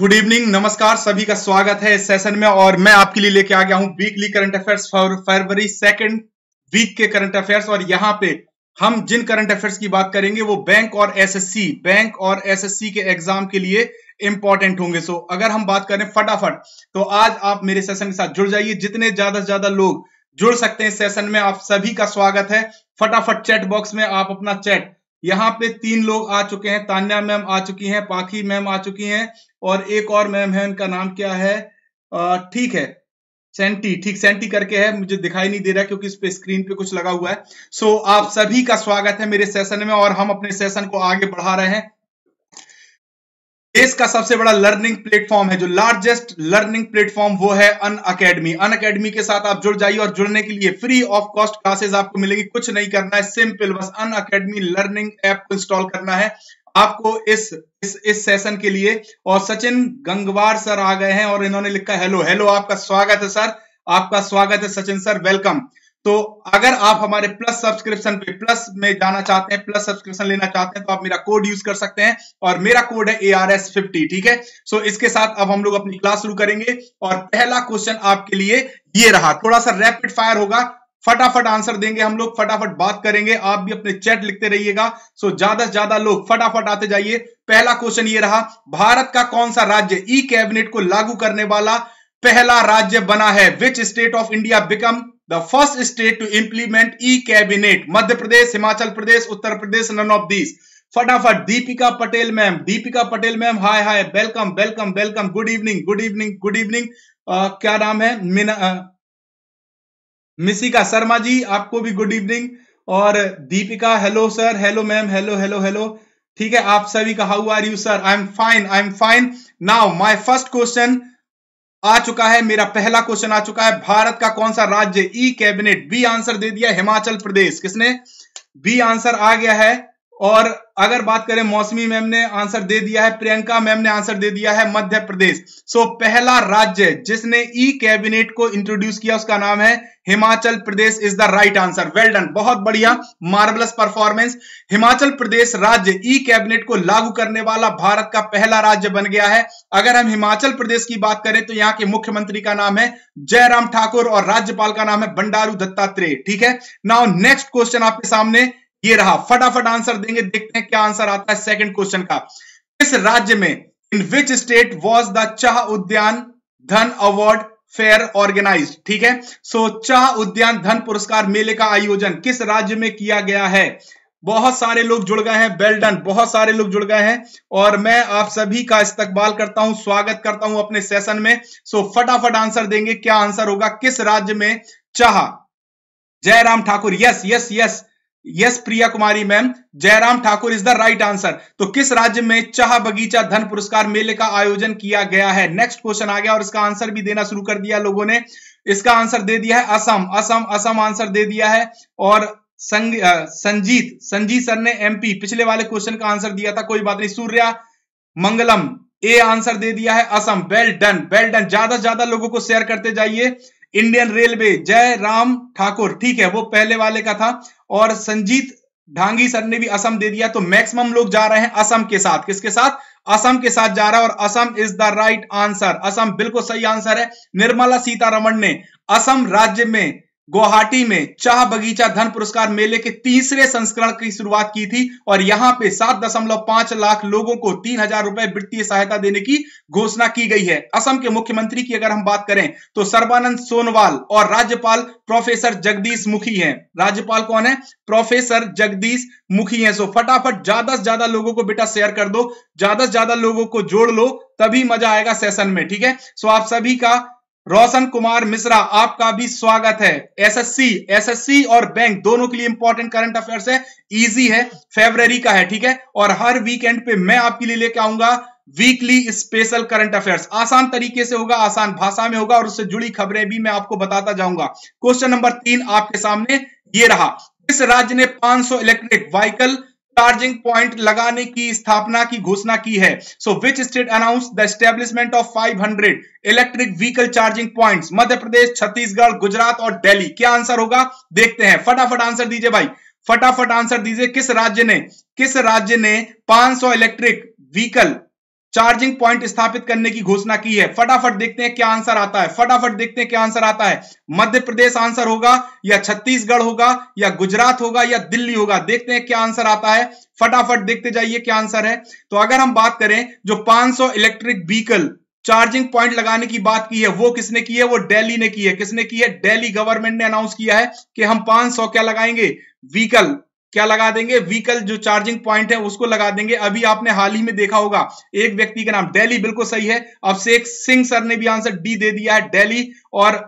Good evening नमस्कार सभी का स्वागत है इस सेशन में और मैं आपके लिए लेके आ गया हूं weekly current affairs for February second week के करंट अफेयर्स और यहां पे हम जिन करंट अफेयर्स की बात करेंगे वो बैंक और एसएससी बैंक और एसएससी के एग्जाम के लिए इंपॉर्टेंट होंगे सो अगर हम बात करें फटाफट तो आज आप मेरे सेशन के साथ जुड़ जाइए जितने ज्यादा से ज्यादा लोग जुड़ सकते हैं सेशन में आप सभी का स्वागत है फटाफट चैट बॉक्स में आप अपना चैट यहाँ पे तीन लोग आ चुके हैं तान्या मैम आ चुकी हैं पाखी मैम आ चुकी हैं और एक और मैम है उनका नाम क्या है ठीक है सेंटी ठीक सेंटी करके है मुझे दिखाई नहीं दे रहा क्योंकि इस पे स्क्रीन पे कुछ लगा हुआ है सो so, आप सभी का स्वागत है मेरे सेशन में और हम अपने सेशन को आगे बढ़ा रहे हैं देश का सबसे बड़ा लर्निंग प्लेटफॉर्म है जो लार्जेस्ट लर्निंग प्लेटफॉर्म वो है अन अकेडमी अन अकेडमी के साथ आप जुड़ जाइए और जुड़ने के लिए फ्री ऑफ कॉस्ट क्लासेस आपको मिलेगी कुछ नहीं करना है सिंपल बस अन अकेडमी लर्निंग ऐप को इंस्टॉल करना है आपको इस इस इस सेशन के लिए और सचिन गंगवार सर आ गए हैं और इन्होंने लिखा हेलो हेलो आपका स्वागत है सर आपका स्वागत है सचिन सर वेलकम तो अगर आप हमारे प्लस सब्सक्रिप्शन पे प्लस में जाना चाहते हैं प्लस सब्सक्रिप्शन लेना चाहते हैं तो आप मेरा कोड यूज कर सकते हैं और मेरा कोड है ए आर एस फिफ्टी ठीक है सो इसके साथ अब हम लोग अपनी क्लास शुरू करेंगे और पहला क्वेश्चन आपके लिए ये रहा थोड़ा सा रैपिड फायर होगा फटाफट आंसर देंगे हम लोग फटाफट बात करेंगे आप भी अपने चैट लिखते रहिएगा सो ज्यादा से ज्यादा लोग फटाफट आते जाइए पहला क्वेश्चन ये रहा भारत का कौन सा राज्य ई कैबिनेट को लागू करने वाला पहला राज्य बना है which state of India become the first state to implement e cabinet Madhya Pradesh Himachal Pradesh Uttar Pradesh none of these फटाफट Deepika Patel ma'am Deepika Patel ma'am hi hi welcome welcome welcome good evening good evening good evening क्या नाम है मीना मिसिका शर्मा जी आपको भी गुड इवनिंग और Deepika hello sir hello ma'am hello hello hello ठीक है आप सभी का how are you sir I am fine I am fine now my first question आ चुका है मेरा पहला क्वेश्चन आ चुका है भारत का कौन सा राज्य ई कैबिनेट बी आंसर दे दिया हिमाचल प्रदेश किसने बी आंसर आ गया है और अगर बात करें मौसमी मैम ने आंसर दे दिया है प्रियंका मैम ने आंसर दे दिया है मध्य प्रदेश सो पहला राज्य जिसने ई कैबिनेट को इंट्रोड्यूस किया उसका नाम है Himachal Pradesh is the right answer well done बहुत बढ़िया मार्वलस परफॉर्मेंस हिमाचल प्रदेश राज्य ई कैबिनेट को लागू करने वाला भारत का पहला राज्य बन गया है अगर हम हिमाचल प्रदेश की बात करें तो यहाँ के मुख्यमंत्री का नाम है जयराम ठाकुर और राज्यपाल का नाम है बंडारू दत्तात्रेय ठीक है नाउ नेक्स्ट क्वेश्चन आपके सामने ये रहा फटाफट आंसर देंगे देखते हैं क्या आंसर आता है सेकंड क्वेश्चन का किस राज्य में in which state was the चाह उद्यान धन अवार्ड फेयर ऑर्गेनाइज ठीक है सो so, चाह उद्यान धन पुरस्कार मेले का आयोजन किस राज्य में किया गया है बहुत सारे लोग जुड़ गए हैं बेल्डन बहुत सारे लोग जुड़ गए हैं और मैं आप सभी का इस्तकबाल करता हूं स्वागत करता हूं अपने सेशन में सो so, फटाफट आंसर देंगे क्या आंसर होगा किस राज्य में चाह Jairam Thakur yes yes yes yes Priya Kumari ma'am Jairam Thakur is the right answer तो किस राज्य में चाह बगीचा धन पुरस्कार मेले का आयोजन किया गया है नेक्स्ट क्वेश्चन आ गया और इसका आंसर भी देना शुरू कर दिया लोगों ने इसका आंसर दे दिया है असम असम असम आंसर दे दिया है और संग, संजीत संजीत सर ने एमपी पिछले वाले क्वेश्चन का आंसर दिया था कोई बात नहीं सूर्या मंगलम ए आंसर दे दिया है Assam well done well done ज्यादा से ज्यादा लोगों को शेयर करते जाइए इंडियन रेलवे जय राम ठाकुर ठीक है वो पहले वाले का था और संजीत ढांगी सर ने भी असम दे दिया तो मैक्सिमम लोग जा रहे हैं असम के साथ किसके साथ असम के साथ जा रहा है और Assam is the right answer Assam बिल्कुल सही आंसर है निर्मला सीतारमण ने असम राज्य में गुवाहाटी में चाह बगीचा धन पुरस्कार मेले के तीसरे संस्करण की शुरुआत की थी और यहां पे सात दशमलव पांच लाख लोगों को तीन हजार रुपए वित्तीय सहायता देने की घोषणा की गई है असम के मुख्यमंत्री की अगर हम बात करें तो सर्बानंद सोनवाल और राज्यपाल प्रोफेसर जगदीश मुखी हैं राज्यपाल कौन है प्रोफेसर जगदीश मुखी है सो फटाफट ज्यादा से ज्यादा लोगों को बेटा शेयर कर दो ज्यादा से ज्यादा लोगों को जोड़ लो तभी मजा आएगा सेशन में ठीक है सो आप सभी का रोशन कुमार मिश्रा आपका भी स्वागत है एसएससी एसएससी और बैंक दोनों के लिए इंपॉर्टेंट करंट अफेयर्स है इजी है फेब्रवरी का है ठीक है और हर वीकेंड पे मैं आपके लिए लेके आऊंगा वीकली स्पेशल करंट अफेयर्स आसान तरीके से होगा आसान भाषा में होगा और उससे जुड़ी खबरें भी मैं आपको बताता जाऊंगा क्वेश्चन नंबर तीन आपके सामने ये रहा किस राज्य ने 500 इलेक्ट्रिक व्हीकल चार्जिंग पॉइंट लगाने की स्थापना की घोषणा की है so which state announce the establishment of 500 electric vehicle charging points Madhya Pradesh Chhattisgarh Gujarat और दिल्ली क्या आंसर होगा देखते हैं फटाफट आंसर दीजिए भाई फटाफट आंसर दीजिए किस राज्य ने किस राज्य ने 500 इलेक्ट्रिक व्हीकल चार्जिंग पॉइंट स्थापित करने की घोषणा की है फटाफट देखते हैं क्या आंसर आता है फटाफट देखते हैं क्या आंसर आता है मध्य प्रदेश आंसर होगा या छत्तीसगढ़ होगा या गुजरात होगा या दिल्ली होगा देखते हैं क्या आंसर आता है फटाफट देखते जाइए क्या आंसर है तो अगर हम बात करें जो 500 इलेक्ट्रिक व्हीकल चार्जिंग पॉइंट लगाने की बात की है वो किसने की है वो दिल्ली ने की है किसने की है दिल्ली गवर्नमेंट ने अनाउंस किया है कि हम 500 क्या लगाएंगे व्हीकल क्या लगा देंगे व्हीकल जो चार्जिंग पॉइंट है उसको लगा देंगे अभी आपने हाल ही में देखा होगा एक व्यक्ति का नाम दिल्ली बिल्कुल सही है अभिषेक सिंह सर ने भी आंसर डी दे दिया है दिल्ली और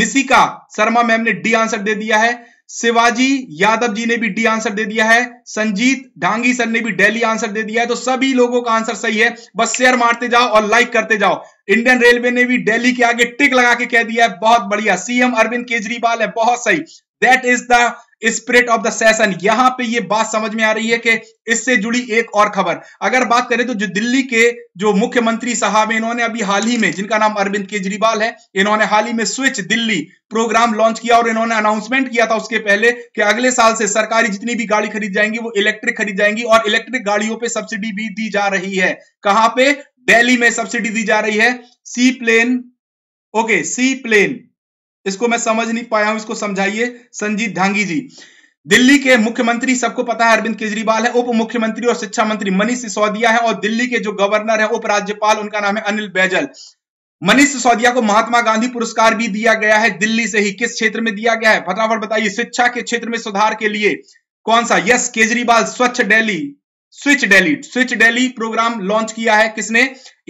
मिसिका शर्मा मैम ने डी आंसर दे दिया है शिवाजी यादव जी ने भी डी आंसर दे दिया है संजीत ढांगी सर ने भी डेली आंसर दे दिया है तो सभी लोगों का आंसर सही है बस शेयर मारते जाओ और लाइक करते जाओ इंडियन रेलवे ने भी डेली के आगे टिक लगा के कह दिया है बहुत बढ़िया सीएम अरविंद केजरीवाल है बहुत सही that is the spirit of the session यहां पे ये बात समझ में आ रही है कि इससे जुड़ी एक और खबर अगर बात करें तो जो दिल्ली के जो मुख्यमंत्री साहब इन्होंने अभी हाल ही में जिनका नाम अरविंद केजरीवाल है इन्होंने हाल ही में स्विच दिल्ली प्रोग्राम लॉन्च किया और इन्होंने अनाउंसमेंट किया था उसके पहले कि अगले साल से सरकारी जितनी भी गाड़ी खरीद जाएंगी वो इलेक्ट्रिक खरीद जाएंगी और इलेक्ट्रिक गाड़ियों पर सब्सिडी भी दी जा रही है कहां पे दिल्ली में सब्सिडी दी जा रही है sea plane okay sea plane इसको मैं समझ नहीं पाया हूं इसको समझाइए संजीत धांगी जी दिल्ली के मुख्यमंत्री सबको पता है अरविंद केजरीवाल है उप मुख्यमंत्री और शिक्षा मंत्री मनीष सिसोदिया है और दिल्ली के जो गवर्नर है उपराज्यपाल उनका नाम है अनिल बैजल मनीष सिसोदिया को महात्मा गांधी पुरस्कार भी दिया गया है दिल्ली से ही किस क्षेत्र में दिया गया है फटाफट बताइए शिक्षा के क्षेत्र में सुधार के लिए कौन सा यस केजरीवाल स्वच्छ डेली स्विच डेली स्विच डेली प्रोग्राम लॉन्च किया है किसने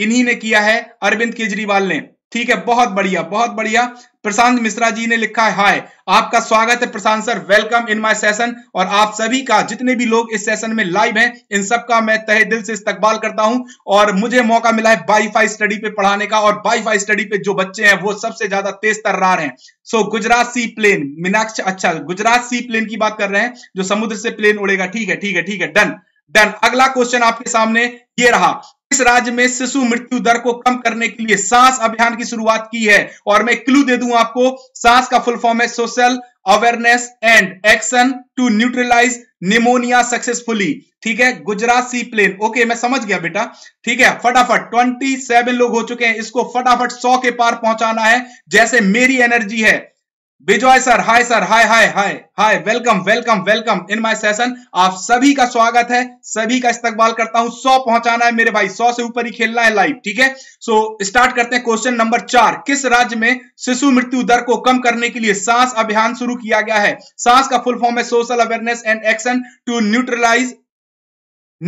इन्हीं ने किया है अरविंद केजरीवाल ने ठीक है बहुत बढ़िया बहुत बढ़िया प्रशांत मिश्रा जी ने लिखा है हाय आपका स्वागत है Prashant sir welcome in my session और आप सभी का जितने भी लोग इस सेशन में लाइव हैं इन सब का मैं तहे दिल से इस्तकबाल करता हूं और मुझे मौका मिला है बाईफाई स्टडी पे पढ़ाने का और बाईफाई स्टडी पे जो बच्चे हैं वो सबसे ज्यादा तेज तर्रार हैं so so, Gujarat sea plane मीनाक्ष अच्छा गुजरात सी प्लेन की बात कर रहे हैं जो समुद्र से प्लेन उड़ेगा ठीक है ठीक है ठीक है डन डन अगला क्वेश्चन आपके सामने ये रहा इस राज्य में शिशु मृत्यु दर को कम करने के लिए सांस अभियान की शुरुआत की है और मैं क्लू दे दूं आपको सांस का फुल फॉर्म है social awareness and action to neutralise pneumonia successfully ठीक है गुजरात सी प्लेन ओके मैं समझ गया बेटा ठीक है फटाफट सेवन लोग हो चुके हैं इसको फटाफट सौ के पार पहुंचाना है जैसे मेरी एनर्जी है Bijoy sir hi sir hi hi hi hi welcome welcome welcome in my session आप सभी का स्वागत है सभी का इस्तेमाल करता हूं सौ पहुंचाना है मेरे भाई सौ से ऊपर ही खेलना है लाइव ठीक है सो स्टार्ट करते हैं क्वेश्चन नंबर चार किस राज्य में शिशु मृत्यु दर को कम करने के लिए सांस अभियान शुरू किया गया है सांस का फुल फॉर्म है social awareness and action to neutralise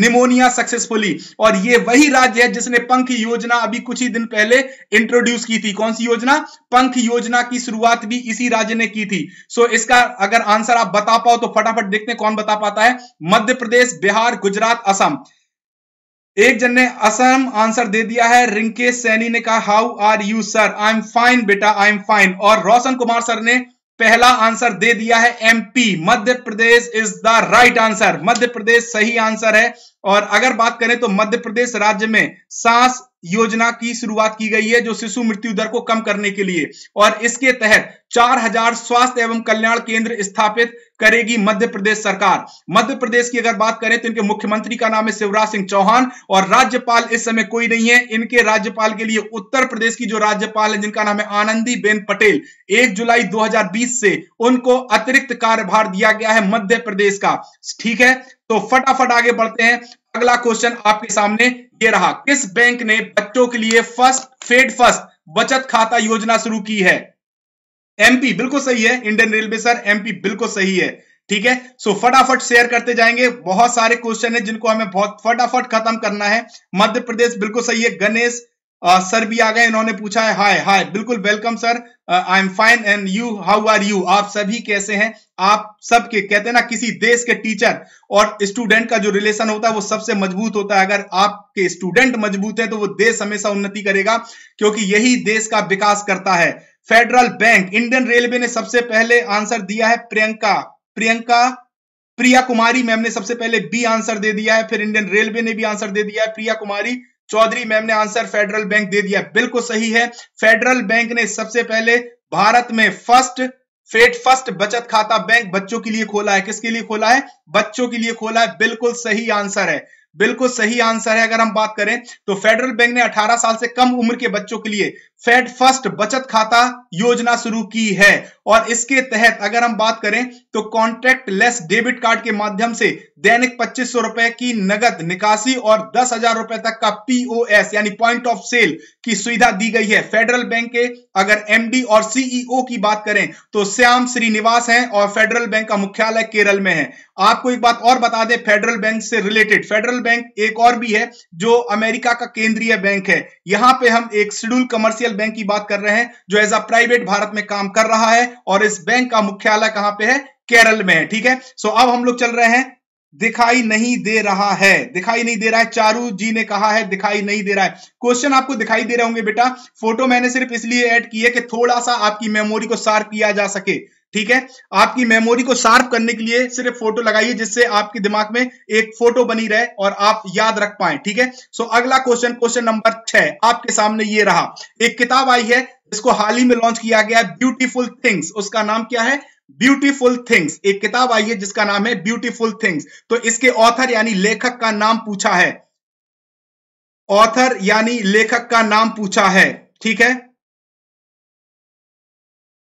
pneumonia successfully और ये वही राज्य है जिसने पंख योजना अभी कुछ ही दिन पहले इंट्रोड्यूस की थी कौन सी योजना पंख योजना की शुरुआत भी इसी राज्य ने की थी सो so, इसका अगर आंसर आप बता पाओ तो फटाफट देखते कौन बता पाता है मध्य प्रदेश बिहार गुजरात असम एक जन ने असम आंसर दे दिया है रिंकेश सैनी ने कहा how are you sir I am fine बेटा आई एम फाइन और रोशन कुमार सर ने पहला आंसर दे दिया है MP Madhya Pradesh is the right answer Madhya Pradesh सही आंसर है और अगर बात करें तो मध्य प्रदेश राज्य में सांस योजना की शुरुआत की गई है जो शिशु मृत्यु दर को कम करने के लिए और इसके तहत 4000 स्वास्थ्य एवं कल्याण केंद्र स्थापित करेगी मध्य प्रदेश सरकार मध्य प्रदेश की अगर बात करें तो इनके मुख्यमंत्री का नाम है शिवराज सिंह चौहान और राज्यपाल इस समय कोई नहीं है इनके राज्यपाल के लिए उत्तर प्रदेश की जो राज्यपाल है जिनका नाम है आनंदी बेन पटेल एक जुलाई दो से उनको अतिरिक्त कार्यभार दिया गया है मध्य प्रदेश का ठीक है तो फटाफट आगे बढ़ते हैं अगला क्वेश्चन आपके सामने ये रहा किस बैंक ने बच्चों के लिए फर्स्ट फेड फर्स्ट बचत खाता योजना शुरू की है एमपी बिल्कुल सही है इंडियन रेलवे सर एमपी बिल्कुल सही है ठीक है सो फटाफट शेयर करते जाएंगे बहुत सारे क्वेश्चन है जिनको हमें बहुत फटाफट खत्म करना है मध्य प्रदेश बिल्कुल सही है गणेश आ, सर भी आ गए इन्होंने पूछा है हाय हाय बिल्कुल welcome sir I am fine and you how are you आप सभी कैसे हैं आप सबके कहते हैं ना किसी देश के टीचर और स्टूडेंट का जो रिलेशन होता है वो सबसे मजबूत होता है अगर आपके स्टूडेंट मजबूत है तो वो देश हमेशा उन्नति करेगा क्योंकि यही देश का विकास करता है फेडरल बैंक इंडियन रेलवे ने सबसे पहले आंसर दिया है प्रियंका प्रियंका प्रिया कुमारी मैम ने सबसे पहले बी आंसर दे दिया है फिर इंडियन रेलवे ने भी आंसर दे दिया है प्रिया कुमारी चौधरी मैम ने आंसर फेडरल बैंक दे दिया बिल्कुल सही है फेडरल बैंक ने सबसे पहले भारत में फर्स्ट फेट फर्स्ट बचत खाता बैंक बच्चों के लिए खोला है किसके लिए खोला है बच्चों के लिए खोला है बिल्कुल सही आंसर है बिल्कुल सही आंसर है अगर हम बात करें तो फेडरल बैंक ने 18 साल से कम उम्र के बच्चों के लिए फेड फर्स्ट बचत खाता योजना शुरू की है और इसके तहत अगर हम बात करें तो कॉन्ट्रैक्ट लेस डेबिट कार्ड के माध्यम से दैनिक पच्चीस सौ रुपए की नगद निकासी और दस हजार रुपए तक का पीओएस यानी पॉइंट ऑफ सेल की सुविधा दी गई है फेडरल बैंक के अगर एमडी और सीईओ e की बात करें तो श्याम श्रीनिवास हैं और फेडरल बैंक का मुख्यालय केरल में है आपको एक बात और बता दें फेडरल बैंक से रिलेटेड फेडरल बैंक एक और भी है जो अमेरिका का केंद्रीय बैंक है यहां पे हम एक शेड्यूल कमर्शियल बैंक की बात कर रहे हैं जो एज अ प्राइवेट भारत में काम कर रहा है और इस बैंक का मुख्यालय कहां पे है केरल में है ठीक है सो अब हम लोग चल रहे हैं दिखाई नहीं दे रहा है दिखाई नहीं दे रहा है चारू जी ने कहा है दिखाई नहीं दे रहा है क्वेश्चन आपको दिखाई दे रहे होंगे बेटा फोटो मैंने सिर्फ इसलिए ऐड की है कि थोड़ा सा आपकी मेमोरी को सार किया जा सके ठीक है आपकी मेमोरी को शार्प करने के लिए सिर्फ फोटो लगाइए जिससे आपके दिमाग में एक फोटो बनी रहे और आप याद रख पाए ठीक है सो अगला क्वेश्चन क्वेश्चन नंबर छह आपके सामने ये रहा एक किताब आई है जिसको हाल ही में लॉन्च किया गया ब्यूटीफुल थिंग्स उसका नाम क्या है ब्यूटीफुल थिंग्स एक किताब आई है जिसका नाम है ब्यूटीफुल थिंग्स तो इसके ऑथर यानी लेखक का नाम पूछा है ऑथर यानी लेखक का नाम पूछा है ठीक है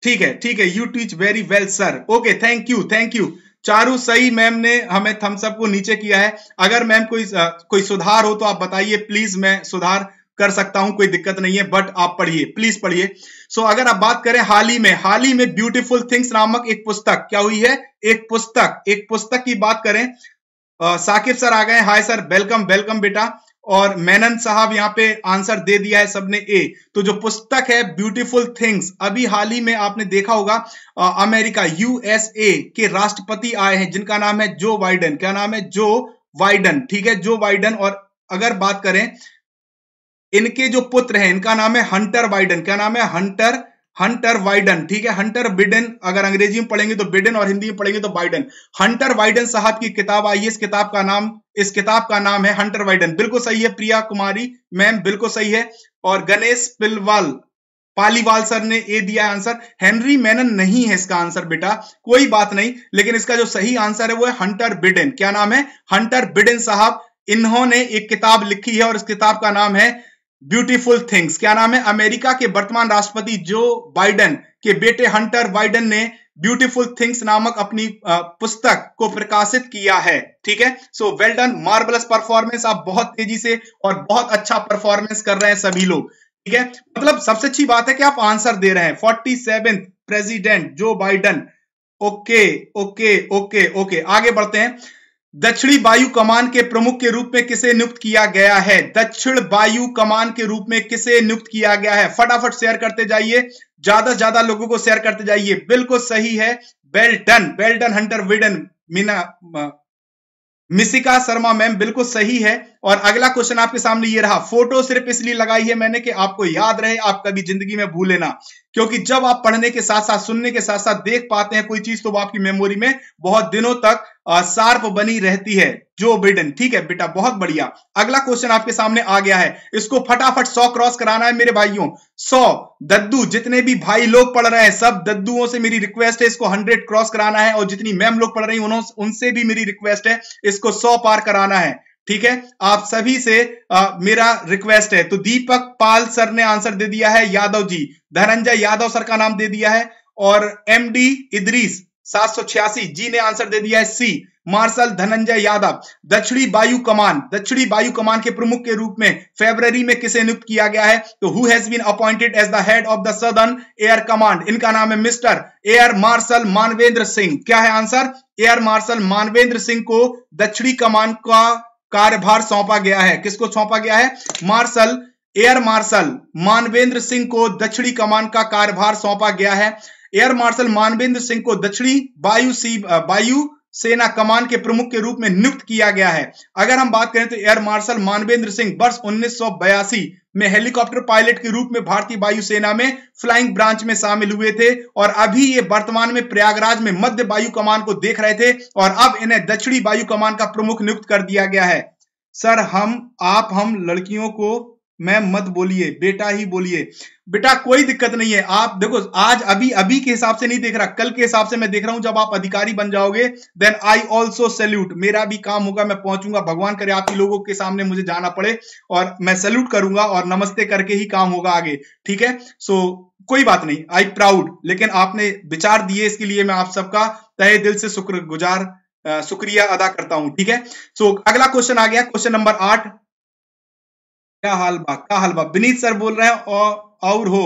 ठीक है ठीक है you teach very well sir okay thank you thank you Charu Sahi ma'am ने हमें थम्सअप को नीचे किया है अगर मैम कोई कोई सुधार हो तो आप बताइए प्लीज मैं सुधार कर सकता हूं कोई दिक्कत नहीं है बट आप पढ़िए प्लीज पढ़िए सो so, अगर आप बात करें हाल ही में हाल ही में ब्यूटीफुल थिंग्स नामक एक पुस्तक क्या हुई है एक पुस्तक एक पुस्तक की बात करें आ, साकिब सर आ गए हाय सर वेलकम वेलकम बेटा और मैनन साहब यहाँ पे आंसर दे दिया है सबने ए तो जो पुस्तक है ब्यूटीफुल थिंग्स अभी हाल ही में आपने देखा होगा आ, अमेरिका यूएसए के राष्ट्रपति आए हैं जिनका नाम है जो वाइडन क्या नाम है जो वाइडन ठीक है जो वाइडन और अगर बात करें इनके जो पुत्र हैं इनका नाम है हंटर वाइडन क्या नाम है हंटर हंटर वाइडन ठीक है हंटर बिडेन अगर अंग्रेजी में पढ़ेंगे तो बिडेन और हिंदी में पढ़ेंगे तो बाइडन हंटर वाइडन साहब की किताब आई है इस किताब का नाम इस किताब का नाम है हंटर वाइडन बिल्कुल सही है प्रिया कुमारी मैम बिल्कुल सही है और गणेश पिलवाल पालीवाल सर ने ए दिया आंसर हेनरी मैनन नहीं है इसका आंसर बेटा कोई बात नहीं लेकिन इसका जो सही आंसर है वो है हंटर बिडेन क्या नाम है हंटर बिडेन साहब इन्होंने एक किताब लिखी है और इस किताब का नाम है ब्यूटीफुल थिंग्स क्या नाम है अमेरिका के वर्तमान राष्ट्रपति जो बाइडेन के बेटे हंटर बाइडेन ने ब्यूटीफुल थिंग्स नामक अपनी पुस्तक को प्रकाशित किया है ठीक है so well done marvellous performance आप बहुत तेजी से और बहुत अच्छा परफॉर्मेंस कर रहे हैं सभी लोग ठीक है मतलब सबसे अच्छी बात है कि आप आंसर दे रहे हैं forty seventh president Joe Biden okay okay okay okay आगे बढ़ते हैं दक्षिणी वायु कमान के प्रमुख के रूप में किसे नियुक्त किया गया है दक्षिण वायु कमान के रूप में किसे नियुक्त किया गया है फटाफट शेयर करते जाइए ज्यादा से ज्यादा लोगों को शेयर करते जाइए बिल्कुल सही है well done well done Hunter Biden Meena Misika Sharma ma'am बिल्कुल सही है और अगला क्वेश्चन आपके सामने ये रहा फोटो सिर्फ इसलिए लगाई है मैंने कि आपको याद रहे आप कभी जिंदगी में भूले ना क्योंकि जब आप पढ़ने के साथ साथ सुनने के साथ साथ देख पाते हैं कोई चीज तो वो आपकी मेमोरी में बहुत दिनों तक सार्प बनी रहती है जो बिडन ठीक है बेटा बहुत बढ़िया अगला क्वेश्चन आपके सामने आ गया है इसको फटाफट सौ क्रॉस कराना है मेरे भाइयों सौ दद्दू जितने भी भाई लोग पढ़ रहे हैं सब दद्दुओं से मेरी रिक्वेस्ट है इसको हंड्रेड क्रॉस कराना है और जितनी मैम लोग पढ़ रही हैं उनसे भी मेरी रिक्वेस्ट है इसको सौ पार कराना है ठीक है आप सभी से आ, मेरा रिक्वेस्ट है तो दीपक पाल सर ने आंसर दे दिया है यादव जी धनंजय यादव सर का नाम दे दिया है और एमडी इद्रीस सात जी ने आंसर दे दिया है सी मार्शल धनंजय यादव दक्षिणी वायु कमान दक्षिणी वायु कमान के प्रमुख के रूप में फेब्रवरी में किसे नियुक्त किया गया है तो who has been appointed as the head of the southern air command इनका नाम है mister air marshal Manvendra Singh क्या है answer air marshal Manvendra Singh को दक्षिणी कमान का कार्यभार सौंपा गया है किसको सौंपा गया है marshal air marshal Manvendra Singh को दक्षिणी कमान का कार्यभार सौंपा गया है एयर मार्शल मानवेंद्र सिंह को दक्षिणी वायु सी वायु सेना कमान के प्रमुख के रूप में नियुक्त किया गया है अगर हम बात करें तो एयर मार्शल मानवेंद्र सिंह वर्ष उन्नीस में हेलीकॉप्टर पायलट के रूप में भारतीय वायुसेना में फ्लाइंग ब्रांच में शामिल हुए थे और अभी ये वर्तमान में प्रयागराज में मध्य वायु कमान को देख रहे थे और अब इन्हें दक्षिणी वायु कमान का प्रमुख नियुक्त कर दिया गया है सर हम आप हम लड़कियों को मैम मत बोलिए बेटा ही बोलिए बेटा कोई दिक्कत नहीं है आप देखो आज अभी अभी के हिसाब से नहीं देख रहा कल के हिसाब से मैं देख रहा हूं जब आप अधिकारी बन जाओगे देन आई ऑल्सो सैल्यूट मेरा भी काम होगा मैं पहुंचूंगा भगवान करे आप ही लोगों के सामने मुझे जाना पड़े और मैं सैल्यूट करूंगा और नमस्ते करके ही काम होगा आगे ठीक है सो so, कोई बात नहीं आई प्राउड लेकिन आपने विचार दिए इसके लिए मैं आप सबका तहे दिल से शुक्र गुजार शुक्रिया अदा करता हूं ठीक है सो so, अगला क्वेश्चन आ गया क्वेश्चन नंबर आठ क्या हाल बा का हाल बा विनीत सर बोल रहे हैं और, और हो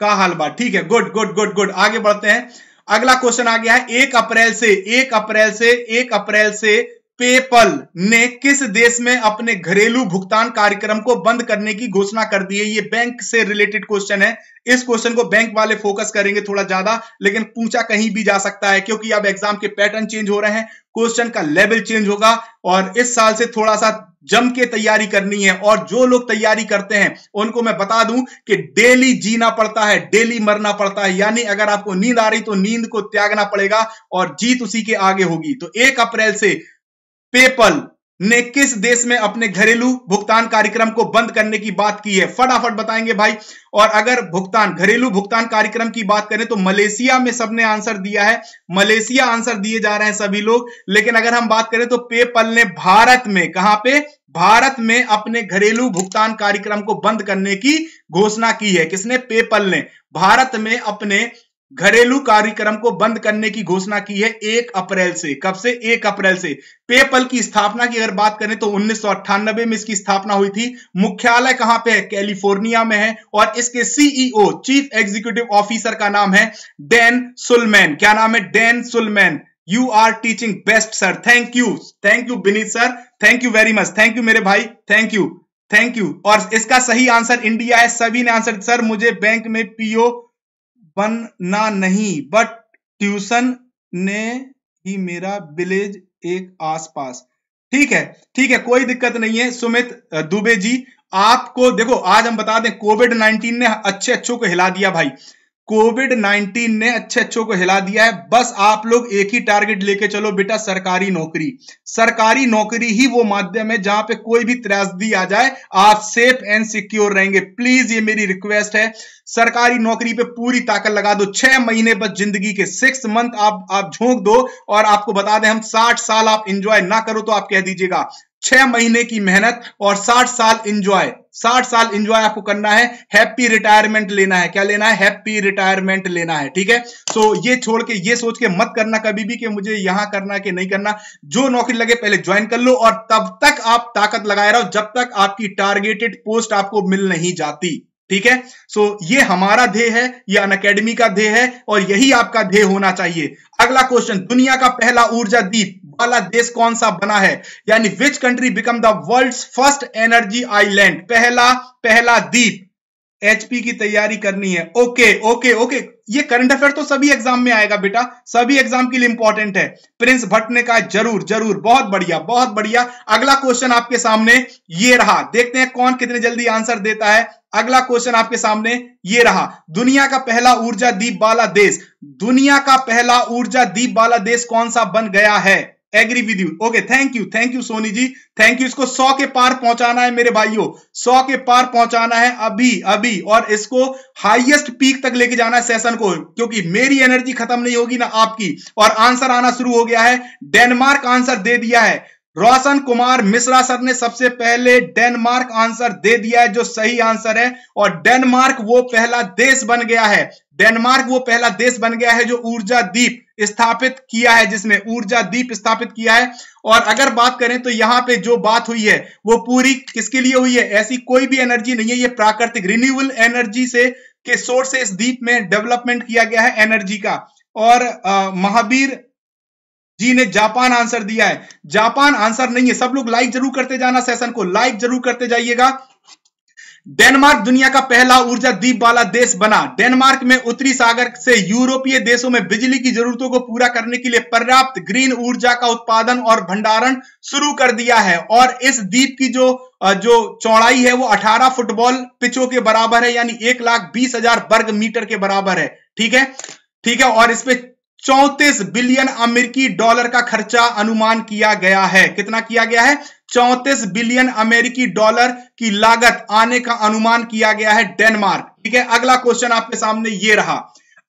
का हाल बा ठीक है गुड गुड गुड गुड आगे बढ़ते हैं अगला क्वेश्चन आ गया है एक अप्रैल से एक अप्रैल से एक अप्रैल से पेपल ने किस देश में अपने घरेलू भुगतान कार्यक्रम को बंद करने की घोषणा कर दी है ये बैंक से रिलेटेड क्वेश्चन है इस क्वेश्चन को बैंक वाले फोकस करेंगे थोड़ा ज्यादा लेकिन पूछा कहीं भी जा सकता है क्योंकि अब एग्जाम के पैटर्न चेंज हो रहे हैं क्वेश्चन का लेवल चेंज होगा और इस साल से थोड़ा सा जम के तैयारी करनी है और जो लोग तैयारी करते हैं उनको मैं बता दूं कि डेली जीना पड़ता है डेली मरना पड़ता है यानी अगर आपको नींद आ रही तो नींद को त्यागना पड़ेगा और जीत उसी के आगे होगी तो एक अप्रैल से पेपल ने किस देश में अपने घरेलू भुगतान कार्यक्रम को बंद करने की बात की है फटाफट बताएंगे भाई और अगर भुगतान घरेलू भुगतान कार्यक्रम की बात करें तो मलेशिया में सबने आंसर दिया है मलेशिया आंसर दिए जा रहे हैं सभी लोग लेकिन अगर हम बात करें तो पेपल ने भारत में कहां पे भारत में अपने घरेलू भुगतान कार्यक्रम को बंद करने की घोषणा की है किसने पेपल ने भारत में अपने घरेलू कार्यक्रम को बंद करने की घोषणा की है एक अप्रैल से कब से एक अप्रैल से पेपल की स्थापना की अगर बात करें तो उन्नीस में इसकी स्थापना हुई थी मुख्यालय कहां पे है कैलिफोर्निया में है और इसके सीईओ चीफ एग्जीक्यूटिव ऑफिसर का नाम है डैन सुलमैन क्या नाम है Dan Sulman you are teaching best sir thank you thank you Vineet sir thank you very much thank you मेरे भाई थैंक यू थैंक यू और इसका सही आंसर इंडिया है सभी ने आंसर सर मुझे बैंक में पीओ बनना नहीं बट ट्यूशन ने ही मेरा विलेज एक आसपास ठीक है ठीक है कोई दिक्कत नहीं है सुमित दुबे जी आपको देखो आज हम बता दें कोविड नाइनटीन ने अच्छे अच्छों को हिला दिया भाई कोविड 19 ने अच्छे अच्छों को हिला दिया है बस आप लोग एक ही टारगेट लेके चलो बेटा सरकारी नौकरी सरकारी नौकरी ही वो माध्यम है जहां पे कोई भी त्रासदी आ जाए आप सेफ एंड सिक्योर रहेंगे प्लीज ये मेरी रिक्वेस्ट है सरकारी नौकरी पे पूरी ताकत लगा दो छह महीने बस जिंदगी के सिक्स मंथ आप आप झोंक दो और आपको बता दें हम साठ साल आप इंजॉय ना करो तो आप कह दीजिएगा छह महीने की मेहनत और साठ साल इंजॉय साठ साल इंजॉय आपको करना है हैप्पी रिटायरमेंट लेना है क्या लेना है हैप्पी रिटायरमेंट लेना है ठीक है सो so, ये छोड़ के ये सोच के मत करना कभी भी कि मुझे यहां करना कि नहीं करना जो नौकरी लगे पहले ज्वाइन कर लो और तब तक आप ताकत लगाए रहो जब तक आपकी टारगेटेड पोस्ट आपको मिल नहीं जाती ठीक है सो so, ये हमारा ध्येय है ये अन अकेडमी का ध्येय है और यही आपका ध्येय होना चाहिए अगला क्वेश्चन दुनिया का पहला ऊर्जा दीप वाला देश कौन सा बना है यानी which country become the world first energy island पहला पहला दीप एचपी की तैयारी करनी है ओके ओके ओके ये करंट अफेयर तो सभी एग्जाम में आएगा बेटा सभी एग्जाम के लिए इंपॉर्टेंट है प्रिंस भट्ट ने कहा जरूर जरूर बहुत बढ़िया बहुत बढ़िया अगला क्वेश्चन आपके सामने ये रहा देखते हैं कौन कितने जल्दी आंसर देता है अगला क्वेश्चन आपके सामने ये रहा दुनिया का पहला ऊर्जा दीप वाला देश दुनिया का पहला ऊर्जा दीप वाला देश कौन सा बन गया है agree with you okay thank you thank you Soni ji thank you इसको सौ के पार पहुंचाना है मेरे भाइयों सौ के पार पहुंचाना है अभी अभी और इसको हाईएस्ट पीक तक लेके जाना है सेशन को क्योंकि मेरी एनर्जी खत्म नहीं होगी ना आपकी और आंसर आना शुरू हो गया है डेनमार्क आंसर दे दिया है रोशन कुमार मिश्रा सर ने सबसे पहले डेनमार्क आंसर दे दिया है जो सही आंसर है और डेनमार्क वो पहला देश बन गया है डेनमार्क वो पहला देश बन गया है जो ऊर्जा दीप स्थापित किया है जिसमें ऊर्जा दीप स्थापित किया है और अगर बात करें तो यहाँ पे जो बात हुई है वो पूरी किसके लिए हुई है ऐसी कोई भी एनर्जी नहीं है ये प्राकृतिक रिन्यूएबल एनर्जी से के सोर्स से इस द्वीप में डेवलपमेंट किया गया है एनर्जी का और महावीर जी ने जापान आंसर दिया है जापान आंसर नहीं है सब लोग लाइक जरूर करते जाना सेशन को लाइक जरूर करते जाइएगा डेनमार्क दुनिया का पहला ऊर्जा द्वीप वाला देश बना डेनमार्क में उत्तरी सागर से यूरोपीय देशों में बिजली की जरूरतों को पूरा करने के लिए पर्याप्त ग्रीन ऊर्जा का उत्पादन और भंडारण शुरू कर दिया है और इस द्वीप की जो जो चौड़ाई है वो 18 फुटबॉल पिचों के बराबर है यानी एक लाख बीस हजार वर्ग मीटर के बराबर है ठीक है ठीक है और इसपे चौतीस बिलियन अमेरिकी डॉलर का खर्चा अनुमान किया गया है कितना किया गया है चौतीस बिलियन अमेरिकी डॉलर की लागत आने का अनुमान किया गया है डेनमार्क ठीक है अगला क्वेश्चन आपके सामने ये रहा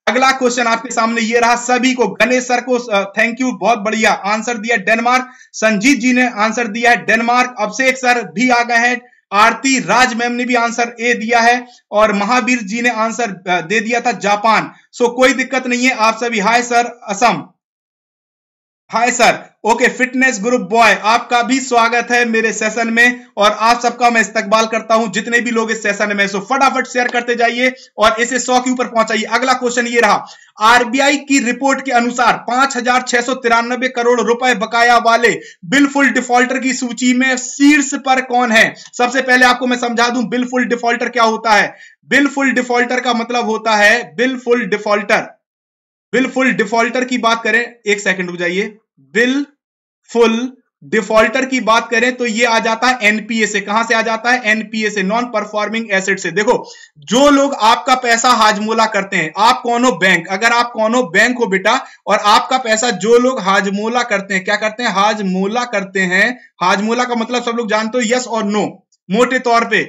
अगला क्वेश्चन आपके सामने ये रहा सभी को गणेश सर को थैंक यू बहुत बढ़िया आंसर दिया डेनमार्क संजीत जी ने आंसर दिया है डेनमार्क अभिषेक सर भी आ गए हैं आरती राज मैम ने भी आंसर ए दिया है और महावीर जी ने आंसर दे दिया था जापान सो कोई दिक्कत नहीं है आप सभी hi sir Assam hi sir okay fitness group boy आपका भी स्वागत है मेरे सेशन में और आप सबका मैं इस्तकबाल करता हूं जितने भी लोग इस सेशन में सो फटाफट शेयर करते जाइए और इसे सौ के ऊपर पहुंचाइए अगला क्वेश्चन ये रहा आरबीआई की रिपोर्ट के अनुसार पांच हजार छह सौ तिरानबे करोड़ रुपए बकाया वाले बिलफुल डिफॉल्टर की सूची में शीर्ष पर कौन है सबसे पहले आपको मैं समझा दू बिलफुल डिफॉल्टर क्या होता है बिलफुल डिफॉल्टर का मतलब होता है बिलफुल डिफॉल्टर बिलफुल डिफॉल्टर की बात करें एक सेकंड रुक जाइए बिल फुल डिफॉल्टर की बात करें तो ये आ जाता है एनपीए से कहां से आ जाता है एनपीए से नॉन परफॉर्मिंग एसेट से देखो जो लोग आपका पैसा हाजमोला करते हैं आप कौन हो बैंक अगर आप कौन हो बैंक हो बेटा और आपका पैसा जो लोग हाजमोला करते हैं क्या करते हैं हाजमोला करते हैं हाजमोला का मतलब सब लोग जानते हो यस और नो मोटे तौर पर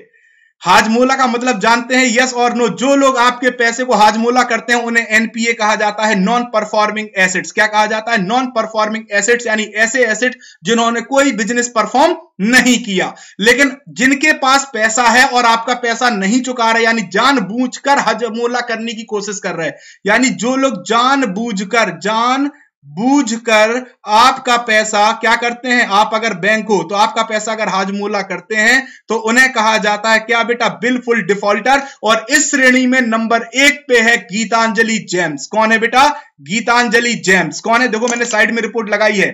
हाजमोला का मतलब जानते हैं यस और नो जो लोग आपके पैसे को हाजमोला करते हैं उन्हें एनपीए कहा जाता है नॉन परफॉर्मिंग एसेट्स क्या कहा जाता है नॉन परफॉर्मिंग एसेट्स यानी ऐसे एसेट जिन्होंने कोई बिजनेस परफॉर्म नहीं किया लेकिन जिनके पास पैसा है और आपका पैसा नहीं चुका रहे यानी जानबूझकर हजमोला करने की कोशिश कर रहे हैं यानी जो लोग जान, बूझ कर, जान बूझकर आपका पैसा क्या करते हैं आप अगर बैंक हो तो आपका पैसा अगर हाजमूला करते हैं तो उन्हें कहा जाता है क्या बेटा बिलफुल डिफॉल्टर और इस श्रेणी में नंबर एक पे है गीतांजलि जेम्स कौन है बेटा गीतांजलि जेम्स कौन है देखो मैंने साइड में रिपोर्ट लगाई है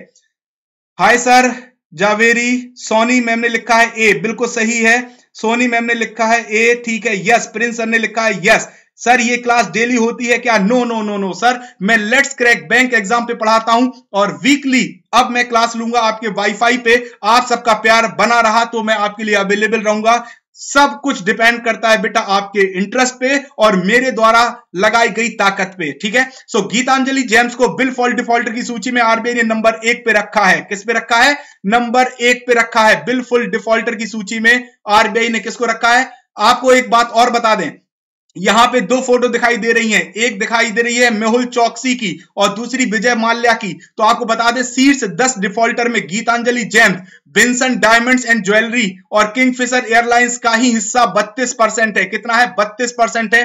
hi sir Javeri Soni ma'am ने लिखा है ए बिल्कुल सही है सोनी मैम ने लिखा है ए ठीक है यस प्रिंस सर ने लिखा है यस सर ये क्लास डेली होती है क्या no no no no sir मैं लेट्स क्रैक बैंक एग्जाम पे पढ़ाता हूं और वीकली अब मैं क्लास लूंगा आपके वाईफाई पे आप सबका प्यार बना रहा तो मैं आपके लिए अवेलेबल रहूंगा सब कुछ डिपेंड करता है बेटा आपके इंटरेस्ट पे और मेरे द्वारा लगाई गई ताकत पे ठीक है सो so, गीतांजलि जेम्स को बिल फॉल्ट डिफॉल्टर की सूची में आरबीआई ने नंबर एक पे रखा है किस पे रखा है नंबर एक पे रखा है बिल फुल डिफॉल्टर की सूची में आरबीआई ने किसको रखा है आपको एक बात और बता दें यहाँ पे दो फोटो दिखाई दे रही हैं एक दिखाई दे रही है मेहुल चौकसी की और दूसरी विजय माल्या की तो आपको बता दें शीर्ष दस डिफॉल्टर में Gitanjali Gems Winsome diamonds and jewellery और किंगफिशर एयरलाइंस का ही हिस्सा 32 परसेंट है कितना है 32 परसेंट है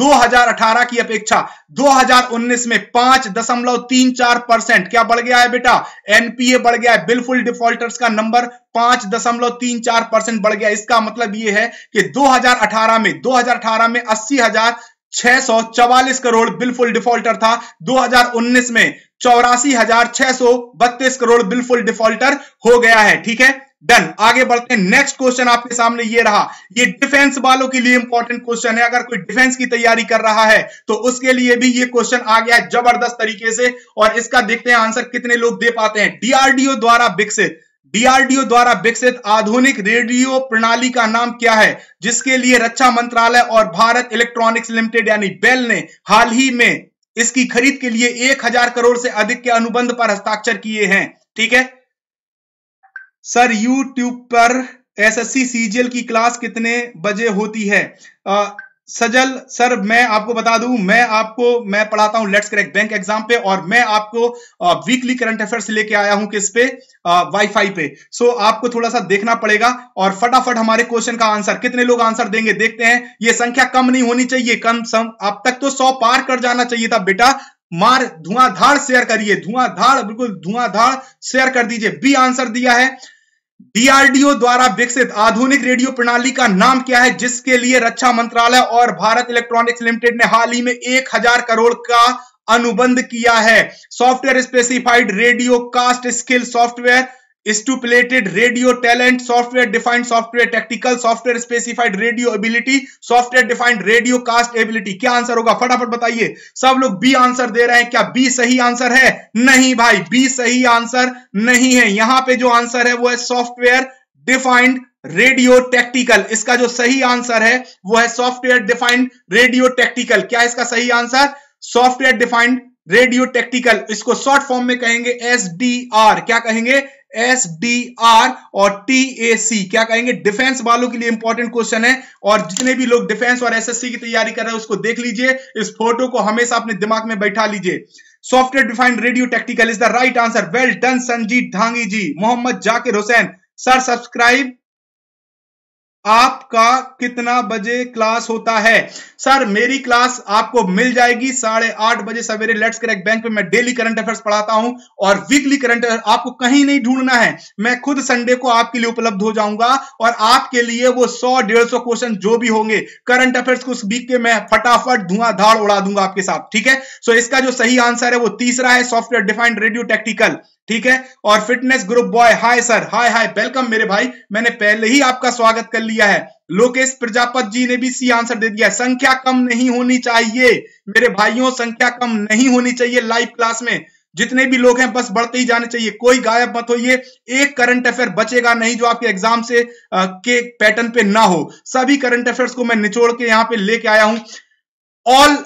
2018 की अपेक्षा 2019 में पांच दशमलव तीन चार परसेंट क्या बढ़ गया है बेटा एनपीए बढ़ गया है बिलफुल डिफॉल्टर्स का नंबर पांच दशमलव तीन चार परसेंट बढ़ गया इसका मतलब ये है कि 2018 में 2018 में अस्सी हजार छह सौ चवालीस करोड़ बिलफुल डिफॉल्टर था 2019 में चौरासी हजार छह सौ बत्तीस करोड़ बिलफुल डिफॉल्टर हो गया है ठीक है डन आगे बढ़ते हैं नेक्स्ट क्वेश्चन आपके सामने ये रहा ये डिफेंस वालों के लिए इंपॉर्टेंट क्वेश्चन है अगर कोई डिफेंस की तैयारी कर रहा है तो उसके लिए भी ये क्वेश्चन आ गया है जबरदस्त तरीके से और इसका देखते हैं आंसर कितने लोग दे पाते हैं डीआरडीओ द्वारा विकसित डीआरडीओ द्वारा विकसित आधुनिक रेडियो प्रणाली का नाम क्या है जिसके लिए रक्षा मंत्रालय और भारत इलेक्ट्रॉनिक्स लिमिटेड यानी बेल ने हाल ही में इसकी खरीद के लिए एक हजार करोड़ से अधिक के अनुबंध पर हस्ताक्षर किए हैं ठीक है सर यूट्यूब पर एसएससी सीजीएल की क्लास कितने बजे होती है आ, सजल सर मैं आपको बता दूं मैं आपको मैं पढ़ाता हूं लेट्स करेक्ट बैंक एग्जाम पे और मैं आपको वीकली करंट अफेयर लेके आया हूं किस पे वाईफाई पे सो so, आपको थोड़ा सा देखना पड़ेगा और फटाफट हमारे क्वेश्चन का आंसर कितने लोग आंसर देंगे देखते हैं ये संख्या कम नहीं होनी चाहिए कम सम अब तक तो सौ पार कर जाना चाहिए था बेटा मार धार शेयर करिए धार बिल्कुल धुआंधार शेयर कर दीजिए बी आंसर दिया है डीआरडीओ द्वारा विकसित आधुनिक रेडियो प्रणाली का नाम क्या है जिसके लिए रक्षा मंत्रालय और भारत इलेक्ट्रॉनिक्स लिमिटेड ने हाल ही में एक हजार करोड़ का अनुबंध किया है software specified radio cast skill software stipulated radio talent, software defined software tactical, software specified radio ability, software defined radio cast ability. क्या आंसर होगा फटाफट बताइए सब लोग बी आंसर दे रहे हैं क्या बी सही आंसर है नहीं भाई बी सही आंसर नहीं है यहां पे जो आंसर है वो है सॉफ्टवेयर डिफाइंड रेडियो टेक्टिकल इसका जो सही आंसर है वो है सॉफ्टवेयर डिफाइंड रेडियो टेक्टिकल क्या इसका सही answer software defined radio tactical इसको शॉर्ट फॉर्म में कहेंगे एस क्या कहेंगे एस डी आर और टी ए सी क्या कहेंगे डिफेंस वालों के लिए इंपॉर्टेंट क्वेश्चन है और जितने भी लोग डिफेंस और एसएससी की तैयारी कर रहे हैं उसको देख लीजिए इस फोटो को हमेशा अपने दिमाग में बैठा लीजिए software defined radio technical is the right answer well done Sanjeet Dhangi ji Mohammad Zakir Hussain sir subscribe आपका कितना बजे क्लास होता है सर मेरी क्लास आपको मिल जाएगी साढ़े आठ बजे सवेरे लेट्स करेक्ट बैंक में मैं डेली करंट अफेयर्स पढ़ाता हूं और वीकली करंट अफेयर आपको कहीं नहीं ढूंढना है मैं खुद संडे को आपके लिए उपलब्ध हो जाऊंगा और आपके लिए वो सौ डेढ़ सौ क्वेश्चन जो भी होंगे करंट अफेयर्स को वीक के मैं फटाफट धुआं धाड़ उड़ा दूंगा आपके साथ ठीक है सो इसका जो सही आंसर है वो तीसरा है सॉफ्टवेयर डिफाइंड रेडियो टेक्टिकल ठीक है और fitness group boy hi sir hi hi welcome मेरे भाई मैंने पहले ही आपका स्वागत कर लिया लिया है लोकेश प्रजापत जी ने भी सी आंसर दे दिया संख्या कम नहीं होनी चाहिए मेरे भाइयों संख्या कम नहीं होनी चाहिए लाइव क्लास में जितने भी लोग हैं बस बढ़ते ही जाने चाहिए कोई गायब मत होइए एक करंट अफेयर बचेगा नहीं जो आपके एग्जाम से आ, के पैटर्न पे ना हो सभी करंट अफेयर्स को मैं निचोड़ के यहाँ पे लेके आया हूं all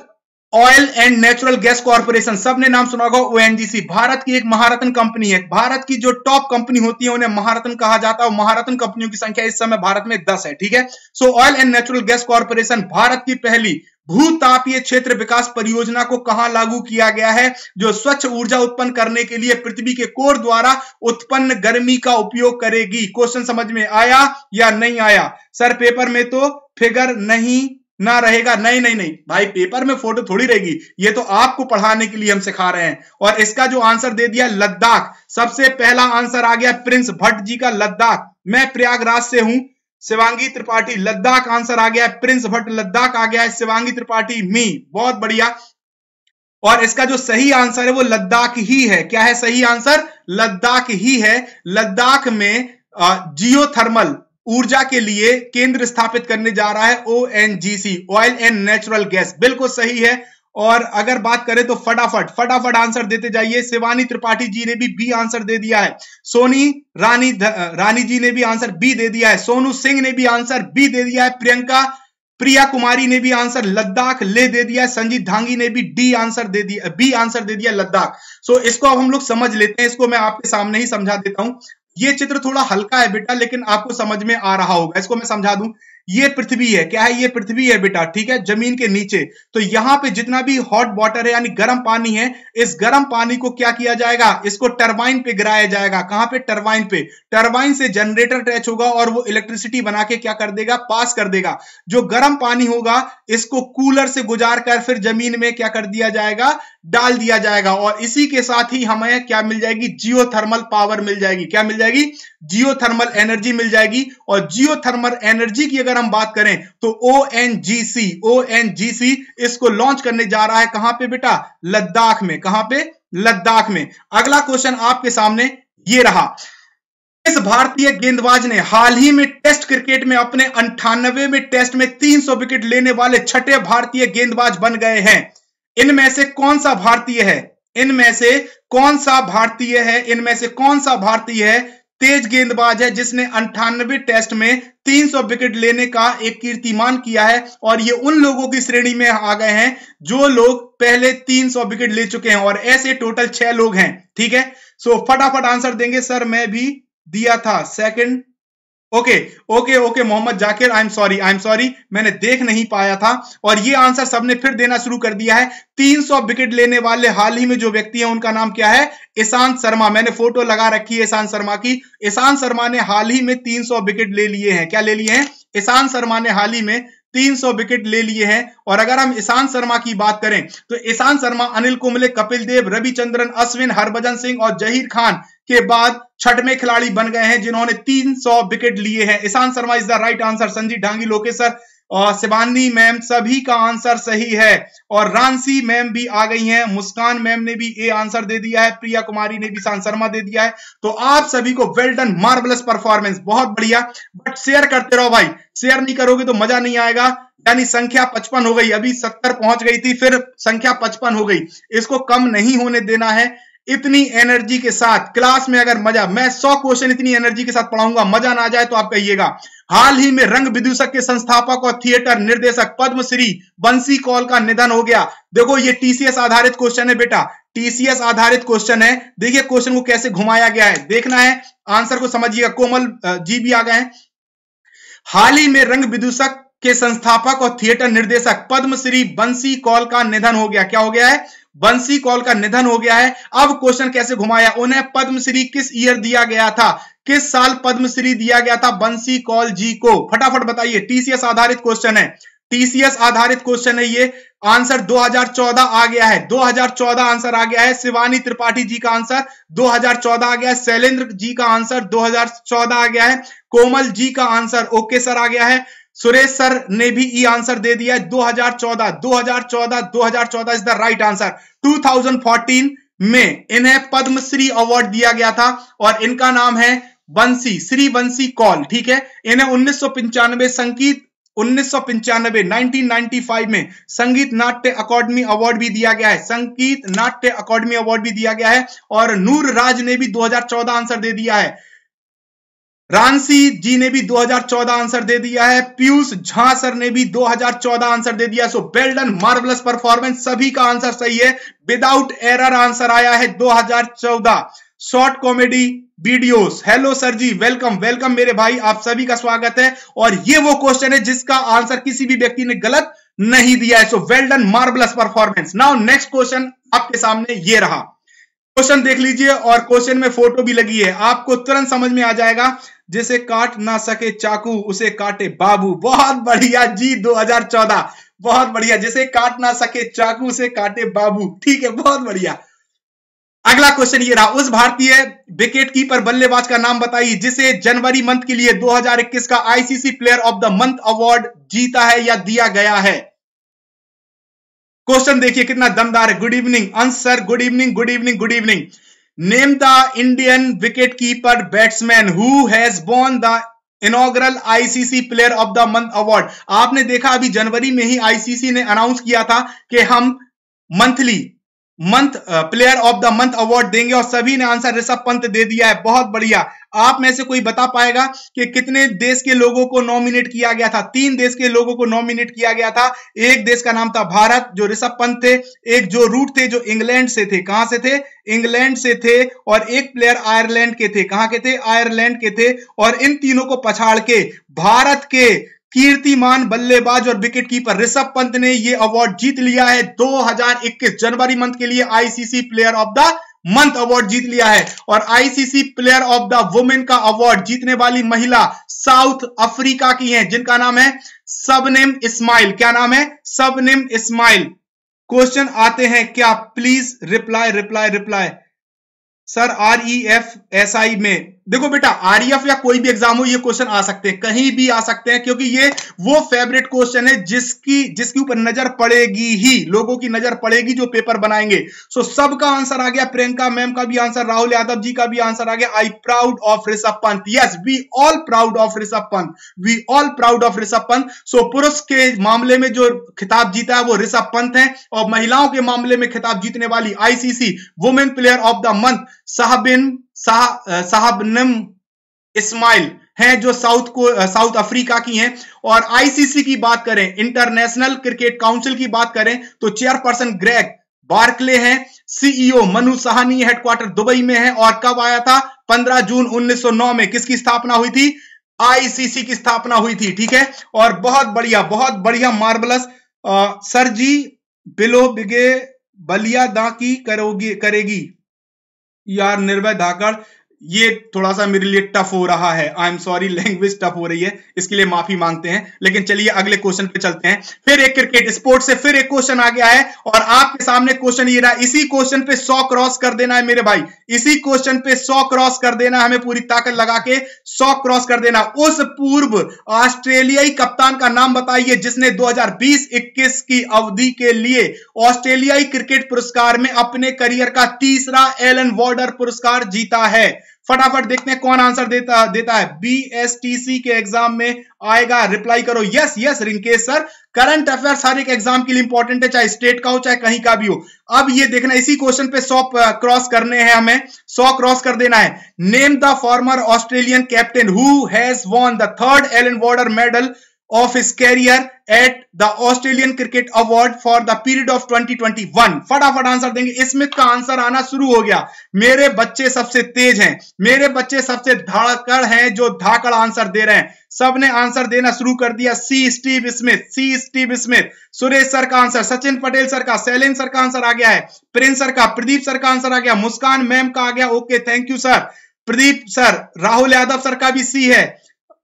oil and natural gas corporation सबने नाम सुना होगा ओएनजीसी भारत की एक महारत्न कंपनी है भारत की जो टॉप कंपनी होती है उन्हें महारत्न कहा जाता है महारत्न कंपनियों की संख्या इस समय भारत में दस है ठीक है so oil and natural gas corporation Bharat की पहली भूतापीय क्षेत्र विकास परियोजना को कहा लागू किया गया है जो स्वच्छ ऊर्जा उत्पन्न करने के लिए पृथ्वी के कोर द्वारा उत्पन्न गर्मी का उपयोग करेगी क्वेश्चन समझ में आया या नहीं आया सर पेपर में तो फिगर नहीं ना रहेगा नहीं नहीं नहीं भाई पेपर में फोटो थोड़ी रहेगी ये तो आपको पढ़ाने के लिए हम सिखा रहे हैं और इसका जो आंसर दे दिया लद्दाख सबसे पहला आंसर आ गया प्रिंस भट्ट जी का लद्दाख मैं प्रयागराज से हूं शिवांगी त्रिपाठी लद्दाख आंसर आ गया प्रिंस भट्ट लद्दाख आ गया है शिवांगी त्रिपाठी मी बहुत बढ़िया और इसका जो सही आंसर है वो लद्दाख ही है क्या है सही आंसर लद्दाख ही है लद्दाख में जियो थर्मल ऊर्जा के लिए केंद्र स्थापित करने जा रहा है O oil and natural gas बिल्कुल सही है और अगर बात करें तो फटाफट फटाफट आंसर देते जाइए शिवानी त्रिपाठी जी ने भी बी आंसर दे दिया है सोनी रानी रानी जी ने भी आंसर बी दे दिया है सोनू सिंह ने भी आंसर बी दे दिया है प्रियंका प्रिया कुमारी ने भी आंसर लद्दाख ले दे दिया संजीत धांगी ने भी डी आंसर दे दिया बी आंसर दे दिया लद्दाख सो so, इसको हम लोग समझ लेते हैं इसको मैं आपके सामने ही समझा देता हूं ये चित्र थोड़ा हल्का है बेटा लेकिन आपको समझ में आ रहा होगा इसको मैं समझा दूं ये पृथ्वी है क्या है ये पृथ्वी है बेटा ठीक है जमीन के नीचे तो यहां पे जितना भी हॉट वाटर है यानी गर्म पानी है इस गर्म पानी को क्या किया जाएगा इसको टरबाइन पे गिराया जाएगा कहां पे टरबाइन पे टरबाइन से जनरेटर अटैच होगा और वो इलेक्ट्रिसिटी बना के क्या कर देगा पास कर देगा जो गर्म पानी होगा इसको कूलर से गुजार कर फिर जमीन में क्या कर दिया जाएगा डाल दिया जाएगा और इसी के साथ ही हमें क्या मिल जाएगी जियोथर्मल पावर मिल जाएगी क्या मिल जाएगी जियोथर्मल एनर्जी मिल जाएगी और जियोथर्मल एनर्जी की अगर हम बात करें तो ओ एन जी सी ओ एन जी सी इसको लॉन्च करने जा रहा है कहां पे बेटा लद्दाख में कहां पे लद्दाख में अगला क्वेश्चन आपके सामने ये रहा इस भारतीय गेंदबाज ने हाल ही में टेस्ट क्रिकेट में अपने अंठानवे में टेस्ट में 300 विकेट लेने वाले छठे भारतीय गेंदबाज बन गए हैं इनमें से कौन सा भारतीय है इनमें से कौन सा भारतीय है इनमें से कौन सा भारतीय है तेज गेंदबाज है जिसने अंठानवे टेस्ट में 300 विकेट लेने का एक कीर्तिमान किया है और ये उन लोगों की श्रेणी में आ गए हैं जो लोग पहले 300 विकेट ले चुके हैं और ऐसे टोटल छह लोग हैं ठीक है सो फटाफट आंसर देंगे सर मैं भी दिया था second okay okay okay Mohammad Zakir I am sorry I am sorry मैंने देख नहीं पाया था और ये आंसर सबने फिर देना शुरू कर दिया है 300 विकेट लेने वाले हाल ही में जो व्यक्ति है उनका नाम क्या है ईशान शर्मा मैंने फोटो लगा रखी है ईशांत शर्मा की ईशांत शर्मा ने हाल ही में 300 विकेट ले लिए हैं क्या ले लिए हैं ईशांत शर्मा ने हाल ही में 300 विकेट ले लिए हैं और अगर हम ईशांत शर्मा की बात करें तो ईशांत शर्मा अनिल कुंबले कपिल देव रविचंद्रन अश्विन हरभजन सिंह और जहीर खान के बाद छठवें खिलाड़ी बन गए हैं जिन्होंने 300 विकेट लिए हैं Ishant Sharma is the right answer Sanjeev Dhangi Lokeshar sir और शिवानी मैम सभी का आंसर सही है और रांसी मैम भी आ गई हैं मुस्कान मैम ने भी ए आंसर दे दिया है प्रिया कुमारी ने भी ईशान शर्मा दे दिया है तो आप सभी को वेल डन परफॉर्मेंस बहुत बढ़िया बट शेयर करते रहो भाई शेयर नहीं करोगे तो मजा नहीं आएगा यानी संख्या पचपन हो गई अभी सत्तर पहुंच गई थी फिर संख्या पचपन हो गई इसको कम नहीं होने देना है इतनी एनर्जी के साथ क्लास में अगर मजा मैं सौ क्वेश्चन इतनी एनर्जी के साथ पढ़ाऊंगा मजा ना जाए तो आप कहिएगा हाल ही में रंग विदूषक के संस्थापक और थिएटर निर्देशक पद्मश्री बंसी कॉल का निधन हो गया देखो ये टीसीएस आधारित क्वेश्चन है बेटा टीसीएस आधारित क्वेश्चन है देखिए क्वेश्चन को कैसे घुमाया गया है देखना है आंसर को समझिएगा कोमल जी भी आ गए हाल ही में रंग विदूषक के संस्थापक और थिएटर निर्देशक पद्मश्री बंसी कौल का निधन हो गया क्या हो गया है बंसी कौल का निधन हो गया है अब क्वेश्चन कैसे घुमाया उन्हें पद्मश्री किस ईयर दिया गया था किस साल पद्मश्री दिया गया था बंसी कौल जी को फटाफट बताइए टीसीएस आधारित क्वेश्चन है टीसीएस आधारित क्वेश्चन है ये आंसर 2014 आ गया है 2014 आंसर आ गया है शिवानी त्रिपाठी जी का आंसर 2014 आ गया है शैलेंद्र जी का आंसर 2014 आ गया है कोमल जी का आंसर ओके सर आ गया है सुरेश सर ने भी ई आंसर दे दिया है 2014 2014 2014 इज द राइट आंसर 2014 में इन्हें पद्मश्री अवार्ड दिया गया था और इनका नाम है बंसी श्री बंसी कॉल ठीक है इन्हें उन्नीस संगीत उन्नीस 1995 में संगीत नाट्य अकादमी अवार्ड भी दिया गया है संगीत नाट्य अकादमी अवार्ड भी दिया गया है और नूर राज ने भी 2014 आंसर दे दिया है रानसी जी ने भी 2014 आंसर दे दिया है पीयूष झा सर ने भी 2014 आंसर दे दिया सो बेल्डन मार्वलस परफॉर्मेंस सभी का आंसर सही है विदाउट एरर आंसर आया है 2014 short comedy videos hello sir ji welcome welcome मेरे भाई आप सभी का स्वागत है और ये वो क्वेश्चन है जिसका आंसर किसी भी व्यक्ति ने गलत नहीं दिया है so well done marvellous performance now next question आपके सामने ये रहा क्वेश्चन देख लीजिए और क्वेश्चन में फोटो भी लगी है आपको तुरंत समझ में आ जाएगा जिसे काट ना सके चाकू उसे काटे बाबू बहुत बढ़िया जी 2014 बहुत बढ़िया जिसे काट ना सके चाकू उसे काटे बाबू ठीक है बहुत बढ़िया अगला क्वेश्चन ये रहा उस भारतीय विकेट कीपर बल्लेबाज का नाम बताइए जिसे जनवरी मंथ के लिए 2021 का ICC player of the month award जीता है या दिया गया है क्वेश्चन देखिए कितना दमदार है good evening answer good evening good evening good evening the Indian wicket keeper batsman who has won the inaugural ICC player of the month award आपने देखा अभी जनवरी में ही आईसीसी ने अनाउंस किया था कि हम monthly month player of the month award देंगे और सभी ने आंसर ऋषभ पंत दे दिया है बहुत बढ़िया आप में से कोई बता पाएगा कि कितने देश के लोगों को नॉमिनेट किया गया था तीन देश के लोगों को नॉमिनेट किया गया था एक देश का नाम था भारत जो ऋषभ पंत थे एक जो रूट थे जो इंग्लैंड से थे कहां से थे इंग्लैंड से थे और एक प्लेयर आयरलैंड के थे कहां के थे आयरलैंड के थे और इन तीनों को पछाड़ के भारत के कीर्तिमान बल्लेबाज और विकेट कीपर ऋषभ पंत ने यह अवार्ड जीत लिया है 2021 जनवरी मंथ के लिए ICC player of the month award जीत लिया है और ICC player of the women का अवार्ड जीतने वाली महिला साउथ अफ्रीका की है जिनका नाम है सबनेम इस्माइल क्या नाम है सबनेम इस्माइल क्वेश्चन आते हैं क्या please reply reply reply sir R E F S I में देखो बेटा आरईएफ e या कोई भी एग्जाम हो ये क्वेश्चन आ सकते हैं कहीं भी आ सकते हैं क्योंकि ये वो फेवरेट क्वेश्चन है जिसकी जिसके ऊपर नजर पड़ेगी ही लोगों की नजर पड़ेगी जो पेपर बनाएंगे सो so, सबका आंसर आ गया प्रियंका मैम का भी आंसर राहुल यादव जी का भी आंसर आ गया I proud of Rishabh Pant yes we all proud of Rishabh Pant we all proud of Rishabh Pant so पुरुष के मामले में जो खिताब जीता है वो ऋषभ पंत है और महिलाओं के मामले में खिताब जीतने वाली ICC women player of the month साहबिन साहबनम इस्माइल हैं जो साउथ को साउथ अफ्रीका की हैं और आईसीसी की बात करें इंटरनेशनल क्रिकेट काउंसिल की बात करें तो चेयरपर्सन ग्रेग बार्कले हैं CEO Manu Sawhney headquarter Dubai में है और कब आया था 15 जून 1909 में किसकी स्थापना हुई थी आईसीसी की स्थापना हुई थी ठीक है और बहुत बढ़िया बहुत बढ़िया मार्बलस सर जी बिलो बिगे बलिया दा की करोगी करेगी यार निर्भय धाकड़ ये थोड़ा सा मेरे लिए टफ हो रहा है I am sorry language tough हो रही है इसके लिए माफी मांगते हैं लेकिन चलिए अगले क्वेश्चन पे चलते हैं फिर एक क्रिकेट स्पोर्ट से फिर एक क्वेश्चन आ गया है और आपके सामने क्वेश्चन ये रहा इसी क्वेश्चन पे सौ क्रॉस कर देना है मेरे भाई इसी क्वेश्चन पे सौ क्रॉस कर देना हमें पूरी ताकत लगा के सौ क्रॉस कर देना उस पूर्व ऑस्ट्रेलियाई कप्तान का नाम बताइए जिसने दो हजार की अवधि के लिए ऑस्ट्रेलियाई क्रिकेट पुरस्कार में अपने करियर का तीसरा एलन वॉर्डर पुरस्कार जीता है फटाफट देखते हैं कौन आंसर देता देता है बीएसटीसी के एग्जाम में आएगा रिप्लाई करो yes yes Rinkesh sir current affair हर एक एग्जाम के लिए इंपॉर्टेंट है चाहे स्टेट का हो चाहे कहीं का भी हो अब ये देखना इसी क्वेश्चन पे सौ क्रॉस करने हैं हमें सौ क्रॉस कर देना है name the former Australian captain who has won the third Allan Border medal of his career at the Australian cricket award for the period of 2021 फटाफट आंसर देंगे स्मिथ का आंसर आना शुरू हो गया मेरे बच्चे सबसे तेज हैं मेरे बच्चे सबसे धाकड़ हैं जो धाकड़ आंसर दे रहे हैं सबने आंसर देना शुरू कर दिया C Steve Smith C Steve Smith Suresh sir का आंसर सचिन पटेल सर का शैलेन सर का आंसर आ गया है प्रिंस सर का प्रदीप सर का आंसर आ गया मुस्कान मैम का आ गया okay thank you sir Pradeep sir Rahul Yadav sir का भी सी है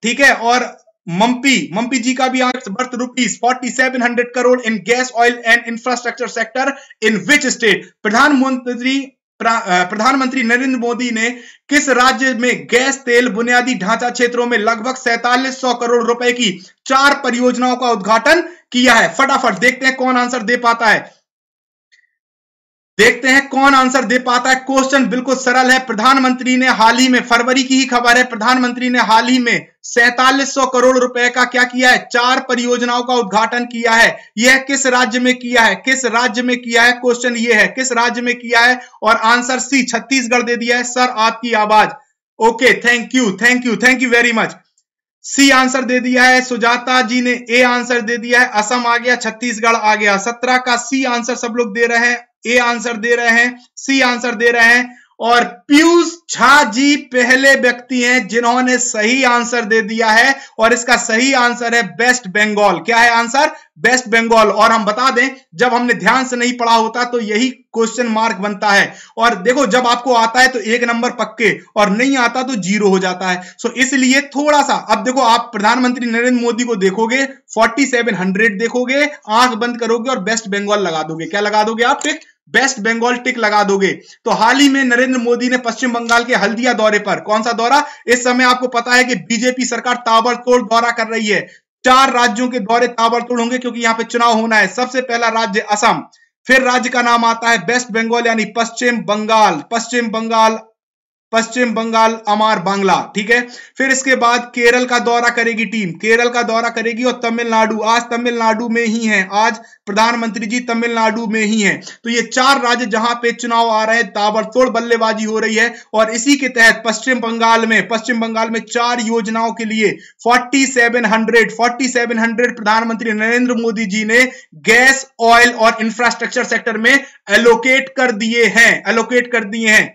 ठीक है और मम्पी मम्पी जी का भी worth rupees forty seven hundred crore in gas oil and infrastructure sector in which state प्रधानमंत्री प्रधानमंत्री नरेंद्र मोदी ने किस राज्य में गैस तेल बुनियादी ढांचा क्षेत्रों में लगभग सैतालीस सौ करोड़ रुपए की चार परियोजनाओं का उद्घाटन किया है फटाफट देखते हैं कौन आंसर दे पाता है देखते हैं कौन आंसर दे पाता है क्वेश्चन बिल्कुल सरल है प्रधानमंत्री ने हाल ही में फरवरी की ही खबर है प्रधानमंत्री ने हाल ही में सैतालीस करोड़ रुपए का क्या किया है चार परियोजनाओं का उद्घाटन किया है यह किस राज्य में किया है किस राज्य में किया है क्वेश्चन ये है किस राज्य में किया है और आंसर सी छत्तीसगढ़ दे दिया है सर आपकी आवाज okay thank you thank you thank you very much C answer दे दिया है सुजाता जी ने ए आंसर दे दिया है असम आ गया छत्तीसगढ़ आ गया सत्रह का सी आंसर सब लोग दे रहे हैं ए आंसर दे रहे हैं सी आंसर दे रहे हैं और पीयूष झा जी पहले व्यक्ति हैं जिन्होंने सही आंसर दे दिया है और इसका सही आंसर है बेस्ट बंगाल क्या है आंसर बेस्ट बंगाल और हम बता दें जब हमने ध्यान से नहीं पढ़ा होता तो यही क्वेश्चन मार्क बनता है और देखो जब आपको आता है तो एक नंबर पक्के और नहीं आता तो जीरो हो जाता है सो इसलिए थोड़ा सा अब देखो आप प्रधानमंत्री नरेंद्र मोदी को देखोगे फोर्टी देखोगे आंख बंद करोगे और बेस्ट बंगाल लगा दोगे क्या लगा दोगे आप टिक वेस्ट बंगाल टिक लगा दोगे तो हाल ही में नरेंद्र मोदी ने पश्चिम बंगाल के हल्दिया दौरे पर कौन सा दौरा इस समय आपको पता है कि बीजेपी सरकार ताबड़तोड़ दौरा कर रही है चार राज्यों के दौरे ताबड़तोड़ होंगे क्योंकि यहां पे चुनाव होना है सबसे पहला राज्य असम फिर राज्य का नाम आता है वेस्ट बंगाल यानी पश्चिम बंगाल पश्चिम बंगाल पश्चिम बंगाल अमार बांग्ला ठीक है फिर इसके बाद केरल का दौरा करेगी टीम केरल का दौरा करेगी और तमिलनाडु आज तमिलनाडु में ही है आज प्रधानमंत्री जी तमिलनाडु में ही हैं तो ये चार राज्य जहां पे चुनाव आ रहे हैं ताबड़तोड़ बल्लेबाजी हो रही है और इसी के तहत पश्चिम बंगाल में पश्चिम बंगाल में चार योजनाओं के लिए forty forty seven hundred seven hundred प्रधानमंत्री नरेंद्र मोदी जी ने गैस ऑयल और इंफ्रास्ट्रक्चर सेक्टर में एलोकेट कर दिए हैं एलोकेट कर दिए हैं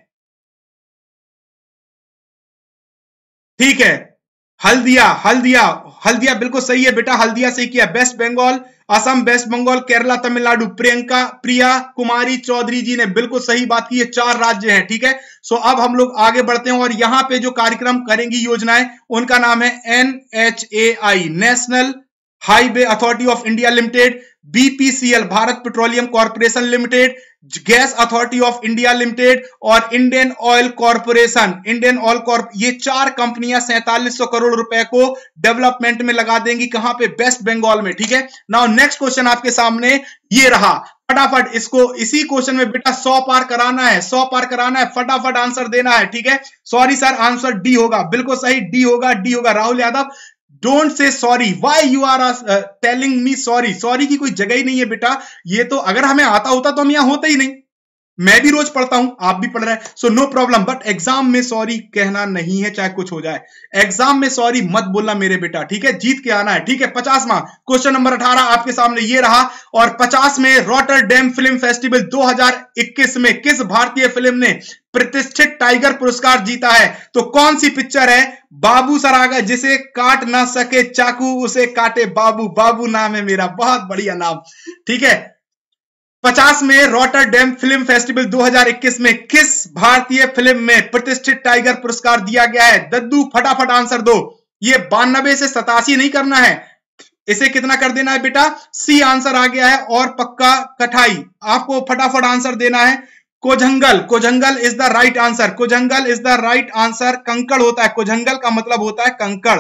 ठीक है हल्दिया हल्दिया हल्दिया बिल्कुल सही है बेटा हल्दिया सही किया वेस्ट बंगाल असम वेस्ट बंगाल केरला तमिलनाडु प्रियंका प्रिया कुमारी चौधरी जी ने बिल्कुल सही बात की ये चार राज्य हैं ठीक है सो अब हम लोग आगे बढ़ते हैं और यहां पे जो कार्यक्रम करेंगी योजनाएं उनका नाम है N H A I national highway authority of India limited BPCL Bharat petroleum corporation limited gas authority of India limited और Indian oil corporation Indian oil corp ये चार कंपनियां सैतालीस करोड़ रुपए को डेवलपमेंट में लगा देंगी कहां पे वेस्ट बंगाल में ठीक है नाउ नेक्स्ट क्वेश्चन आपके सामने ये रहा फटाफट इसको इसी क्वेश्चन में बेटा सौ पार कराना है सौ पार कराना है फटाफट आंसर देना है ठीक है सॉरी सर आंसर डी होगा बिल्कुल सही डी होगा डी होगा Rahul Yadav don't say sorry why you are telling me sorry sorry की कोई जगह ही नहीं है बेटा ये तो अगर हमें आता होता तो हम यहां होते ही नहीं मैं भी रोज पढ़ता हूं आप भी पढ़ रहे हैं so no problem but exam में सॉरी कहना नहीं है चाहे कुछ हो जाए एग्जाम में सॉरी मत बोलना मेरे बेटा ठीक है जीत के आना है ठीक है पचासवा क्वेश्चन नंबर अठारह आपके सामने ये रहा और पचास में रॉटर डैम फिल्म फेस्टिवल 2021 में किस भारतीय फिल्म ने प्रतिष्ठित टाइगर पुरस्कार जीता है तो कौन सी पिक्चर है बाबू सरागा जिसे काट ना सके चाकू उसे काटे बाबू बाबू नाम है मेरा बहुत बढ़िया नाम ठीक है 50 में रोटर डैम फिल्म फेस्टिवल 2021 में किस भारतीय फिल्म में प्रतिष्ठित टाइगर पुरस्कार दिया गया है दद्दू फटाफट आंसर दो ये बानबे से सतासी नहीं करना है इसे कितना कर देना है बेटा सी आंसर आ गया है और पक्का कठाई आपको फटाफट आंसर देना है कोजंगल कोजंगल इज द राइट आंसर कोजंगल इज द राइट आंसर कंकड़ होता है कोजंगल का मतलब होता है कंकड़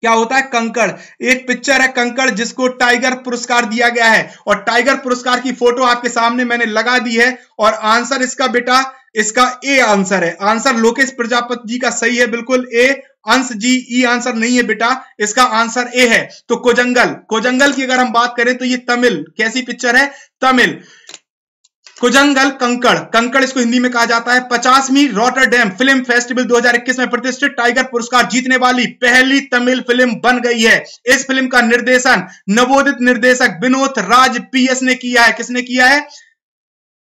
क्या होता है कंकड़ एक पिक्चर है कंकड़ जिसको टाइगर पुरस्कार दिया गया है और टाइगर पुरस्कार की फोटो आपके सामने मैंने लगा दी है और आंसर इसका बेटा इसका ए आंसर है आंसर लोकेश प्रजापति जी का सही है बिल्कुल ए अंश जी ई e आंसर नहीं है बेटा इसका आंसर ए है तो कोजंगल कोजंगल की अगर हम बात करें तो ये तमिल कैसी पिक्चर है तमिल कुजंगल कंकड़ कंकड़ इसको हिंदी में कहा जाता है पचासवीं रॉटरडेम फिल्म फेस्टिवल 2021 में प्रतिष्ठित टाइगर पुरस्कार जीतने वाली पहली तमिल फिल्म बन गई है इस फिल्म का निर्देशन नवोदित निर्देशक विनोद राज पीएस ने किया है किसने किया है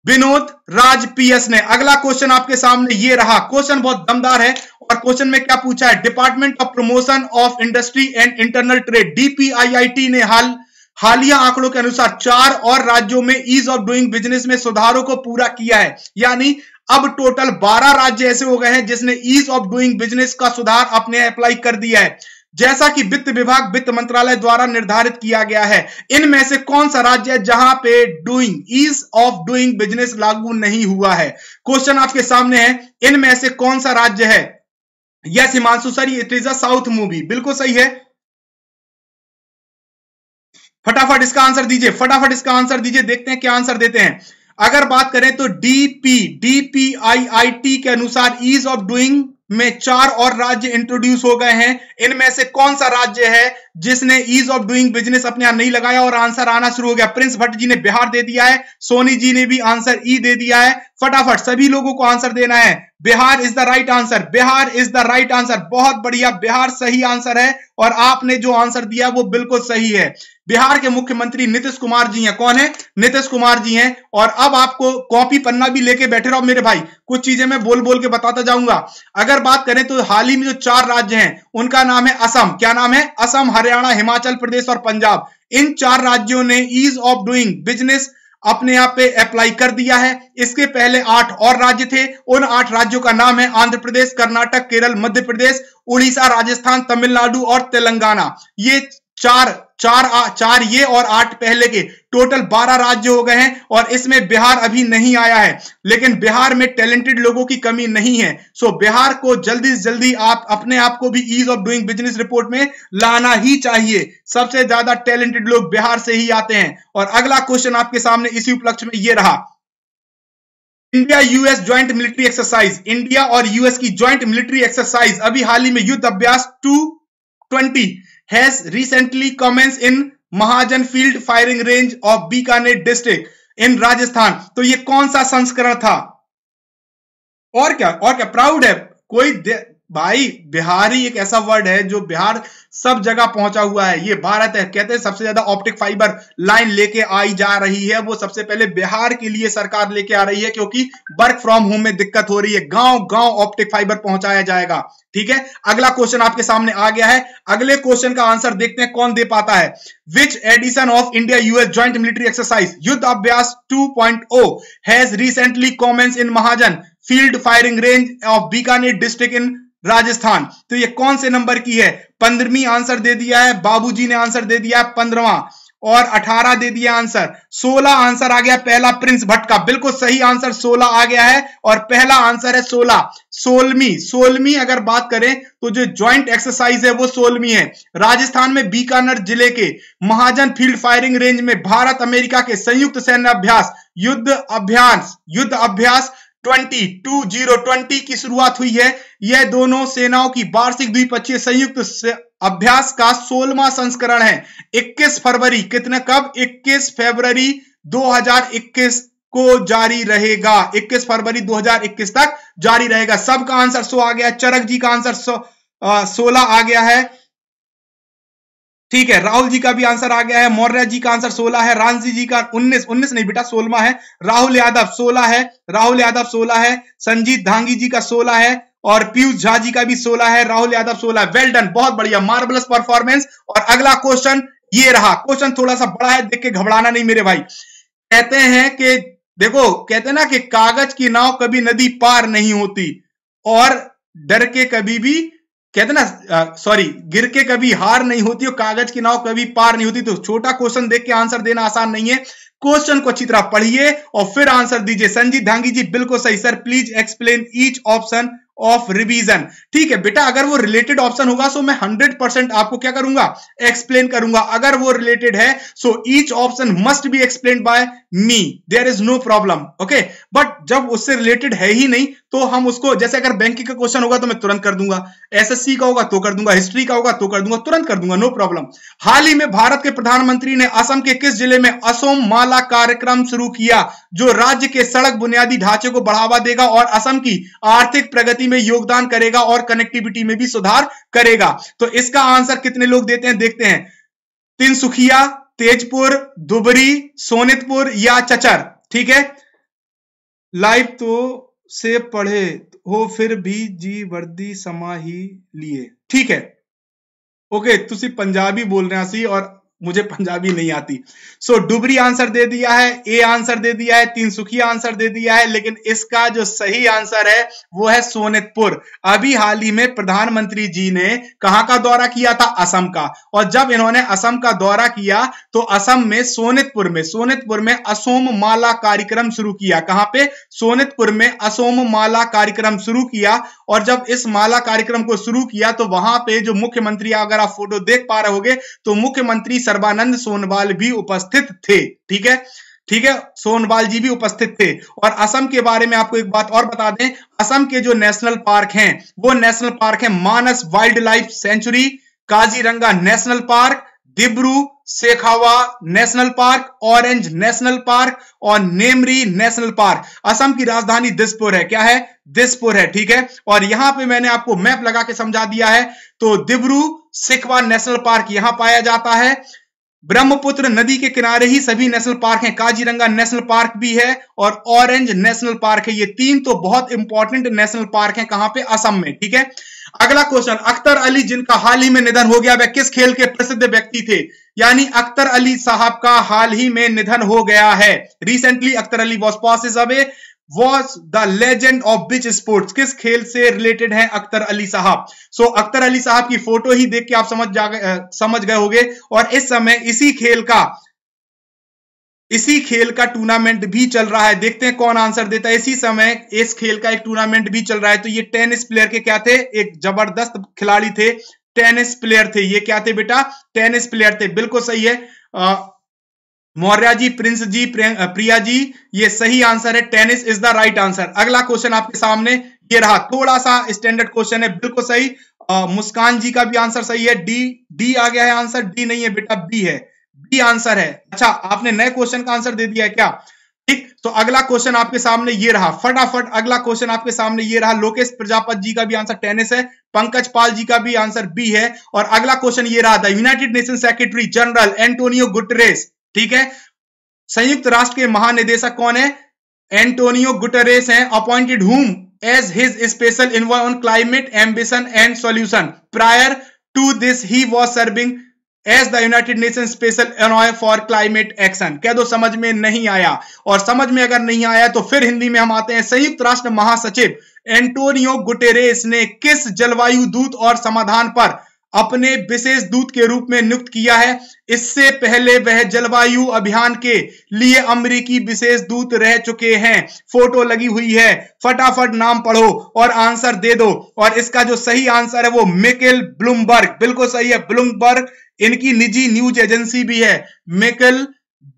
विनोद राज पीएस ने अगला क्वेश्चन आपके सामने ये रहा क्वेश्चन बहुत दमदार है और क्वेश्चन में क्या पूछा है department of promotion of industry and internal trade DPIIT ने हाल हालिया आंकड़ों के अनुसार चार और राज्यों में ईज ऑफ डूइंग बिजनेस में सुधारों को पूरा किया है यानी अब टोटल 12 राज्य ऐसे हो गए हैं जिसने ईज ऑफ डूइंग बिजनेस का सुधार अपने अप्लाई कर दिया है जैसा कि वित्त विभाग वित्त मंत्रालय द्वारा निर्धारित किया गया है इनमें से कौन सा राज्य है जहां पे doing ease of doing business लागू नहीं हुआ है क्वेश्चन आपके सामने है इनमें से कौन सा राज्य है yes Himanshu sir it is a south movie बिल्कुल सही है फटाफट इसका आंसर दीजिए फटाफट इसका आंसर दीजिए देखते हैं क्या आंसर देते हैं अगर बात करें तो डीपी डीपीआईआईटी के अनुसार ईज ऑफ डूइंग में चार और राज्य इंट्रोड्यूस हो गए हैं इनमें से कौन सा राज्य है जिसने ईज ऑफ डूइंग बिजनेस अपने यहां नहीं लगाया और आंसर आना शुरू हो गया प्रिंस भट्ट जी ने बिहार दे दिया है सोनी जी ने भी आंसर ई e दे दिया है फटाफट सभी लोगों को आंसर देना है Bihar is the right answer Bihar is the right answer बहुत बढ़िया बिहार सही आंसर है और आपने जो आंसर दिया वो बिल्कुल सही है बिहार के मुख्यमंत्री नीतीश कुमार जी हैं कौन है नीतीश कुमार जी हैं और अब आपको कॉपी पन्ना भी लेके बैठे रहो मेरे भाई कुछ चीजें मैं बोल बोल के बताता जाऊंगा अगर बात करें तो हाल ही में जो चार राज्य हैं उनका नाम है असम क्या नाम है असम हरियाणा हिमाचल प्रदेश और पंजाब इन चार राज्यों ने ईज ऑफ डूइंग बिजनेस अपने आप पे अप्लाई कर दिया है इसके पहले आठ और राज्य थे उन आठ राज्यों का नाम है आंध्र प्रदेश कर्नाटक केरल मध्य प्रदेश उड़ीसा राजस्थान तमिलनाडु और तेलंगाना ये चार चार आ, चार ये और आठ पहले के टोटल बारह राज्य हो गए हैं और इसमें बिहार अभी नहीं आया है लेकिन बिहार में टैलेंटेड लोगों की कमी नहीं है सो बिहार को जल्दी से जल्दी आप अपने आप को भी ease of doing business report में लाना ही चाहिए सबसे ज्यादा टैलेंटेड लोग बिहार से ही आते हैं और अगला क्वेश्चन आपके सामने इसी उपलक्ष्य में ये रहा India US joint military exercise India और यूएस की ज्वाइंट मिलिट्री एक्सरसाइज अभी हाल ही में Yudh Abhyas two twenty has recently commenced in Mahajan Field firing range of Bikaner district in Rajasthan. तो ये कौन सा संस्करण था और क्या और क्या प्राउड है कोई भाई बिहारी एक ऐसा वर्ड है जो बिहार सब जगह पहुंचा हुआ है ये भारत है कहते हैं सबसे ज्यादा ऑप्टिक फाइबर लाइन लेके आई जा रही है वो सबसे पहले बिहार के लिए सरकार लेके आ रही है क्योंकि वर्क फ्रॉम होम में दिक्कत हो रही है गांव गांव ऑप्टिक फाइबर पहुंचाया जाएगा ठीक है अगला क्वेश्चन आपके सामने आ गया है अगले क्वेश्चन का आंसर देखते हैं कौन दे पाता है which edition of India US joint military exercise Yudh Abhyas 2.0 has recently commence in Mahajan field firing range of Bikaner district in Rajasthan तो ये कौन से नंबर की है पंद्रहवीं आंसर दे दिया है बाबूजी ने आंसर दे दिया है पंद्रवा और 18 दे दिया आंसर 16 आंसर आ गया पहला प्रिंस भट्ट का बिल्कुल सही आंसर 16 आ गया है और पहला आंसर है 16 सोलमी सोलमी अगर बात करें तो जो ज्वाइंट एक्सरसाइज है वो सोलमी है राजस्थान में बीकानेर जिले के महाजन फील्ड फायरिंग रेंज में भारत अमेरिका के संयुक्त सैन्य अभ्यास युद्ध अभ्यास युद्ध अभ्यास ट्वेंटी टू जीरो ट्वेंटी की शुरुआत हुई है यह दोनों सेनाओं की वार्षिक द्विपक्षीय संयुक्त अभ्यास का सोलवा संस्करण है 21 फरवरी कितने कब 21 फरवरी 2021 को जारी रहेगा 21 फरवरी 2021 तक जारी रहेगा सबका आंसर सो आ गया चरक जी का आंसर सो सोलह आ गया है ठीक है राहुल जी का भी आंसर आ गया है मौर्य जी का आंसर 16 है रांझी जी का 19 19 नहीं बेटा सोलवा है राहुल यादव 16 है राहुल यादव 16 है संजीत धांगी जी का 16 है और पीयूष झा जी का भी 16 है राहुल यादव 16 वेल डन बहुत बढ़िया मार्बलस परफॉर्मेंस और अगला क्वेश्चन ये रहा क्वेश्चन थोड़ा सा बड़ा है देख के घबराना नहीं मेरे भाई कहते हैं कि देखो कहते ना कि कागज की नाव कभी नदी पार नहीं होती और डर के कभी भी कहते हैं ना सॉरी गिर के कभी हार नहीं होती और कागज की नाव कभी पार नहीं होती तो छोटा क्वेश्चन देख के आंसर देना आसान नहीं है क्वेश्चन को अच्छी तरह पढ़िए और फिर आंसर दीजिए संजीत धांगी जी बिल्कुल सही sir please explain each option of revision ठीक है बेटा अगर वो रिलेटेड ऑप्शन होगा सो मैं हंड्रेड परसेंट आपको क्या करूंगा एक्सप्लेन करूंगा अगर वो रिलेटेड है so each option must be explain by me there is no problem okay but जब उससे रिलेटेड है ही नहीं तो हम उसको जैसे अगर बैंकिंग का क्वेश्चन होगा तो मैं तुरंत कर दूंगा एसएससी का होगा तो कर दूंगा हिस्ट्री का होगा तो कर दूंगा तुरंत कर दूंगा नो प्रॉब्लम हाल ही में भारत के प्रधानमंत्री ने असम के किस जिले में असोम माला कार्यक्रम शुरू किया जो राज्य के सड़क बुनियादी ढांचे को बढ़ावा देगा और असम की आर्थिक प्रगति में योगदान करेगा और कनेक्टिविटी में भी सुधार करेगा तो इसका आंसर कितने लोग देते हैं देखते हैं तिनसुखिया तेजपुर दुबरी सोनितपुर या चचर ठीक है लाइव तो से पढ़े हो फिर भी जी वर्दी समा ही लिए ठीक है ओके तुसी पंजाबी बोल रहे सी और मुझे पंजाबी नहीं आती सो so, डुबरी आंसर दे दिया है ए आंसर दे दिया है तीन सुखी आंसर दे दिया है लेकिन इसका जो सही आंसर है वो है सोनितपुर अभी हाल ही में प्रधानमंत्री जी ने कहा का दौरा किया था असम का और जब इन्होंने असम का दौरा किया तो असम में सोनितपुर में सोनितपुर में असोम माला कार्यक्रम शुरू किया कहां पे सोनितपुर में असोम माला कार्यक्रम शुरू किया और जब इस माला कार्यक्रम को शुरू किया तो वहां पे जो मुख्यमंत्री अगर आप फोटो देख पा रहे हो तो मुख्यमंत्री सर्बानंद सोनवाल भी उपस्थित थे ठीक है ठीक है सोनवाल जी भी उपस्थित थे और असम के बारे में आपको एक बात और बता दें असम के जो नेशनल पार्क हैं वो नेशनल पार्क है Manas wild life sanctuary Kaziranga national park Dibru Saikhowa national park Orang national park और नेमरी नेशनल पार्क असम की राजधानी दिसपुर है क्या है दिसपुर है ठीक है और यहां पे मैंने आपको मैप लगा के समझा दिया है तो दिब्रू सिखवा नेशनल पार्क यहां पाया जाता है ब्रह्मपुत्र नदी के किनारे ही सभी नेशनल पार्क हैं काजीरंगा नेशनल पार्क भी है और ऑरेंज नेशनल पार्क है ये तीन तो बहुत इंपॉर्टेंट नेशनल पार्क हैं कहां पे असम में ठीक है अगला क्वेश्चन अख्तर अली जिनका हाल ही में निधन हो गया वह किस खेल के प्रसिद्ध व्यक्ति थे यानी अख्तर अली साहब का हाल ही में निधन हो गया है recently Akhtar Ali was is away was the legend of which sports किस खेल से रिलेटेड है अख्तर अली साहब सो so, अख्तर अली साहब की फोटो ही देख के आप समझ जा आ, समझ गए होगे और इस समय इसी खेल का इसी खेल का टूर्नामेंट भी चल रहा है देखते हैं कौन आंसर देता है इसी समय इस खेल का एक टूर्नामेंट भी चल रहा है तो ये टेनिस प्लेयर के क्या थे एक जबरदस्त खिलाड़ी थे टेनिस प्लेयर थे ये क्या थे बेटा टेनिस प्लेयर थे बिल्कुल सही है आ, मौर्या जी प्रिंस जी प्रिया जी ये सही आंसर है tennis is the right answer अगला क्वेश्चन आपके सामने ये रहा थोड़ा सा स्टैंडर्ड क्वेश्चन है बिल्कुल सही आ, मुस्कान जी का भी आंसर सही है डी डी आ गया है आंसर डी नहीं है बेटा बी है बी आंसर है अच्छा आपने नए क्वेश्चन का आंसर दे दिया है क्या ठीक तो अगला क्वेश्चन आपके सामने ये रहा फटाफट अगला क्वेश्चन आपके सामने ये रहा लोकेश प्रजापत जी का भी आंसर टेनिस है पंकज पाल जी का भी आंसर बी है और अगला क्वेश्चन ये रहा था United Nation secretary general Antonio Guterres ठीक है संयुक्त राष्ट्र के महानिदेशक कौन है एंटोनियो गुटरेस हैं appointed whom as his special envoy on climate ambition and solution prior to this he was serving as the United Nation special envoy for climate action कह दो समझ में नहीं आया और समझ में अगर नहीं आया तो फिर हिंदी में हम आते हैं संयुक्त राष्ट्र महासचिव एंटोनियो गुटेरेस ने किस जलवायु दूत और समाधान पर अपने विशेष दूत के रूप में नियुक्त किया है इससे पहले वह जलवायु अभियान के लिए अमरीकी विशेष दूत रह चुके हैं फोटो लगी हुई है फटाफट नाम पढ़ो और आंसर दे दो और इसका जो सही आंसर है वो मिकेल ब्लूमबर्ग बिल्कुल सही है ब्लूमबर्ग इनकी निजी न्यूज एजेंसी भी है मिकेल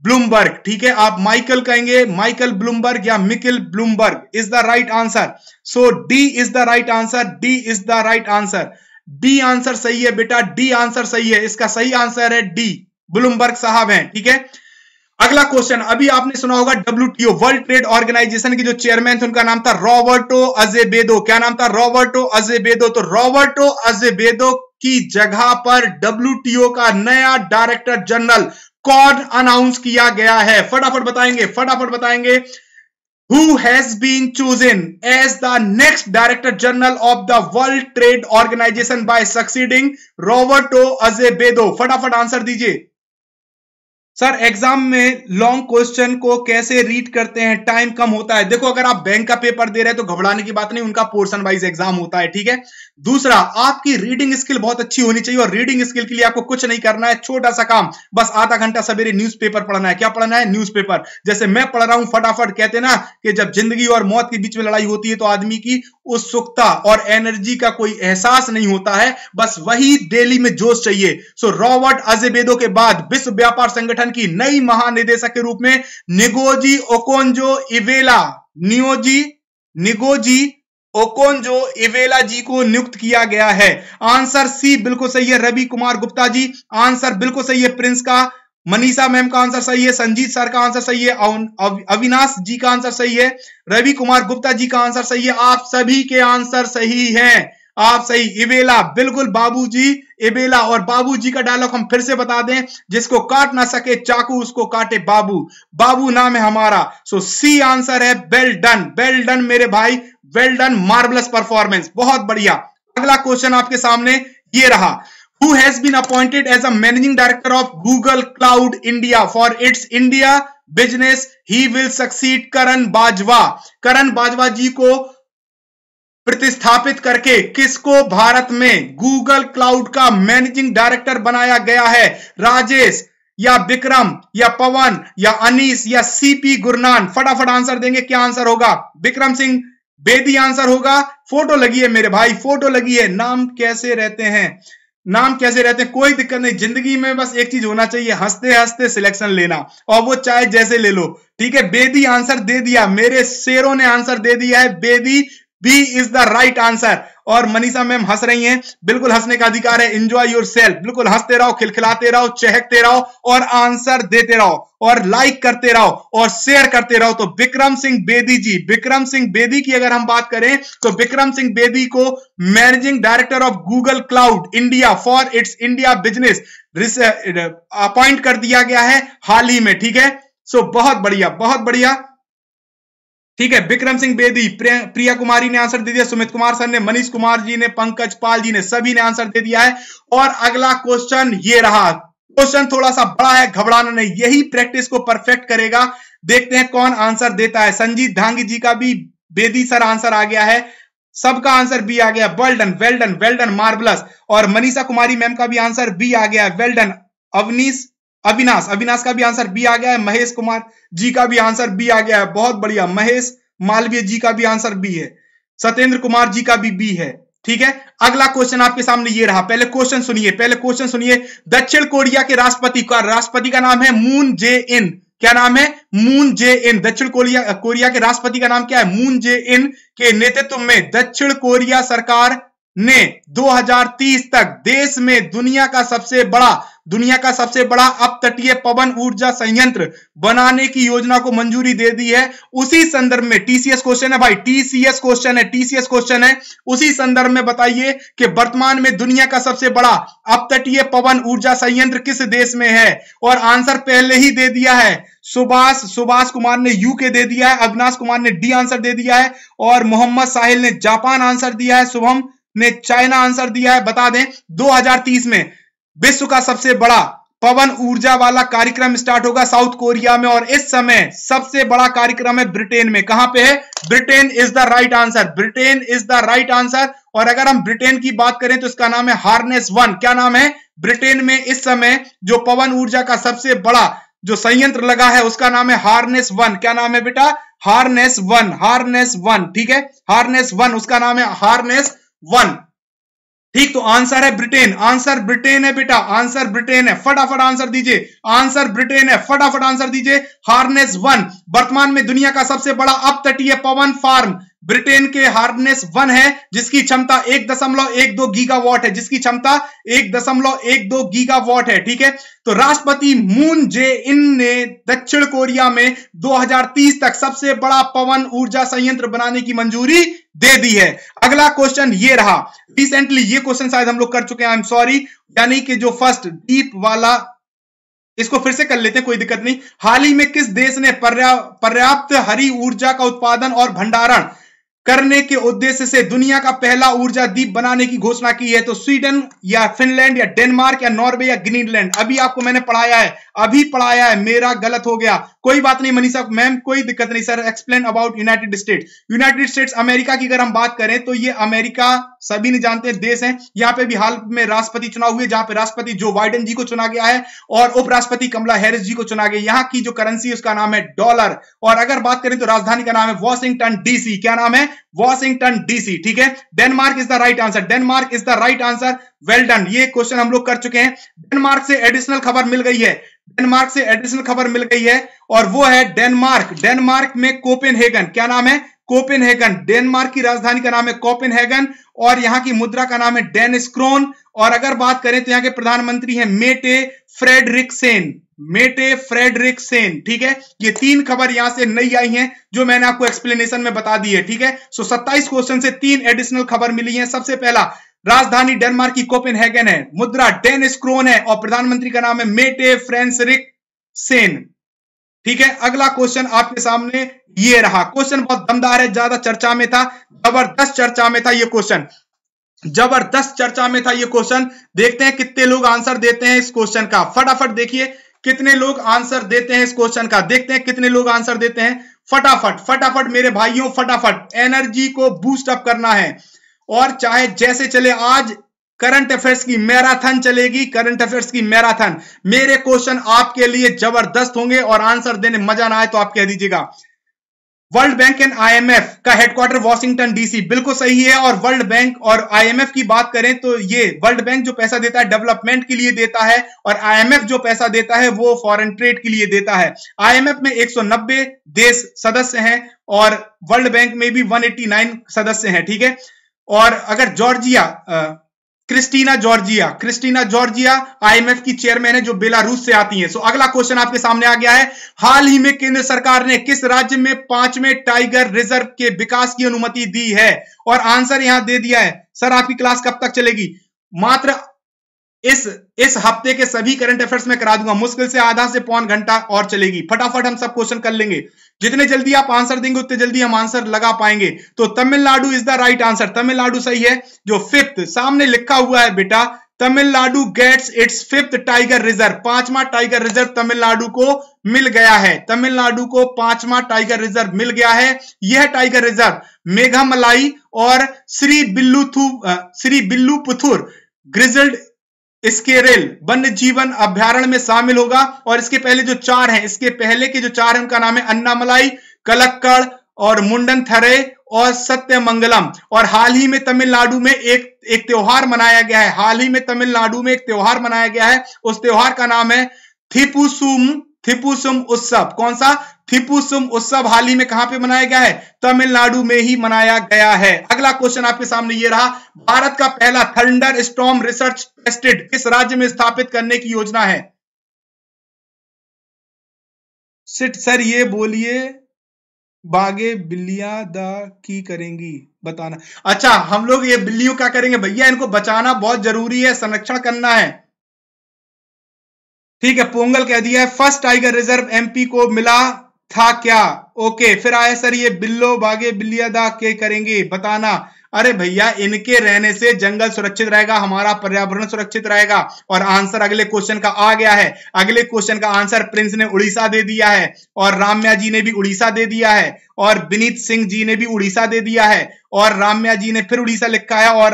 ब्लूमबर्ग ठीक है आप माइकल कहेंगे माइकल ब्लूमबर्ग या Michael Bloomberg is the right answer so D is the right answer D is the right answer D answer सही है बेटा डी आंसर सही है इसका सही आंसर है डी ब्लूमबर्ग साहब हैं ठीक है अगला क्वेश्चन अभी आपने सुना होगा डब्ल्यूटीओ वर्ल्ड ट्रेड ऑर्गेनाइजेशन के जो चेयरमैन थे उनका नाम था रॉबर्टो अजेबेदो क्या नाम था रॉबर्टो अजेबेदो तो रॉबर्टो अजेबेदो की जगह पर डब्ल्यूटीओ का नया डायरेक्टर जनरल कौन अनाउंस किया गया है फटाफट बताएंगे फटाफट बताएंगे who has been chosen as the next Director General of the World Trade Organization by succeeding Roberto Azevedo? फटाफट आंसर दीजिए सर एग्जाम में लॉन्ग क्वेश्चन को कैसे रीड करते हैं टाइम कम होता है देखो अगर आप बैंक का पेपर दे रहे हैं तो घबराने की बात नहीं उनका पोर्शन वाइज एग्जाम होता है ठीक है दूसरा आपकी रीडिंग स्किल बहुत अच्छी होनी चाहिए और रीडिंग स्किल के लिए आपको कुछ नहीं करना है छोटा सा काम बस आधा घंटा सवेरे न्यूज़पेपर पढ़ना है क्या पढ़ना है न्यूज़पेपर जैसे मैं पढ़ रहा हूं फटाफट कहते ना कि जब जिंदगी और मौत के बीच में लड़ाई होती है तो आदमी की उत्सुकता और एनर्जी का कोई एहसास नहीं होता है बस वही डेली में जोश चाहिए सो रॉबर्ट अजेबेदो के बाद विश्व व्यापार संगठन की नई महानिदेशक के रूप में Ngozi Okonjo Iweala Ngozi Ngozi Okonjo Iweala ji को नियुक्त किया गया है आंसर सी बिल्कुल सही है रवि कुमार गुप्ता जी आंसर बिल्कुल सही है प्रिंस का मनीषा मैम का आंसर सही है संजीत सर का आंसर सही है अविनाश जी का आंसर सही है रवि कुमार गुप्ता जी का आंसर सही है आप सभी के आंसर सही हैं आप सही इवेला बिल्कुल बाबूजी इबेला और बाबूजी का डायलॉग हम फिर से बता दें जिसको काट ना सके चाकू उसको काटे बाबू बाबू नाम है हमारा सो सी आंसर है बेल डन बेल डन मेरे भाई वेल डन मार्बलस परफॉर्मेंस बहुत बढ़िया अगला क्वेश्चन आपके सामने ये रहा who has been appointed as a managing director of Google cloud India for its India business he will succeed Karan Bajwa Karan Bajwa ji को प्रतिस्थापित करके किसको भारत में गूगल क्लाउड का मैनेजिंग डायरेक्टर बनाया गया है राजेश या विक्रम या पवन या अनीस या सीपी गुरनान फटाफट आंसर देंगे क्या आंसर होगा विक्रम सिंह बेबी आंसर होगा फोटो लगी है मेरे भाई फोटो लगी है नाम कैसे रहते हैं नाम कैसे रहते हैं कोई दिक्कत नहीं जिंदगी में बस एक चीज होना चाहिए हंसते हंसते सिलेक्शन लेना और वो चाहे जैसे ले लो ठीक है बेदी आंसर दे दिया मेरे शेरों ने आंसर दे दिया है Bedi B is the right answer और मनीषा मैम हंस रही हैं बिल्कुल हंसने का अधिकार है एंजॉय योर सेल्फ बिल्कुल हंसते रहो खिलखिलाते रहो चहकते रहो और आंसर देते रहो और लाइक करते रहो और शेयर करते रहो तो विक्रम सिंह बेदी जी विक्रम सिंह बेदी की अगर हम बात करें तो विक्रम सिंह बेदी को managing director of Google cloud India for its India business appoint कर दिया गया है हाल ही में ठीक है सो so, बहुत बढ़िया बहुत बढ़िया ठीक है विक्रम सिंह बेदी प्रिया कुमारी ने आंसर दे दिया सुमित कुमार सर ने मनीष कुमार जी ने पंकज पाल जी ने सभी ने आंसर दे दिया है और अगला क्वेश्चन ये रहा क्वेश्चन थोड़ा सा बड़ा है घबराना नहीं यही प्रैक्टिस को परफेक्ट करेगा देखते हैं कौन आंसर देता है संजीत धांगी जी का भी बेदी सर आंसर आ गया है सबका आंसर बी आ गया वेल्डन वेल्डन वेल्डन मार्बलस और मनीषा कुमारी मैम का भी आंसर बी आ गया वेल्डन अवनीश अविनाश अविनाश का भी आंसर बी आ गया है महेश कुमार जी का भी आंसर बी आ गया है बहुत बढ़िया महेश मालवीय जी का भी आंसर बी है सत्येंद्र कुमार जी का भी बी है ठीक है अगला क्वेश्चन आपके सामने ये रहा पहले क्वेश्चन सुनिए पहले क्वेश्चन सुनिए दक्षिण कोरिया के राष्ट्रपति का राष्ट्रपति का नाम है मून जे इन क्या नाम है मून जे इन दक्षिण कोरिया कोरिया के राष्ट्रपति का नाम क्या है मून जे इन के नेतृत्व में दक्षिण कोरिया सरकार ने 2030 तक देश में दुनिया का सबसे बड़ा दुनिया का सबसे बड़ा अपतटीय पवन ऊर्जा संयंत्र बनाने की योजना को मंजूरी दे दी है उसी संदर्भ में टीसीएस क्वेश्चन है भाई टीसीएस क्वेश्चन है टीसीएस क्वेश्चन है उसी संदर्भ में बताइए कि वर्तमान में दुनिया का सबसे बड़ा अपतटीय पवन ऊर्जा संयंत्र किस देश में है और आंसर पहले ही दे दिया है सुभाष सुभाष कुमार ने यूके दे दिया है अविनाश कुमार ने डी आंसर दे दिया है और मोहम्मद साहिल ने जापान आंसर दिया है शुभम ने चाइना आंसर दिया है बता दें 2030 में विश्व का सबसे बड़ा पवन ऊर्जा वाला कार्यक्रम स्टार्ट होगा साउथ कोरिया में और इस समय सबसे बड़ा कार्यक्रम है ब्रिटेन में कहां पे है Britain is the right answer Britain is the right answer और अगर हम ब्रिटेन की बात करें तो इसका नाम है हार्नेस वन क्या नाम है ब्रिटेन में इस समय जो पवन ऊर्जा का सबसे बड़ा जो संयंत्र लगा है उसका नाम है हार्नेस वन क्या नाम है बेटा हार्नेस वन हार्नेस वन ठीक है हार्नेस वन उसका नाम है हार्नेस वन ठीक तो आंसर है ब्रिटेन आंसर ब्रिटेन है बेटा आंसर ब्रिटेन है फटाफट आंसर दीजिए आंसर ब्रिटेन है फटाफट आंसर दीजिए हार्नेस वन वर्तमान में दुनिया का सबसे बड़ा अपतटीय पवन फार्म ब्रिटेन के हार्डनेस वन है जिसकी क्षमता एक दशमलव एक दो गीगा वॉट है जिसकी क्षमता एक दशमलव एक दो गीगा वॉट है ठीक है तो राष्ट्रपति मून जे इन ने दक्षिण कोरिया में 2030 तक सबसे बड़ा पवन ऊर्जा संयंत्र बनाने की मंजूरी दे दी है अगला क्वेश्चन ये रहा रिसेंटली ये क्वेश्चन शायद हम लोग कर चुके हैं आई एम सॉरी यानी कि जो फर्स्ट डीप वाला इसको फिर से कर लेते हैं कोई दिक्कत नहीं हाल ही में किस देश ने पर्याप्त हरी ऊर्जा का उत्पादन और भंडारण करने के उद्देश्य से दुनिया का पहला ऊर्जा द्वीप बनाने की घोषणा की है तो स्वीडन या फिनलैंड या डेनमार्क या नॉर्वे या ग्रीनलैंड अभी आपको मैंने पढ़ाया है अभी पढ़ाया है मेरा गलत हो गया कोई बात नहीं मनीषा मैम कोई दिक्कत नहीं sir explain about United State United States America की अगर हम बात करें तो ये अमेरिका सभी ने जानते हैं देश है यहाँ पे भी हाल में राष्ट्रपति चुनाव हुए जहां पे राष्ट्रपति जो बाइडन जी को चुना गया है और उपराष्ट्रपति कमला हैरिस जी को चुना गया यहाँ की जो करेंसी उसका नाम है डॉलर और अगर बात करें तो राजधानी का नाम है वॉशिंगटन डीसी क्या नाम है वॉशिंगटन डीसी ठीक है Denmark is the right answer Denmark is the right answer well done ये क्वेश्चन हम लोग कर चुके हैं डेनमार्क से एडिशनल खबर मिल गई है डेनमार्क से एडिशनल खबर मिल गई है और वो है डेनमार्क डेनमार्क में कोपेनहेगन क्या नाम है कोपेनहेगन डेनमार्क की राजधानी का नाम है कोपेनहेगन और यहाँ की मुद्रा का नाम है डेनिस और अगर बात करें तो यहाँ के प्रधानमंत्री हैं मेटे सेन मेटे सेन ठीक है ये तीन खबर यहां से नई आई हैं जो मैंने आपको एक्सप्लेनेशन में बता दी है ठीक है सो 27 क्वेश्चन से तीन एडिशनल खबर मिली है सबसे पहला राजधानी डेनमार्क की हैगन है मुद्रा डेनिस क्रोन है और प्रधानमंत्री का नाम है मेटे फ्रेंसरिक सेन ठीक है अगला क्वेश्चन आपके सामने ये रहा क्वेश्चन बहुत दमदार है ज्यादा चर्चा में था जबरदस्त चर्चा में था ये क्वेश्चन जबरदस्त चर्चा में था ये क्वेश्चन देखते हैं कितने लोग आंसर देते हैं इस क्वेश्चन का फटाफट देखिए कितने लोग आंसर देते हैं इस क्वेश्चन का देखते हैं कितने लोग आंसर देते हैं फटाफट फटाफट मेरे भाइयों फटाफट एनर्जी को बूस्ट अप करना है और चाहे जैसे चले आज करंट अफेयर्स की मैराथन चलेगी करंट अफेयर्स की मैराथन मेरे क्वेश्चन आपके लिए जबरदस्त होंगे और आंसर देने मजा ना आए तो आप कह दीजिएगा वर्ल्ड बैंक एंड आईएमएफ का हेडक्वार्टर वॉशिंगटन डीसी बिल्कुल सही है और वर्ल्ड बैंक और आईएमएफ की बात करें तो ये वर्ल्ड बैंक जो पैसा देता है डेवलपमेंट के लिए देता है और आईएमएफ जो पैसा देता है वो फॉरेन ट्रेड के लिए देता है आईएमएफ में 190 देश सदस्य हैं और वर्ल्ड बैंक में भी 189 सदस्य हैं ठीक है थीके? और अगर Georgieva Kristalina Georgieva Kristalina Georgieva IMF की चेयरमैन है जो बेलारूस से आती हैं सो अगला क्वेश्चन आपके सामने आ गया है हाल ही में केंद्र सरकार ने किस राज्य में पांचवें टाइगर रिजर्व के विकास की अनुमति दी है और आंसर यहां दे दिया है सर आपकी क्लास कब तक चलेगी मात्र इस इस हफ्ते के सभी करंट अफेयर्स में करा दूंगा मुश्किल से आधा से पौन घंटा और चलेगी फटाफट हम सब क्वेश्चन कर लेंगे जितने जल्दी आप आंसर देंगे उतने जल्दी हम आंसर लगा पाएंगे तो Tamil Nadu is the right answer Tamil Nadu सही है जो फिफ्थ सामने लिखा हुआ है बेटा Tamil Nadu gets its fifth tiger reserve पांचवा टाइगर रिजर्व तमिलनाडु को मिल गया है तमिलनाडु को पांचवा टाइगर रिजर्व मिल गया है यह टाइगर रिजर्व मेघामलाई और Srivilli Srivilliputhur grizzled squirrel वन्य जीवन अभ्यारण में शामिल होगा और इसके पहले जो चार हैं इसके पहले के जो चार हैं उनका नाम है अन्नामलाई कलक्कड़ और मुंडन थरे और सत्यमंगलम और हाल ही में तमिलनाडु में एक एक त्योहार मनाया गया है हाल ही में तमिलनाडु में एक त्योहार मनाया गया है उस त्योहार का नाम है थिपुसुम थिपुसुम उत्सव कौन सा थिपुसुम उत्सव हाल ही में कहां पे मनाया गया है तमिलनाडु में ही मनाया गया है अगला क्वेश्चन आपके सामने ये रहा भारत का पहला थंडर स्टॉम रिसर्च टेस्टेड किस राज्य में स्थापित करने की योजना है सिट सर ये बोलिए बागे बिल्लिया द की करेंगी बताना अच्छा हम लोग ये बिल्लियों का करेंगे भैया इनको बचाना बहुत जरूरी है संरक्षण करना है ठीक है पोंगल कह दिया है फर्स्ट टाइगर रिजर्व एमपी को मिला था क्या ओके फिर आया सर ये बिल्लो बागे बिल्लियादा के करेंगे बताना अरे भैया इनके रहने से जंगल सुरक्षित रहेगा हमारा पर्यावरण सुरक्षित रहेगा और आंसर अगले क्वेश्चन का आ गया है अगले क्वेश्चन का आंसर प्रिंस ने उड़ीसा दे दिया है और राम्या जी ने भी उड़ीसा दे दिया है और विनीत सिंह जी ने भी उड़ीसा दे दिया है और राम्या जी ने फिर उड़ीसा लिखा है और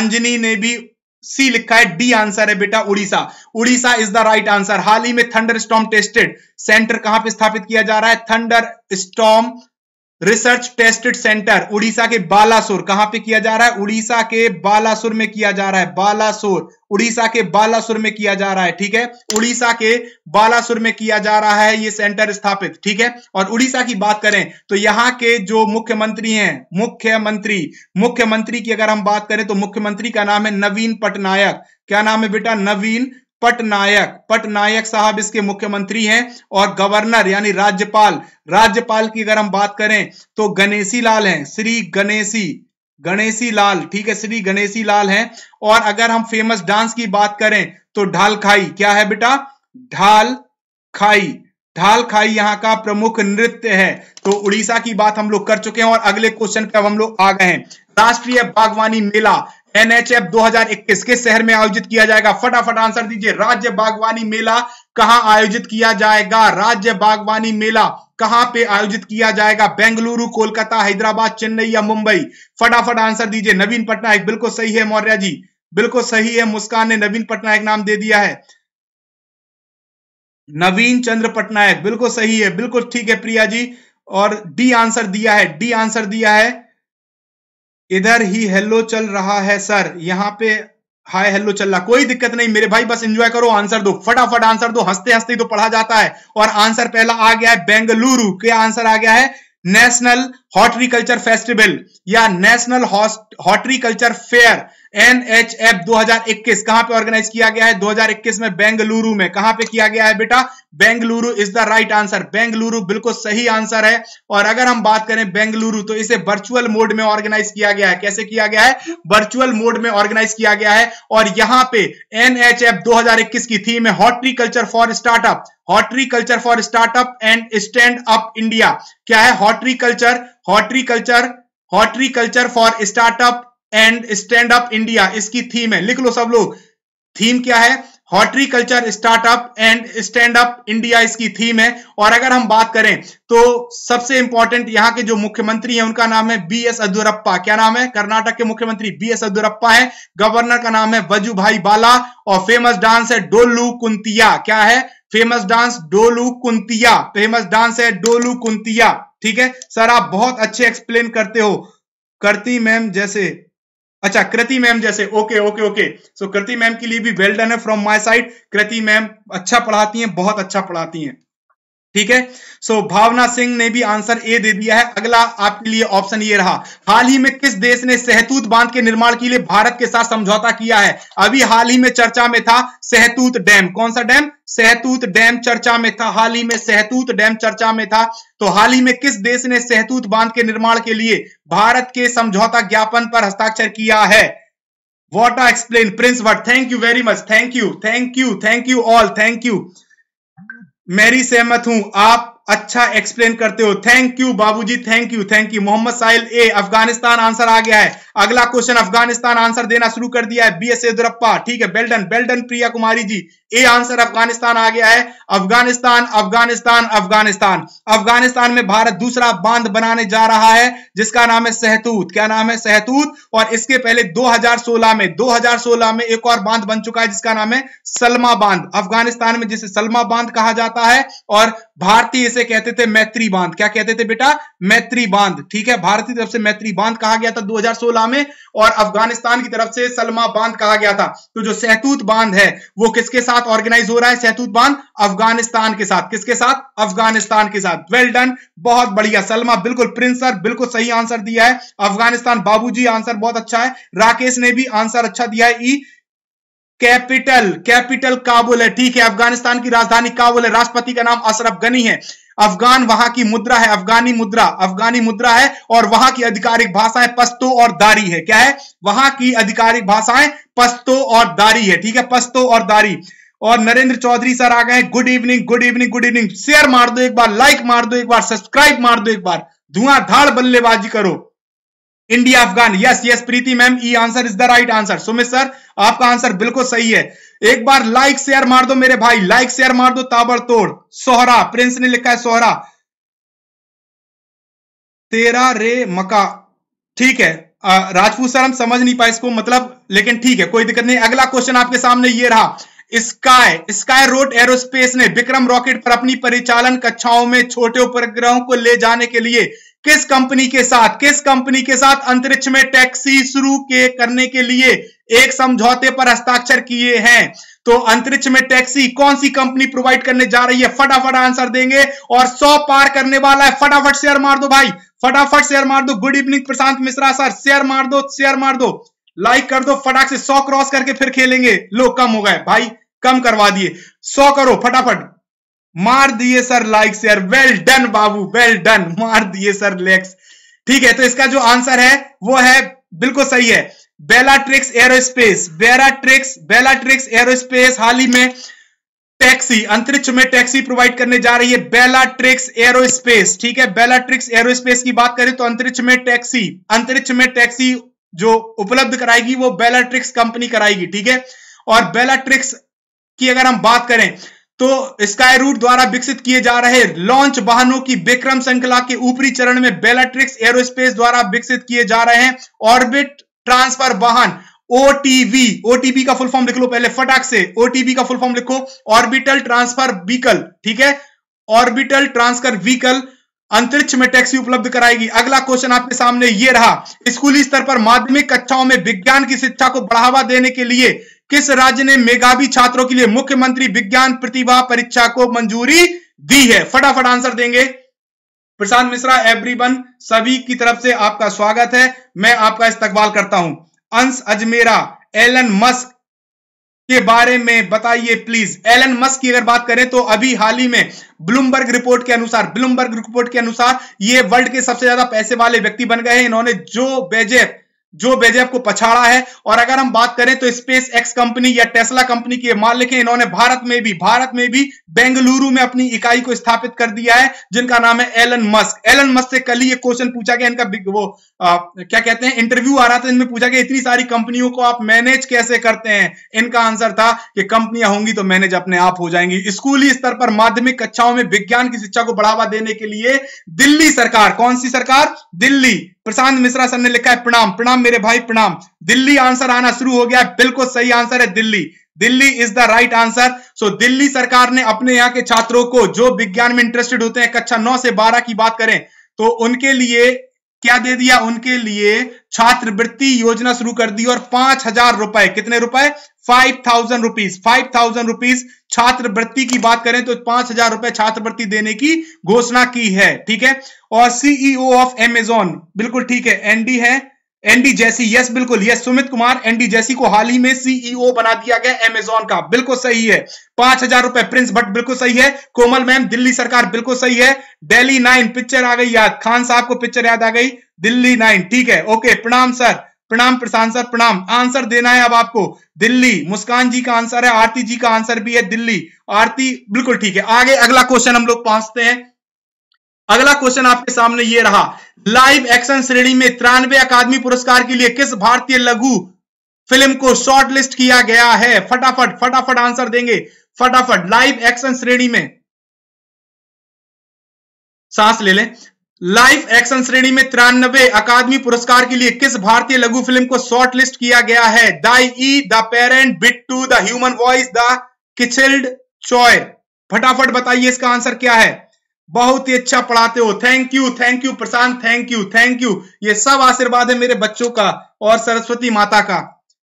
अंजनी ने भी सी लिखा है डी आंसर है बेटा Odisha Odisha is the right answer हाल ही में थंडर स्टॉम टेस्टेड सेंटर कहां पे स्थापित किया जा रहा है thunderstorm research testbed centre Odisha के बालासुर कहां पे किया जा रहा है उड़ीसा के बालासुर में किया जा रहा है बालासुर उड़ीसा के बालासुर में किया जा रहा है ठीक है उड़ीसा के बालासुर में किया जा रहा है ये सेंटर स्थापित ठीक है और उड़ीसा की बात करें तो यहाँ के जो मुख्यमंत्री हैं मुख्यमंत्री मुख्यमंत्री की अगर हम बात करें तो मुख्यमंत्री का नाम है नवीन पटनायक क्या नाम है बेटा नवीन पटनायक पटनायक साहब इसके मुख्यमंत्री हैं और गवर्नर यानी राज्यपाल राज्यपाल की अगर हम बात करें तो गणेशी लाल हैं श्री गणेशी गणेशी लाल ठीक है श्री गणेशी लाल हैं और अगर हम फेमस डांस की बात करें तो ढाल खाई क्या है बेटा ढाल खाई ढाल खाई यहाँ का प्रमुख नृत्य है तो उड़ीसा की बात हम लोग कर चुके हैं और अगले क्वेश्चन पे अब हम लोग आ गए हैं राष्ट्रीय बागवानी मेला एनएचएफ 2021 किस शहर में आयोजित किया जाएगा फटाफट आंसर दीजिए राज्य बागवानी मेला कहां आयोजित किया जाएगा राज्य बागवानी मेला कहां पे आयोजित किया जाएगा बेंगलुरु कोलकाता हैदराबाद चेन्नई या मुंबई फटाफट आंसर दीजिए नवीन पटनायक बिल्कुल सही है मौर्य जी बिल्कुल सही है मुस्कान ने नवीन पटनायक नाम दे दिया है नवीन चंद्र पटनायक बिल्कुल सही है बिल्कुल ठीक है प्रिया जी और डी आंसर दिया है डी आंसर दिया है इधर ही हेलो चल रहा है सर यहाँ पे हाय हेलो चल रहा कोई दिक्कत नहीं मेरे भाई बस एंजॉय करो आंसर दो फटाफट आंसर दो हंसते हंसते तो पढ़ा जाता है और आंसर पहला आ गया है बेंगलुरु क्या आंसर आ गया है नेशनल हॉर्टिकल्चर फेस्टिवल या national horticulture fair N H F दो हजार इक्कीस कहां पर ऑर्गेनाइज किया गया है 2021 में बेंगलुरु में कहां पे किया गया है बेटा Bengaluru is the right answer Bengaluru बिल्कुल सही आंसर है और अगर हम बात करें बेंगलुरु तो इसे वर्चुअल मोड में ऑर्गेनाइज किया गया है कैसे किया गया है वर्चुअल मोड में ऑर्गेनाइज किया गया है और यहां पे एनएचएफ 2021 की थीम है horticulture for startup horticulture for startup and stand up India क्या है horticulture horticulture horticulture for startup and stand up India इसकी थीम है लिख लो सब लोग थीम क्या है horticulture startup and stand up India इसकी थीम है और अगर हम बात करें तो सबसे इंपॉर्टेंट यहाँ के जो मुख्यमंत्री हैं उनका नाम है बी एस अद्युरप्पा क्या नाम है कर्नाटक के मुख्यमंत्री बी एस अद्युरप्पा है गवर्नर का नाम है वजू भाई बाला और फेमस डांस है डोलू कुंतिया क्या है famous dance Dollu Kunitha famous dance है डोलू कुंतिया ठीक है सर आप बहुत अच्छे एक्सप्लेन करते हो करती मैम जैसे अच्छा कृति मैम जैसे okay okay okay so Kriti ma'am के लिए भी वेल डन है from my side Kriti ma'am अच्छा पढ़ाती हैं बहुत अच्छा पढ़ाती हैं ठीक है सो so, भावना सिंह ने भी आंसर ए दे दिया है अगला आपके लिए ऑप्शन ये रहा हाल ही में किस देश ने सहतूत बांध के निर्माण के लिए भारत के साथ समझौता किया है अभी हाल ही में चर्चा में था सहतूत डैम कौन सा डैम सहतूत डैम चर्चा में था हाल ही में सहतूत डैम चर्चा में था तो हाल ही में किस देश ने सहतूत बांध के निर्माण के लिए भारत के समझौता ज्ञापन पर हस्ताक्षर किया है what explain Prince what thank you very much thank you thank you thank you all thank you मेरी सहमत हूं आप अच्छा एक्सप्लेन करते हो thank you Babuji thank you thank you Mohammad Sahil A Afghanistan answer आ गया है अगला क्वेश्चन अफगानिस्तान आंसर देना शुरू कर दिया है बी एस येदुरप्पा ठीक है बेल्डन बेल्डन प्रिया कुमारी जी ए आंसर अफगानिस्तान आ गया है अफगानिस्तान अफगानिस्तान अफगानिस्तान अफगानिस्तान में भारत दूसरा बांध बनाने जा रहा है जिसका नाम है सहतूत क्या नाम है सहतूत और इसके पहले 2016 में 2016 में एक और बांध बन चुका है जिसका नाम है सलमा बांध अफगानिस्तान में जिसे सलमा बांध कहा जाता है और भारतीय इसे कहते थे मैत्री बांध क्या कहते थे बेटा मैत्री बांध ठीक है भारतीय तरफ से मैत्री बांध कहा गया था दो में और अफगानिस्तान की तरफ से सलमा बांध कहा गया था तो जो सहतूत बांध है वो किसके साथ ऑर्गेनाइज हो रहा है सहतूत बांध अफगानिस्तान के साथ किसके साथ अफगानिस्तान के साथ वेल डन बहुत बढ़िया सलमा बिल्कुल प्रिंस सर बिल्कुल सही आंसर दिया है अफगानिस्तान बाबू आंसर बहुत अच्छा है राकेश ने भी आंसर अच्छा दिया है ई कैपिटल कैपिटल काबुल है ठीक है अफगानिस्तान की राजधानी काबुल है राष्ट्रपति का नाम अशरफ गनी है अफगान वहां की मुद्रा है अफगानी मुद्रा अफगानी मुद्रा है और वहां की आधिकारिक भाषाएं पस्तो और दारी है क्या है वहां की आधिकारिक भाषाएं पस्तो और दारी है ठीक है पस्तो और दारी और नरेंद्र चौधरी सर आ गए good evening good evening good evening share मार दो एक बार लाइक मार दो एक बार सब्सक्राइब मार दो एक बार धुआं धाड़ बल्लेबाजी करो India Afghan yes yes Preeti ma'am E answer is the right answer Sumit sir आपका आंसर बिल्कुल सही है एक बार लाइक शेयर मार दो मेरे भाई लाइक शेयर मार दो ताबड़तोड़ सोहरा प्रिंस ने लिखा है सोहरा तेरा रे मका ठीक है राजपूत सर हम समझ नहीं पाए इसको मतलब लेकिन ठीक है कोई दिक्कत नहीं अगला क्वेश्चन आपके सामने ये रहा स्काई स्काय रोड एरोस्पेस ने विक्रम रॉकेट पर अपनी परिचालन कक्षाओं में छोटे उपग्रहों को ले जाने के लिए किस कंपनी के साथ किस कंपनी के साथ अंतरिक्ष में टैक्सी शुरू के करने के लिए एक समझौते पर हस्ताक्षर किए हैं तो अंतरिक्ष में टैक्सी कौन सी कंपनी प्रोवाइड करने जा रही है फटाफट आंसर देंगे और सौ पार करने वाला है फटाफट शेयर मार दो भाई फटाफट शेयर मार दो good evening Prashant Mishra sir share मार दो शेयर मार दो लाइक कर दो फटाक से सौ क्रॉस करके फिर खेलेंगे लो कम हो गए भाई कम करवा दिए सौ करो फटाफट मार दिए sir like share well done बाबू वेल डन मार दिए सर लेक्स ठीक है तो इसका जो आंसर है वो है बिल्कुल सही है Bellatrix Aerospace Bellatrix Bellatrix Aerospace हाल ही में टैक्सी अंतरिक्ष में टैक्सी प्रोवाइड करने जा रही है बेलाट्रिक्स एरोस्पेस ठीक है बेलाट्रिक्स एरोस्पेस की बात करें तो अंतरिक्ष में टैक्सी अंतरिक्ष में टैक्सी जो उपलब्ध कराएगी वो बेलाट्रिक्स कंपनी कराएगी ठीक है और बेलाट्रिक्स की अगर हम बात करें तो स्काई रूट द्वारा विकसित किए जा रहे लॉन्च वाहनों की विक्रम श्रृंखला के ऊपरी चरण में बेलाट्रिक्स एरोस्पेस द्वारा विकसित किए जा रहे हैं ऑर्बिट ट्रांसफर वाहन ओटीवी ओटीवी का फुल फॉर्म लिख लो पहले फटाक से ओटीबी का फुल फॉर्म लिखो ऑर्बिटल ट्रांसफर व्हीकल ठीक है ऑर्बिटल ट्रांसफर व्हीकल अंतरिक्ष में टैक्सी उपलब्ध कराएगी अगला क्वेश्चन आपके सामने ये रहा स्कूली स्तर पर माध्यमिक कक्षाओं में विज्ञान की शिक्षा को बढ़ावा देने के लिए किस राज्य ने मेगावी छात्रों के लिए मुख्यमंत्री विज्ञान प्रतिभा परीक्षा को मंजूरी दी है फटाफट आंसर देंगे प्रशांत मिश्रा एवरीवन सभी की तरफ से आपका स्वागत है मैं आपका इस्तकबाल करता हूं अंश अजमेरा एलन मस्क के बारे में बताइए प्लीज एलन मस्क की अगर बात करें तो अभी हाल ही में ब्लूमबर्ग रिपोर्ट के अनुसार ब्लूमबर्ग रिपोर्ट के अनुसार ये वर्ल्ड के सबसे ज्यादा पैसे वाले व्यक्ति बन गए हैं इन्होंने जो बेजेफ जो बेजेप को पछाड़ा है और अगर हम बात करें तो स्पेस एक्स कंपनी या टेस्ला कंपनी के मालिक हैं इन्होंने भारत में भी भारत में भी बेंगलुरु में अपनी इकाई को स्थापित कर दिया है जिनका नाम है एलन मस्क एलन मस्क से कल ही ये क्वेश्चन पूछा गया इनका बिग वो आ, क्या कहते हैं इंटरव्यू आ रहा था इनमें पूछा गया इतनी सारी कंपनियों को आप मैनेज कैसे करते हैं इनका आंसर था कि कंपनियां होंगी तो मैनेज अपने आप हो जाएंगी स्कूली स्तर पर माध्यमिक कक्षाओं में विज्ञान की शिक्षा को बढ़ावा देने के लिए दिल्ली सरकार कौन सी सरकार दिल्ली प्रशांत मिश्रा सर ने लिखा है प्रणाम प्रणाम मेरे भाई प्रणाम दिल्ली आंसर आना शुरू हो गया बिल्कुल सही आंसर है Delhi Delhi is the right answer so Delhi सरकार ने अपने यहाँ के छात्रों को जो विज्ञान में इंटरेस्टेड होते हैं कक्षा नौ से बारह की बात करें तो उनके लिए क्या दे दिया उनके लिए छात्रवृत्ति योजना शुरू कर दी और पांच हजार रुपए कितने रुपए five thousand rupees five thousand rupees छात्रवृत्ति की बात करें तो पांच हजार रुपए छात्रवृत्ति देने की घोषणा की है ठीक है और सीईओ ऑफ एमेजॉन बिल्कुल ठीक है एनडी है एनडी जैसी यस बिल्कुल यस सुमित कुमार एनडी जैसी को हाल ही में सीईओ e बना दिया गया एमेजॉन का बिल्कुल सही है पांच हजार रुपए प्रिंस भट्ट बिल्कुल सही है कोमल मैम दिल्ली सरकार बिल्कुल सही है डेली नाइन पिक्चर आ गई याद खान साहब को पिक्चर याद आ गई दिल्ली नाइन ठीक है ओके प्रणाम सर प्रणाम प्रशांत सर प्रणाम आंसर देना है अब आपको दिल्ली मुस्कान जी का आंसर है आरती जी का आंसर भी है दिल्ली आरती बिल्कुल ठीक है आगे अगला क्वेश्चन हम लोग पहुंचते हैं अगला क्वेश्चन आपके सामने ये रहा लाइव एक्शन श्रेणी में तिरानवे अकादमी पुरस्कार के लिए किस भारतीय लघु फिल्म को शॉर्टलिस्ट किया गया है फटाफट फटाफट आंसर देंगे फटाफट लाइव एक्शन श्रेणी में सांस ले लें लाइव एक्शन श्रेणी में तिरानबे अकादमी पुरस्कार के लिए किस भारतीय लघु फिल्म को शॉर्टलिस्ट किया गया है thy the parent bit to the human voice the किचिल्ड चॉय फटाफट बताइए इसका आंसर क्या है बहुत ही अच्छा पढ़ाते हो thank you thank you Prashant thank you thank you ये सब आशीर्वाद है मेरे बच्चों का और सरस्वती माता का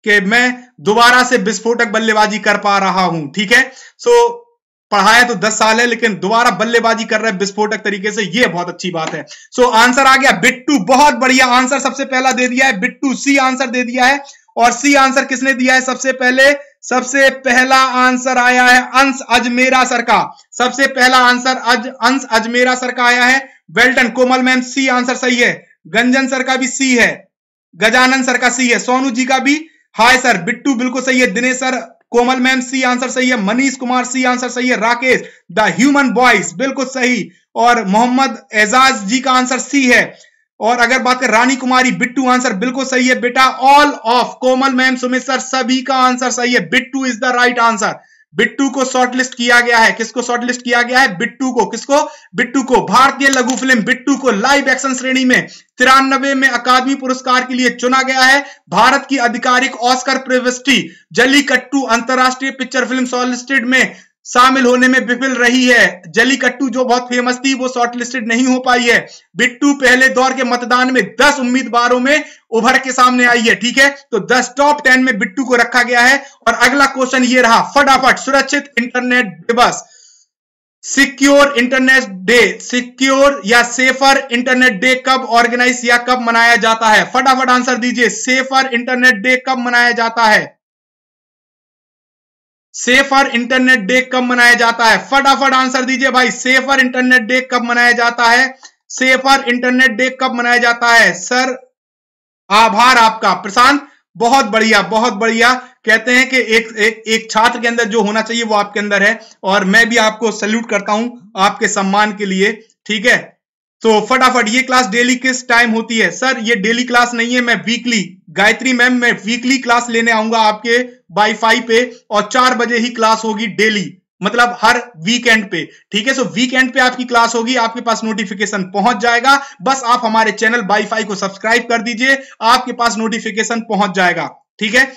कि मैं दोबारा से विस्फोटक बल्लेबाजी कर पा रहा हूं ठीक है सो so, पढ़ाया तो दस साल है लेकिन दोबारा बल्लेबाजी कर रहा है विस्फोटक तरीके से ये बहुत अच्छी बात है सो so, आंसर आ गया बिट्टू बहुत बढ़िया आंसर सबसे पहला दे दिया है बिट्टू सी आंसर दे दिया है और सी आंसर किसने दिया है सबसे पहले सबसे पहला आंसर आया है अंश अजमेरा सर का सबसे पहला आंसर अज अंश अजमेरा सर का आया है वेल्टन कोमल मैम सी आंसर सही है गंजन सर का भी सी है गजानन सर का सी है सोनू जी का भी हाय सर बिट्टू बिल्कुल सही है Dinesh sir Komal ma'am C answer सही है मनीष कुमार सी आंसर सही है राकेश द ह्यूमन बॉयज बिल्कुल सही और मोहम्मद एजाज जी का आंसर सी है और अगर बात करें रानी कुमारी बिट्टू आंसर बिल्कुल सही है बेटा all of Komal ma'am Sumit sir सभी का आंसर सही है Bittu is the right answer Bittu को शॉर्टलिस्ट किया गया है किसको शॉर्टलिस्ट किया गया है बिट्टू को किसको बिट्टू को भारतीय लघु फिल्म बिट्टू को लाइव एक्शन श्रेणी में तिरानबे में अकादमी पुरस्कार के लिए चुना गया है भारत की आधिकारिक ऑस्कर प्रविष्टि जली कट्टू अंतरराष्ट्रीय पिक्चर फिल्म सॉलिस्टेड में शामिल होने में विफल रही है जलीकट्टू जो बहुत फेमस थी वो शॉर्टलिस्टेड नहीं हो पाई है बिट्टू पहले दौर के मतदान में 10 उम्मीदवारों में उभर के सामने आई है ठीक है तो 10 टॉप 10 में बिट्टू को रखा गया है और अगला क्वेश्चन ये रहा फटाफट सुरक्षित इंटरनेट दिवस सिक्योर इंटरनेट डे सिक्योर या सेफर इंटरनेट डे कब ऑर्गेनाइज या कब मनाया जाता है फटाफट आंसर दीजिए सेफर इंटरनेट डे कब मनाया जाता है सेफ इंटरनेट डे कब मनाया जाता है फटाफट आंसर दीजिए भाई सेफर इंटरनेट डे कब मनाया जाता है सेफ इंटरनेट डे कब मनाया जाता है सर आभार आपका प्रशांत बहुत बढ़िया बहुत बढ़िया कहते हैं कि एक एक एक छात्र के अंदर जो होना चाहिए वो आपके अंदर है और मैं भी आपको सल्यूट करता हूं आपके सम्मान के लिए ठीक है तो फटाफट ये क्लास डेली किस टाइम होती है सर ये डेली क्लास नहीं है मैं वीकली गायत्री मैम मैं वीकली क्लास लेने आऊंगा आपके वाईफाई पे और चार बजे ही क्लास होगी डेली मतलब हर वीकेंड पे ठीक है सो वीकेंड पे आपकी क्लास होगी आपके पास नोटिफिकेशन पहुंच जाएगा बस आप हमारे चैनल बाईफाई को सब्सक्राइब कर दीजिए आपके पास नोटिफिकेशन पहुंच जाएगा ठीक है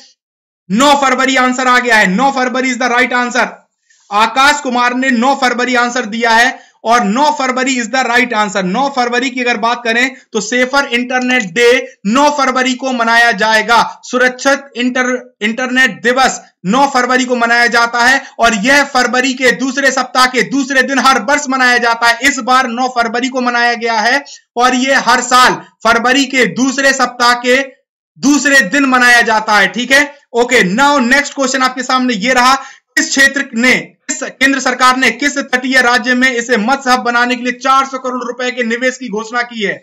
नौ फरवरी आंसर आ गया है नौ फरवरी is the right answer Akash Kumar ने नौ फरवरी आंसर दिया है और 9 फरवरी इज द राइट आंसर 9 फरवरी की अगर बात करें तो सेफर इंटरनेट डे 9 फरवरी को मनाया जाएगा सुरक्षित इंटर इंटरनेट दिवस 9 फरवरी को मनाया जाता है और यह फरवरी के दूसरे सप्ताह के दूसरे दिन हर वर्ष मनाया जाता है इस बार 9 फरवरी को मनाया गया है और यह हर साल फरवरी के दूसरे सप्ताह के दूसरे दिन मनाया जाता है ठीक है ओके नाउ नेक्स्ट क्वेश्चन आपके सामने ये रहा किस क्षेत्र ने केंद्र सरकार ने किस तटीय राज्य में इसे मत्स्य हब बनाने के लिए 400 करोड़ रुपए के निवेश की घोषणा की है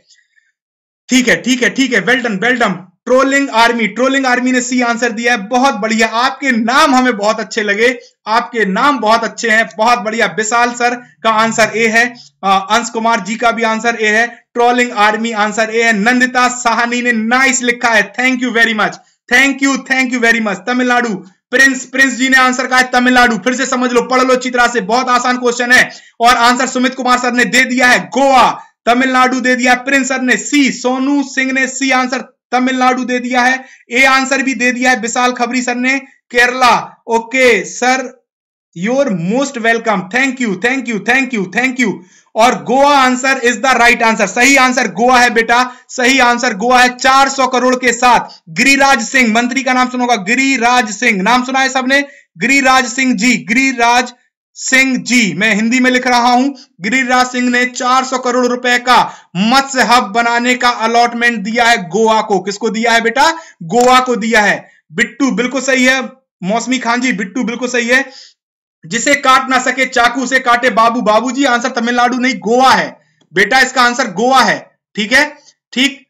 ठीक है ठीक है ठीक है well done well done trolling army trolling army ने सी आंसर दिया है बहुत बढ़िया आपके नाम हमें बहुत अच्छे लगे आपके नाम बहुत अच्छे हैं बहुत बढ़िया विशाल सर का आंसर ए है अंश कुमार जी का भी आंसर ए है ट्रोलिंग आर्मी आंसर ए है नंदिता साहनी ने नाइस लिखा है thank you very much thank you thank you very much Tamil Nadu Prince Prince ji ने आंसर कहा तमिलनाडु फिर से समझ लो पढ़ लो चित्रा से बहुत आसान क्वेश्चन है और आंसर सुमित कुमार सर ने दे दिया है गोवा तमिलनाडु दे दिया प्रिंस सर ने सी सोनू सिंह ने सी आंसर तमिलनाडु दे दिया है ए आंसर भी दे दिया है विशाल खबरी सर ने Kerala okay sir your most welcome thank you thank you thank you thank you और Goa answer is the right answer सही आंसर गोवा है बेटा सही आंसर गोवा है 400 करोड़ के साथ गिरिराज सिंह मंत्री का नाम सुनोगा गिरिराज सिंह नाम सुना है सबने गिरिराज सिंह जी गिरिराज सिंह जी मैं हिंदी में लिख रहा हूं गिरिराज सिंह ने 400 करोड़ रुपए का मत्स्य हब बनाने का अलॉटमेंट दिया है गोवा को किसको दिया है बेटा गोवा को दिया है बिट्टू बिल्कुल सही है मौसमी खान जी बिट्टू बिल्कुल सही है जिसे काट ना सके चाकू से काटे बाबू बाबूजी आंसर तमिलनाडु नहीं गोवा है बेटा इसका आंसर गोवा है ठीक है ठीक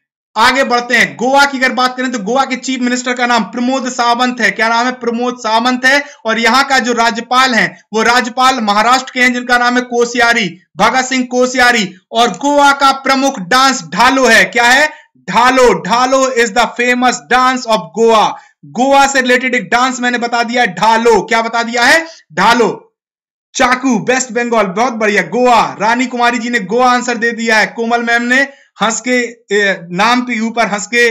आगे बढ़ते हैं गोवा की अगर बात करें तो गोवा के चीफ मिनिस्टर का नाम प्रमोद सावंत है क्या नाम है प्रमोद सावंत है और यहाँ का जो राज्यपाल है वो राज्यपाल महाराष्ट्र के हैं जिनका नाम है कोसियारी भगत सिंह कोसियारी और गोवा का प्रमुख डांस ढालो है क्या है Dhalo Dhalo is the famous dance of Goa Goa से रिलेटेड एक डांस मैंने बता दिया है ढालो क्या बता दिया है ढालो चाकू वेस्ट बंगाल बहुत बढ़िया गोवा रानी कुमारी जी ने गोवा आंसर दे दिया है कोमल मैम ने हंस के नाम के ऊपर हंस के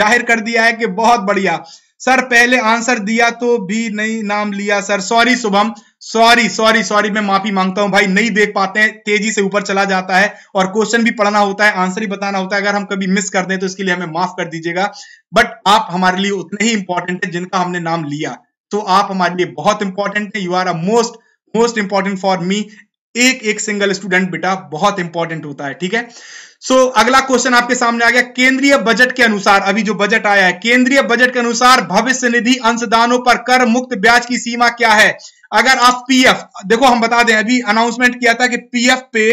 जाहिर कर दिया है कि बहुत बढ़िया सर पहले आंसर दिया तो भी नहीं नाम लिया sir sorry Shubham sorry sorry sorry मैं माफी मांगता हूं भाई नहीं देख पाते हैं तेजी से ऊपर चला जाता है और क्वेश्चन भी पढ़ना होता है आंसर भी बताना होता है अगर हम कभी मिस कर दें तो इसके लिए हमें माफ कर दीजिएगा बट आप हमारे लिए उतने ही इंपॉर्टेंट है जिनका हमने नाम लिया तो आप हमारे लिए बहुत इंपॉर्टेंट है you are a most most important for me एक एक सिंगल स्टूडेंट बेटा बहुत इंपॉर्टेंट होता है ठीक है सो so, अगला क्वेश्चन आपके सामने आ गया केंद्रीय बजट के अनुसार अभी जो बजट आया है केंद्रीय बजट के अनुसार भविष्य निधि अंशदानों पर कर मुक्त ब्याज की सीमा क्या है अगर आप पीएफ देखो हम बता दें अभी अनाउंसमेंट किया था कि पीएफ पे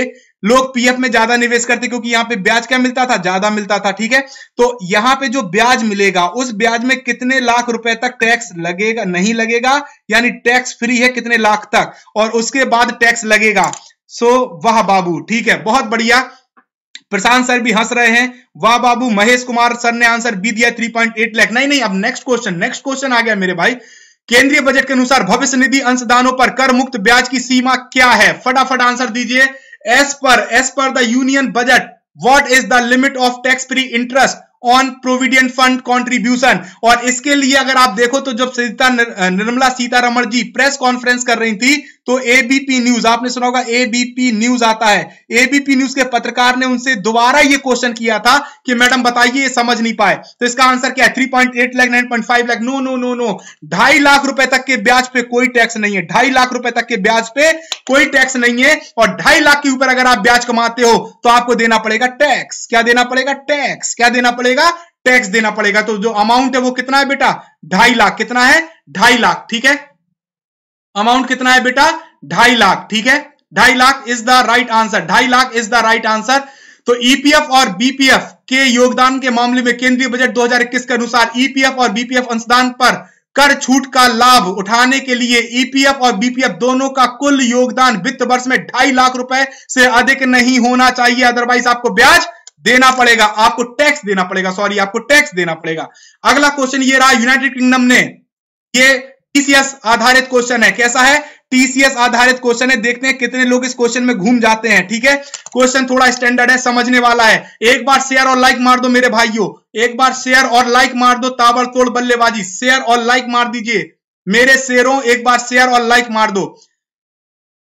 लोग पीएफ में ज्यादा निवेश करते क्योंकि यहां पे ब्याज क्या मिलता था ज्यादा मिलता था ठीक है तो यहां पे जो ब्याज मिलेगा उस ब्याज में कितने लाख रुपए तक टैक्स लगेगा नहीं लगेगा यानी टैक्स फ्री है कितने लाख तक और उसके बाद टैक्स लगेगा सो वाह बाबू ठीक है बहुत बढ़िया प्रशांत सर भी हंस रहे हैं वाह बाबू महेश कुमार सर ने आंसर बी दिया थ्री लाख नहीं नहीं अब नेक्स्ट क्वेश्चन नेक्स्ट क्वेश्चन आ गया मेरे भाई केंद्रीय बजट के अनुसार भविष्य निधि अंशदानों पर कर मुक्त ब्याज की सीमा क्या है फटाफट आंसर दीजिए S per as per the union budget what is the limit of tax free interest on provident fund contribution और इसके लिए अगर आप देखो तो जब निर्मला सीतारमण जी प्रेस कॉन्फ्रेंस कर रही थी तो एबीपी न्यूज आपने सुना होगा एबीपी न्यूज आता है एबीपी न्यूज के पत्रकार ने उनसे दोबारा ये क्वेश्चन किया था कि मैडम बताइए ये समझ नहीं पाए तो इसका आंसर क्या है three point eight lakh nine point five lakh no no no no ढाई लाख रुपए तक के ब्याज पे कोई टैक्स नहीं है ढाई लाख रुपए तक के ब्याज पे कोई टैक्स नहीं है और ढाई लाख के ऊपर अगर आप ब्याज कमाते हो तो आपको देना पड़ेगा टैक्स क्या देना पड़ेगा टैक्स क्या देना पड़ेगा टैक्स देना पड़ेगा तो जो अमाउंट है वो कितना है बेटा ढाई लाख कितना है ढाई लाख ठीक है अमाउंट कितना है बेटा ढाई लाख ठीक है ढाई lakh is the right answer ढाई lakh is the right answer तो ईपीएफ e और बीपीएफ के योगदान के मामले में केंद्रीय बजट 2021 के अनुसार ईपीएफ e और बीपीएफ अंशदान पर कर छूट का लाभ उठाने के लिए ईपीएफ e और बीपीएफ दोनों का कुल योगदान वित्त वर्ष में ढाई लाख रुपए से अधिक नहीं होना चाहिए अदरवाइज आपको ब्याज देना पड़ेगा आपको टैक्स देना पड़ेगा सॉरी आपको टैक्स देना पड़ेगा अगला क्वेश्चन ये रहा यूनाइटेड किंगडम ने ये टीसीएस आधारित क्वेश्चन है कैसा है टीसीएस आधारित क्वेश्चन है देखते हैं कितने लोग इस क्वेश्चन में घूम जाते हैं ठीक है क्वेश्चन थोड़ा स्टैंडर्ड है समझने वाला है एक बार शेयर और लाइक मार दो मेरे भाइयों एक बार शेयर और लाइक मार दो ताबड़तोड़ बल्लेबाजी शेयर और लाइक मार दीजिए मेरे शेयरों एक बार शेयर और लाइक मार दो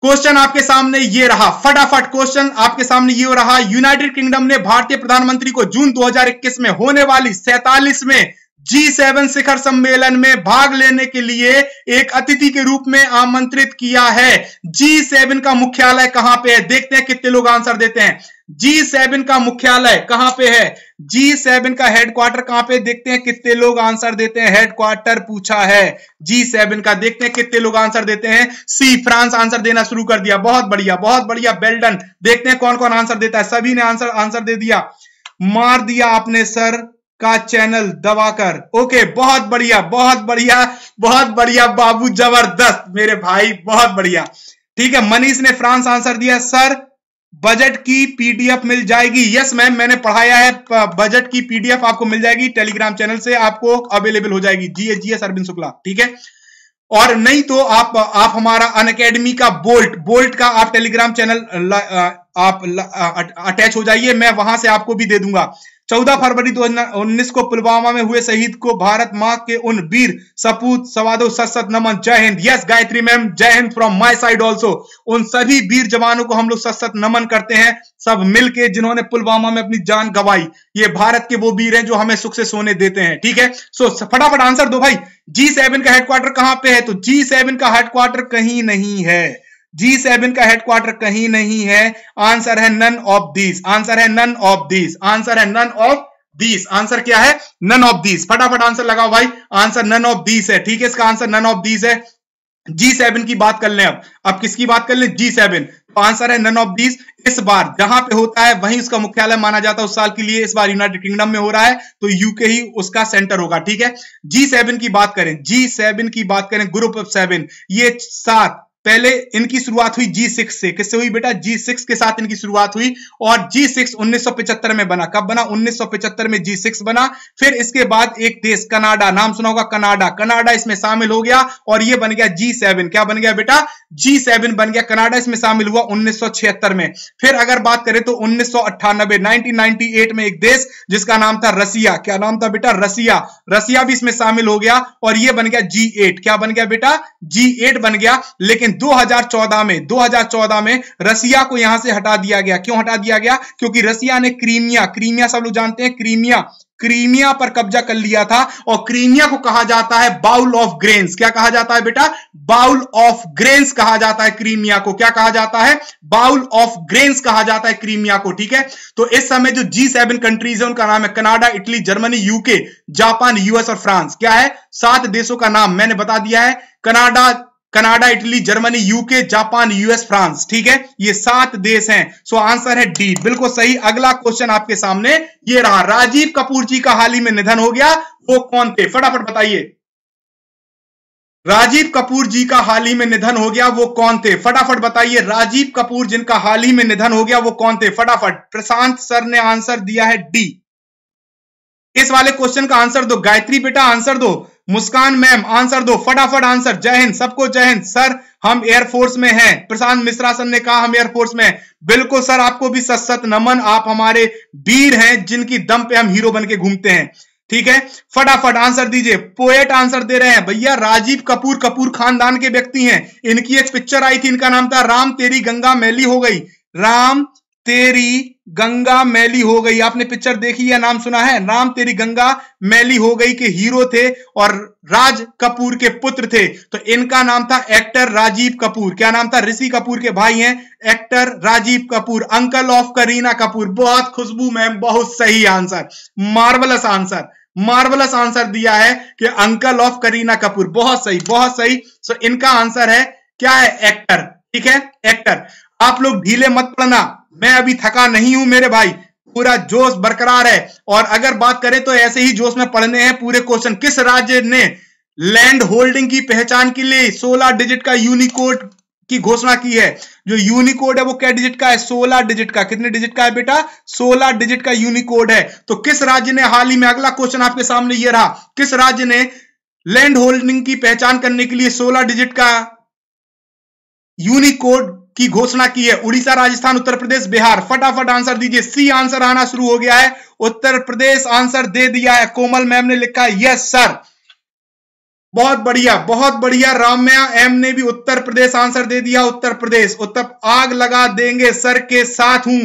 क्वेश्चन आपके सामने ये रहा फटाफट क्वेश्चन आपके सामने ये रहा यूनाइटेड किंगडम ने भारतीय प्रधानमंत्री को जून 2021 में होने वाली सैतालीसवें जी सेवन शिखर सम्मेलन में भाग लेने के लिए एक अतिथि के रूप में आमंत्रित किया है जी सेवन का मुख्यालय कहां पे है देखते हैं कितने लोग आंसर देते हैं जी सेवन का मुख्यालय कहां पे है जी सेवन का हेडक्वार्टर कहां पे देखते हैं कितने लोग आंसर देते हैं हेडक्वार्टर पूछा है जी सेवन का देखते हैं कितने लोग आंसर देते हैं सी फ्रांस आंसर देना शुरू कर दिया बहुत बढ़िया बहुत बढ़िया बेल्डन देखते हैं कौन कौन आंसर देता है सभी ने आंसर आंसर दे दिया मार दिया आपने सर का चैनल दबाकर ओके बहुत बढ़िया बहुत बढ़िया बहुत बढ़िया बाबू जबरदस्त मेरे भाई बहुत बढ़िया ठीक है मनीष ने फ्रांस आंसर दिया सर बजट की पीडीएफ मिल जाएगी यस मैम मैंने पढ़ाया है बजट की पीडीएफ आपको मिल जाएगी टेलीग्राम चैनल से आपको अवेलेबल हो जाएगी जी जी एस अरविंद शुक्ला ठीक है और नहीं तो आप आप हमारा अन अकेडमी का बोल्ट बोल्ट का आप टेलीग्राम चैनल आप अटैच हो जाइए मैं वहां से आपको भी दे दूंगा 14 फरवरी 2019 को पुलवामा में हुए शहीद को भारत माँ के उन वीर सपूत सवादो सत नमन जय Hind yes Gayatri ma'am Jai Hind from my side also उन सभी वीर जवानों को हम लोग सत नमन करते हैं सब मिलके जिन्होंने पुलवामा में अपनी जान गवाई ये भारत के वो वीर हैं जो हमें सुख से सोने देते हैं ठीक है सो so, फटाफट आंसर दो भाई जी सेवन का हेडक्वार्टर कहां पे है तो जी सेवन का हेडक्वार्टर कहीं नहीं है जी सेवन का हेडक्वार्टर कहीं नहीं है आंसर है नन ऑफ दीज आंसर है नन ऑफ दीज आंसर है नन ऑफ दीज आंसर क्या है नन ऑफ दीज फटाफट आंसर लगाओ भाई आंसर नन ऑफ दीज है ठीक है इसका आंसर नन ऑफ दीज है जी सेवन की बात कर लें अब अब किसकी बात कर लें जी सेवन तो आंसर है नन ऑफ दीज इस बार जहां पे होता है वहीं उसका मुख्यालय माना जाता है उस साल के लिए इस बार यूनाइटेड किंगडम में हो रहा है तो यूके ही उसका सेंटर होगा ठीक है जी सेवन की बात करें जी सेवन की बात करें ग्रुप ऑफ सेवन ये सात पहले इनकी शुरुआत हुई जी सिक्स से किससे हुई बेटा जी सिक्स के साथ इनकी शुरुआत हुई और जी सिक्स उन्नीस में बना कब बना 1975 में जी सिक्स बना फिर इसके बाद एक देश कनाडा नाम सुना होगा कनाडा कनाडा इसमें शामिल हो गया और ये बन गया जी सेवन क्या बन गया बेटा जी सेवन बन गया कनाडा इसमें शामिल हुआ 1976 में फिर अगर बात करें तो उन्नीस सौ में एक देश जिसका नाम था रसिया क्या नाम था बेटा रसिया रसिया भी इसमें शामिल हो गया और यह बन गया जी एट क्या बन गया बेटा जी एट बन गया लेकिन 2014 में 2014 में रसिया को यहां से हटा दिया गया क्यों हटा दिया गया क्योंकि रसिया ने क्रीमिया क्रीमिया सब लोग जानते हैं क्रीमिया क्रीमिया पर कब्जा कर लिया था और क्रीमिया को कहा जाता है बाउल ऑफ ग्रेन्स क्या कहा जाता है बेटा बाउल ऑफ ग्रेन्स कहा जाता है क्रीमिया को क्या कहा जाता है बाउल ऑफ ग्रेन्स कहा जाता है क्रीमिया को ठीक है तो इस समय जो जी सेवन कंट्रीज है उनका नाम है Canada Italy Germany UK Japan US और फ्रांस क्या है सात देशों का नाम मैंने बता दिया है Canada Canada Italy Germany UK Japan US France ठीक है ये सात देश हैं सो आंसर है डी बिल्कुल सही अगला क्वेश्चन आपके सामने ये रहा राजीव कपूर जी का हाल ही में निधन हो गया वो कौन थे फटाफट बताइए राजीव कपूर जी का हाल ही में निधन हो गया वो कौन थे फटाफट बताइए राजीव कपूर जिनका हाल ही में निधन हो गया वो कौन थे फटाफट प्रशांत सर ने आंसर दिया है डी इस वाले क्वेश्चन का आंसर दो गायत्री बेटा आंसर दो मुस्कान मैम आंसर दो फटाफट आंसर जय हिंद सबको जय हिंद सर हम एयरफोर्स में हैं प्रशांत मिश्रा सर ने कहा हम एयरफोर्स में बिल्कुल सर आपको भी सत सत नमन आप हमारे वीर हैं जिनकी दम पे हम हीरो बन के घूमते हैं ठीक है फटाफट आंसर दीजिए पोएट आंसर दे रहे हैं भैया राजीव कपूर कपूर खानदान के व्यक्ति हैं इनकी एक पिक्चर आई थी इनका नाम था राम तेरी गंगा मैली हो गई राम तेरी गंगा मैली हो गई आपने पिक्चर देखी या नाम सुना है नाम तेरी गंगा मैली हो गई के हीरो थे और राज कपूर के पुत्र थे तो इनका नाम था एक्टर राजीव कपूर क्या नाम था ऋषि कपूर के भाई हैं actor Rajiv Kapoor uncle of Kareena Kapoor बहुत खुशबू मैम बहुत सही answer marvellous answer marvellous answer दिया है कि अंकल ऑफ करीना कपूर बहुत सही बहुत सही सो इनका आंसर है क्या है एक्टर ठीक है एक्टर आप लोग ढीले मत पड़ना मैं अभी थका नहीं हूं मेरे भाई पूरा जोश बरकरार है और अगर बात करें तो ऐसे ही जोश में पढ़ने हैं पूरे क्वेश्चन किस राज्य ने लैंड होल्डिंग की पहचान के लिए 16 डिजिट का यूनिकोड की घोषणा की है जो यूनिकोड है वो क्या डिजिट का है 16 डिजिट का कितने डिजिट का है बेटा 16 डिजिट का यूनिकोड है तो किस राज्य ने हाल ही में अगला क्वेश्चन आपके सामने ये रहा किस राज्य ने लैंड होल्डिंग की पहचान करने के लिए सोलह डिजिट का यूनिकोड की घोषणा की है उड़ीसा राजस्थान उत्तर प्रदेश बिहार फटाफट आंसर दीजिए सी आंसर आना शुरू हो गया है उत्तर प्रदेश आंसर दे दिया है कोमल मैम ने लिखा यस सर बहुत बढ़िया बहुत बढ़िया राम्या एम ने भी उत्तर प्रदेश आंसर दे दिया उत्तर प्रदेश उत्तर आग लगा देंगे सर के साथ हूं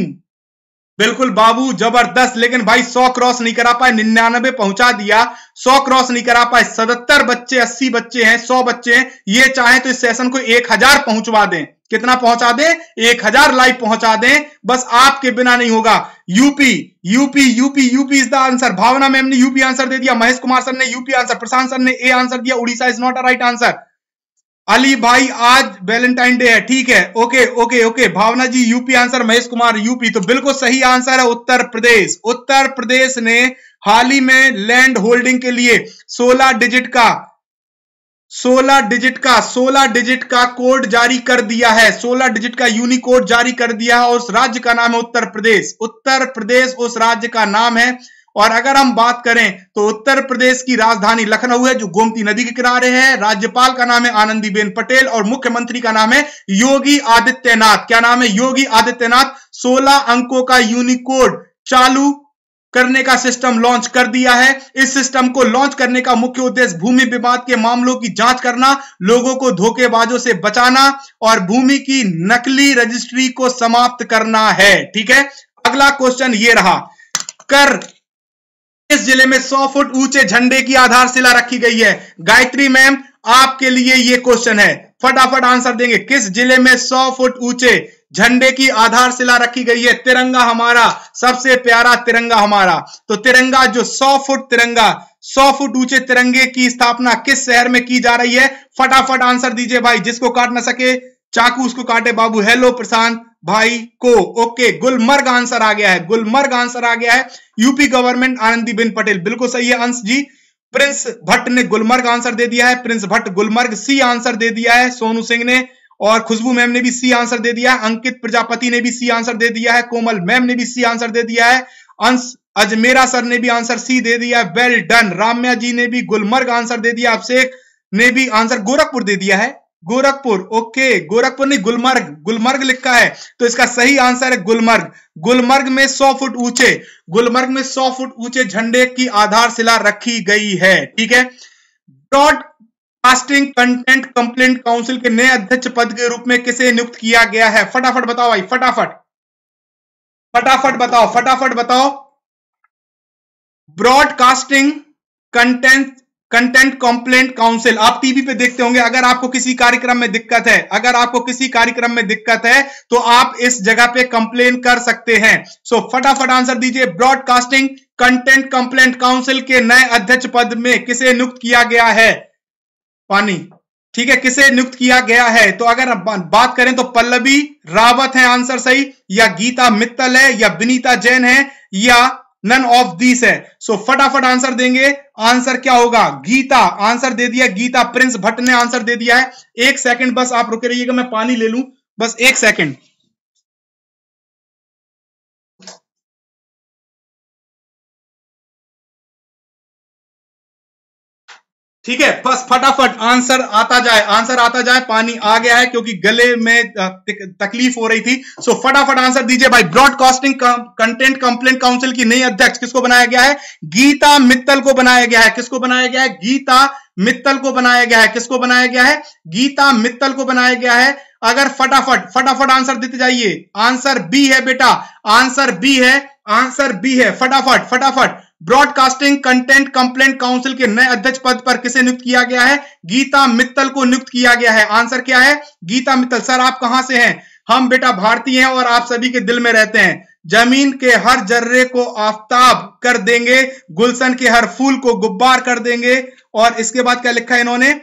बिल्कुल बाबू जबरदस्त लेकिन भाई सौ क्रॉस नहीं करा पाए निन्यानबे पहुंचा दिया सौ क्रॉस नहीं करा पाए सतर बच्चे अस्सी बच्चे हैं सौ बच्चे हैं ये चाहे तो इस सेशन को एक हजार पहुंचवा दें कितना पहुंचा दें एक हजार लाइव पहुंचा दें बस आपके बिना नहीं होगा UP UP UP UP is the answer Bhavna ma'am ने यूपी आंसर दे दिया महेश कुमार सर ने यूपी आंसर प्रशांत सर ने ए आंसर दिया Orissa is not a right answer Ali भाई आज वैलेंटाइन डे है ठीक है okay okay okay Bhavna ji UP answer Mahesh Kumar UP तो बिल्कुल सही आंसर है उत्तर प्रदेश उत्तर प्रदेश ने हाल ही में लैंड होल्डिंग के लिए 16 डिजिट का 16 डिजिट का 16 डिजिट का कोड जारी कर दिया है 16 डिजिट का यूनिकोड जारी कर दिया है उस राज्य का नाम है उत्तर प्रदेश उत्तर प्रदेश उस राज्य का नाम है और अगर हम बात करें तो उत्तर प्रदेश की राजधानी लखनऊ है जो गोमती नदी के किनारे है राज्यपाल का नाम है आनंदीबेन पटेल और मुख्यमंत्री का नाम है योगी आदित्यनाथ क्या नाम है योगी आदित्यनाथ 16 अंकों का यूनिकोड चालू करने का सिस्टम लॉन्च कर दिया है इस सिस्टम को लॉन्च करने का मुख्य उद्देश्य भूमि विवाद के मामलों की जांच करना लोगों को धोखेबाजों से बचाना और भूमि की नकली रजिस्ट्री को समाप्त करना है ठीक है अगला क्वेश्चन ये रहा कर इस जिले में 100 फुट ऊंचे झंडे की आधारशिला रखी गई है गायत्री मैम आपके लिए ये क्वेश्चन है फटाफट आंसर देंगे किस जिले में 100 फुट ऊंचे झंडे की आधारशिला रखी गई है तिरंगा हमारा सबसे प्यारा तिरंगा हमारा तो तिरंगा जो सौ फुट तिरंगा सौ फुट ऊंचे तिरंगे की स्थापना किस शहर में की जा रही है फटाफट आंसर दीजिए भाई जिसको काट ना सके चाकू उसको काटे बाबू हेलो प्रशांत भाई को ओके गुलमर्ग आंसर आ गया है गुलमर्ग आंसर आ गया है यूपी गवर्नमेंट आनंदीबेन पटेल बिल्कुल सही है अंश जी प्रिंस भट्ट ने गुलमर्ग आंसर दे दिया है Prince Bhatt Gulmarg C answer दे दिया है सोनू सिंह ने और खुशबू मैम ने भी सी आंसर दे दिया है अंकित प्रजापति ने भी सी आंसर दे दिया है कोमल मैम ने भी सी आंसर दे दिया है अंश अजमेरा सर ने भी आंसर सी दे दिया है वेल डन राम्या जी ने भी गुलमर्ग आंसर दे दिया अभिषेक ने भी आंसर गोरखपुर दे दिया है गोरखपुर ओके गोरखपुर नहीं गुलमर्ग गुलमर्ग लिखा है तो इसका सही आंसर है गुलमर्ग गुलमर्ग में 100 फुट ऊंचे गुलमर्ग में 100 फुट ऊंचे झंडे की आधारशिला रखी गई है ठीक है broad broadcasting content complaint council के नए अध्यक्ष पद के रूप में किसे नियुक्त किया गया है फटाफट बताओ भाई फटाफट फटाफट बताओ फटाफट बताओ broadcasting content content complaint council आप टीवी पे देखते होंगे अगर आपको किसी कार्यक्रम में दिक्कत है अगर आपको किसी कार्यक्रम में दिक्कत है तो आप इस जगह पे कंप्लेन कर सकते हैं सो so, फटाफट आंसर दीजिए ब्रॉडकास्टिंग कंटेंट कंप्लेंट काउंसिल के नए अध्यक्ष पद में किसे नियुक्त किया गया है पानी ठीक है किसे नियुक्त किया गया है तो अगर बात करें तो पल्लवी रावत है आंसर सही या गीता मित्तल है या विनीता जैन है या नन ऑफ दीस है सो फटाफट आंसर देंगे आंसर क्या होगा गीता आंसर दे दिया गीता प्रिंस भट्ट ने आंसर दे दिया है एक सेकंड बस आप रुके रहिएगा मैं पानी ले लूं बस एक सेकंड ठीक है बस फटाफट आंसर आता जाए आंसर आता जाए पानी आ गया है क्योंकि गले में तकलीफ हो रही थी सो फटाफट आंसर दीजिए भाई ब्रॉडकास्टिंग कंटेंट कंप्लेंट काउंसिल की नई अध्यक्ष किसको बनाया गया है गीता मित्तल को बनाया गया है किसको बनाया गया है गीता मित्तल को बनाया गया है किसको बनाया गया है गीता मित्तल को बनाया गया है अगर फटाफट फटाफट आंसर देते जाइए आंसर बी है बेटा आंसर बी है आंसर बी है फटाफट फटाफट ब्रॉडकास्टिंग कंटेंट कंप्लेंट काउंसिल के नए अध्यक्ष पद पर किसे नियुक्त किया गया है गीता मित्तल को नियुक्त किया गया है आंसर क्या है गीता मित्तल सर आप कहां से हैं हम बेटा भारतीय हैं और आप सभी के दिल में रहते हैं जमीन के हर जर्रे को आफ्ताब कर देंगे गुलशन के हर फूल को गुब्बार कर देंगे और इसके बाद क्या लिखा है इन्होंने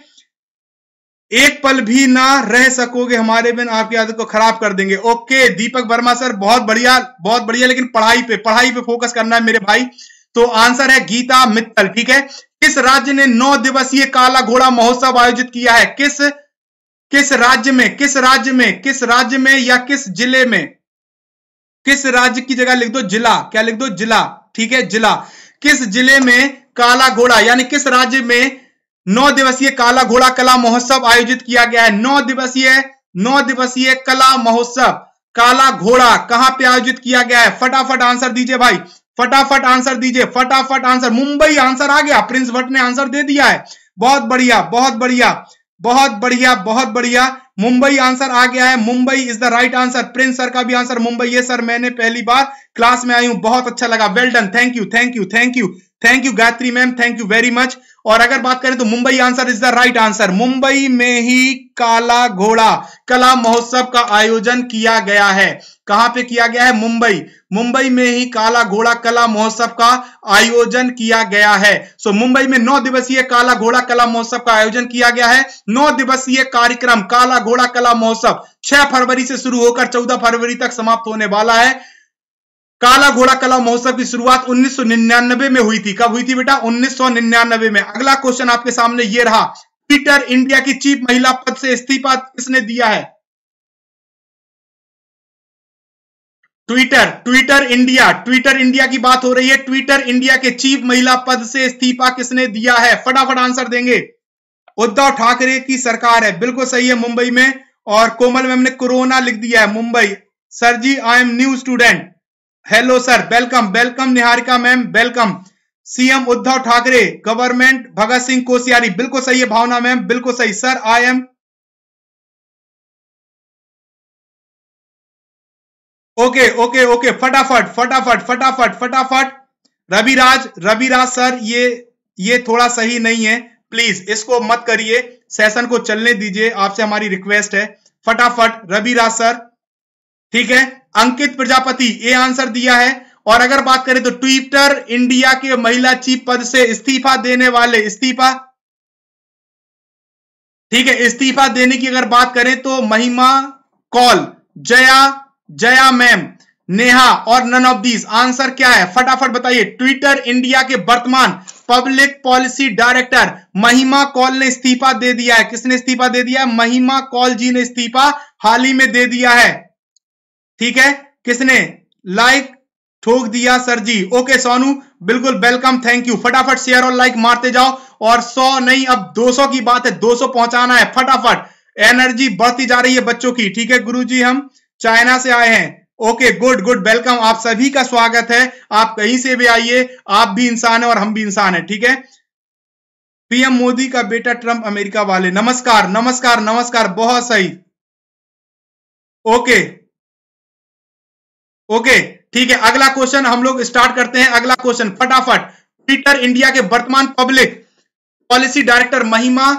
एक पल भी ना रह सकोगे हमारे बिन आपकी आदत को खराब कर देंगे ओके दीपक वर्मा सर बहुत बढ़िया बहुत बढ़िया लेकिन पढ़ाई पे पढ़ाई पे फोकस करना है मेरे भाई तो आंसर है गीता मित्तल ठीक है किस राज्य ने नौ दिवसीय काला घोड़ा महोत्सव आयोजित किया है किस किस राज्य में किस राज्य में किस राज्य में या किस जिले में किस राज्य की जगह लिख दो जिला क्या लिख दो जिला ठीक है जिला किस जिले में काला घोड़ा यानी किस राज्य में नौ दिवसीय काला घोड़ा कला महोत्सव आयोजित किया गया है नौ दिवसीय नौ दिवसीय कला महोत्सव काला घोड़ा कहां पे आयोजित किया गया है फटाफट आंसर दीजिए भाई फटाफट आंसर दीजिए फटाफट आंसर मुंबई आंसर आ गया प्रिंस भट्ट ने आंसर दे दिया है बहुत बढ़िया बहुत बढ़िया बहुत बढ़िया बहुत बढ़िया मुंबई आंसर आ गया है Mumbai is the right answer Prince sir का भी आंसर मुंबई है सर मैंने पहली बार क्लास में आई हूं बहुत अच्छा लगा well done thank you thank you thank you thank you Gayatri ma'am thank you very much और अगर बात करें तो Mumbai answer is the right answer Mumbai में ही काला घोड़ा कला महोत्सव का आयोजन किया गया है कहां पे किया गया है मुंबई मुंबई में ही काला घोड़ा कला महोत्सव का आयोजन किया गया है सो so, मुंबई में नौ दिवसीय काला घोड़ा कला महोत्सव का आयोजन किया गया है नौ दिवसीय कार्यक्रम काला घोड़ा कला महोत्सव 6 फरवरी से शुरू होकर 14 फरवरी तक समाप्त होने वाला है काला घोड़ा कला महोत्सव की शुरुआत 1999 में हुई थी कब हुई थी बेटा 1999 में अगला क्वेश्चन आपके सामने ये रहा ट्विटर इंडिया की चीफ महिला पद से इस्तीफा किसने दिया है Twitter Twitter India Twitter India की बात हो रही है ट्विटर इंडिया के चीफ महिला पद से इस्तीफा किसने दिया है फटाफट आंसर देंगे उद्धव ठाकरे की सरकार है बिल्कुल सही है मुंबई में और कोमल मैम ने कोरोना लिख दिया है Mumbai sir ji I am new student hello sir welcome welcome Niharika ma'am welcome CM Uddhav Thackeray government Bhagat Singh Koshyari बिल्कुल सही है भावना मैम बिल्कुल सही sir I am okay okay okay फटाफट फटाफट फटाफट फटाफट रविराज रविराज सर ये ये थोड़ा सही नहीं है प्लीज इसको मत करिए सेशन को चलने दीजिए आपसे हमारी रिक्वेस्ट है फटाफट रविराज सर ठीक है अंकित प्रजापति ये आंसर दिया है और अगर बात करें तो ट्विटर इंडिया के महिला चीफ पद से इस्तीफा देने वाले इस्तीफा ठीक है इस्तीफा देने की अगर बात करें तो महिमा कॉल जया जया मैम नेहा और नन ऑफ दीज आंसर क्या है फटाफट बताइए ट्विटर इंडिया के वर्तमान public policy director Mahima Kaul ने इस्तीफा दे दिया है किसने इस्तीफा दे दिया है महिमा कॉल जी ने इस्तीफा हाल ही में दे दिया है ठीक है किसने लाइक ठोक दिया सर जी ओके सोनू बिल्कुल वेलकम थैंक यू फटाफट शेयर और लाइक मारते जाओ और 100 नहीं अब 200 की बात है 200 पहुंचाना है फटाफट एनर्जी बढ़ती जा रही है बच्चों की ठीक है गुरु जी हम चाइना से आए हैं ओके गुड गुड वेलकम आप सभी का स्वागत है आप कहीं से भी आइए आप भी इंसान है और हम भी इंसान है ठीक है पीएम मोदी का बेटा ट्रंप अमेरिका वाले नमस्कार नमस्कार नमस्कार बहुत सही ओके ओके ठीक है अगला क्वेश्चन हम लोग स्टार्ट करते हैं अगला क्वेश्चन फटाफट ट्विटर इंडिया के वर्तमान public policy director Mahima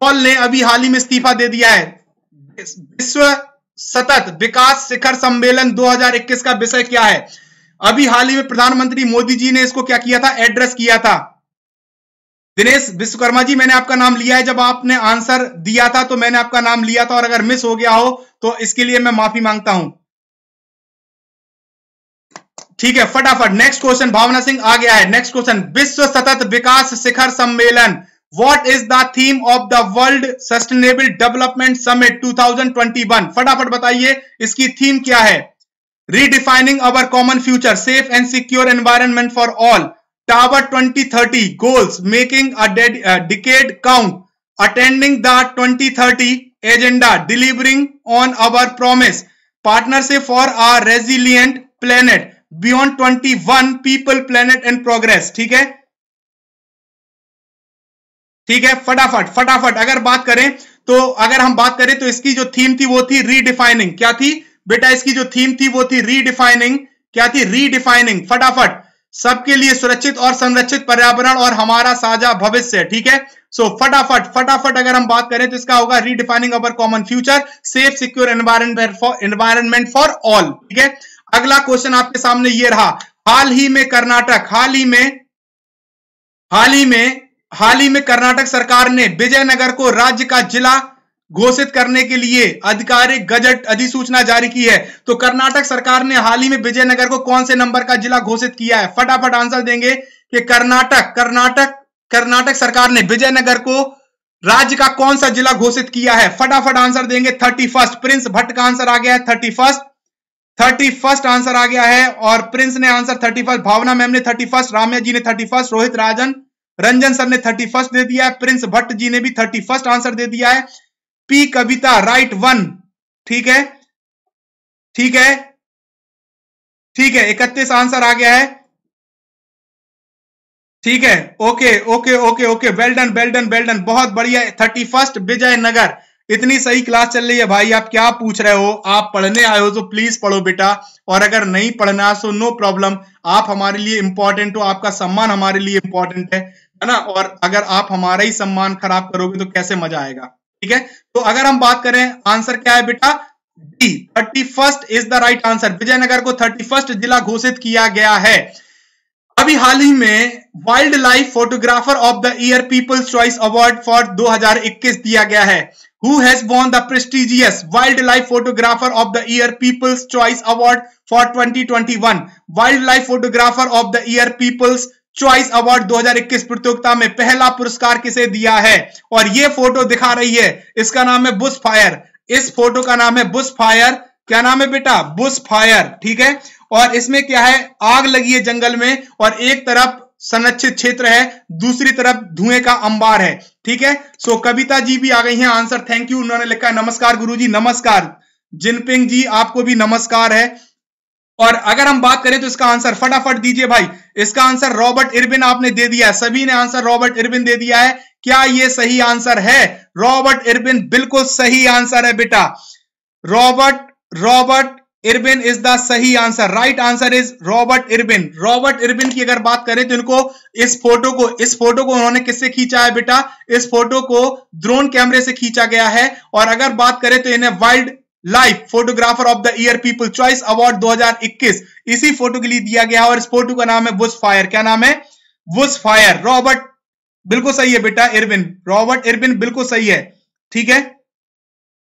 Paul ने अभी हाल ही में इस्तीफा दे दिया है विश्व सतत विकास शिखर सम्मेलन 2021 का विषय क्या है अभी हाल ही में प्रधानमंत्री मोदी जी ने इसको क्या किया था एड्रेस किया था दिनेश विश्वकर्मा जी मैंने आपका नाम लिया है जब आपने आंसर दिया था तो मैंने आपका नाम लिया था और अगर मिस हो गया हो तो इसके लिए मैं माफी मांगता हूं ठीक है फटाफट नेक्स्ट क्वेश्चन भावना सिंह आ गया है नेक्स्ट क्वेश्चन विश्व सतत विकास शिखर सम्मेलन what is the theme of the world sustainable development summit 2021 फटाफट बताइए इसकी थीम क्या है redefining our common future safe and secure environment for all towards 2030 goals making a decade count attending the 2030 agenda delivering on our promise partnership for a resilient planet beyond 21 people planet and progress ठीक है ठीक है फटाफट फटाफट अगर बात करें तो अगर हम बात करें तो इसकी जो थीम थी वो थी रीडिफाइनिंग क्या थी बेटा इसकी जो थीम थी वो थी रीडिफाइनिंग क्या थी रीडिफाइनिंग फटाफट सबके लिए सुरक्षित और संरक्षित पर्यावरण और हमारा साझा भविष्य ठीक है सो so, फटाफट फटाफट अगर हम बात करें तो इसका होगा redefining our common future safe secure environment for environment for all ठीक है अगला क्वेश्चन आपके सामने ये रहा हाल ही में कर्नाटक हाल ही में हाल ही में हाल ही में कर्नाटक सरकार ने विजयनगर को राज्य का जिला घोषित करने के लिए आधिकारिक गजट अधिसूचना जारी की है तो कर्नाटक सरकार ने हाल ही में विजयनगर को कौन से नंबर का जिला घोषित किया है फटाफट आंसर देंगे कि कर्नाटक कर्नाटक कर्नाटक सरकार ने विजयनगर को राज्य का कौन सा जिला घोषित किया है फटाफट आंसर देंगे थर्टी फर्स्ट प्रिंस भट्ट का आंसर आ गया है thirty first thirty first answer आ गया है और प्रिंस ने answer thirty first Bhavna ma'am ने थर्टी फर्स्ट राम्या जी ने thirty first Rohit Rajan Ranjan sir ने थर्टी फर्स्ट दे दिया है प्रिंस भट्ट जी ने भी थर्टी फर्स्ट आंसर दे दिया है पी कविता राइट वन ठीक है ठीक है ठीक है इकतीस आंसर आ गया है ठीक है okay okay okay okay well done well done well done बहुत बढ़िया थर्टी फर्स्ट विजय नगर इतनी सही क्लास चल रही है भाई आप क्या पूछ रहे हो आप पढ़ने आए हो तो प्लीज पढ़ो बेटा और अगर नहीं पढ़ना सो नो प्रॉब्लम आप हमारे लिए इंपॉर्टेंट हो आपका सम्मान हमारे लिए इंपॉर्टेंट है है ना और अगर आप हमारा ही सम्मान खराब करोगे तो कैसे मजा आएगा ठीक है तो अगर हम बात करें आंसर क्या है बेटा D thirty first is the right answer Vijayanagar को थर्टी फर्स्ट जिला घोषित किया गया है अभी हाल ही में wildlife photographer of the year people's choice award for 2021 दिया गया है who has won the prestigious wildlife photographer of the year people's choice award for 2021 wildlife photographer of the year people's choice award 2021 प्रतियोगिता में पहला पुरस्कार किसे दिया है और ये फोटो दिखा रही है इसका नाम है बुश फायर इस फोटो का नाम है बुश फायर क्या नाम है बेटा बुश फायर ठीक है और इसमें क्या है आग लगी है जंगल में और एक तरफ संरक्षित क्षेत्र है दूसरी तरफ धुएं का अंबार है ठीक है सो कविता जी भी आ गई हैं आंसर थैंक यू उन्होंने लिखा है नमस्कार गुरुजी नमस्कार जिनपिंग जी आपको भी नमस्कार है और अगर हम बात करें तो इसका आंसर फटाफट दीजिए भाई इसका आंसर रॉबर्ट इरबिन आपने दे दिया है सभी ने आंसर रॉबर्ट इरबिन दे दिया है क्या ये सही आंसर है रॉबर्ट इरबिन बिल्कुल सही आंसर है बेटा Robert Robert Irwin is the सही answer right answer is Robert Irwin Robert Irwin की अगर बात करें तो इनको इस फोटो को इस फोटो को उन्होंने किससे खींचा है बेटा इस फोटो को ड्रोन कैमरे से खींचा गया है और अगर बात करें तो इन्हें wildlife photographer of the year people choice award 2021 इसी फोटो के लिए दिया गया है और इस फोटो का नाम है बुश फायर क्या नाम है बुश फायर रॉबर्ट बिल्कुल सही है बेटा इरविन रॉबर्ट इरविन बिल्कुल सही है ठीक है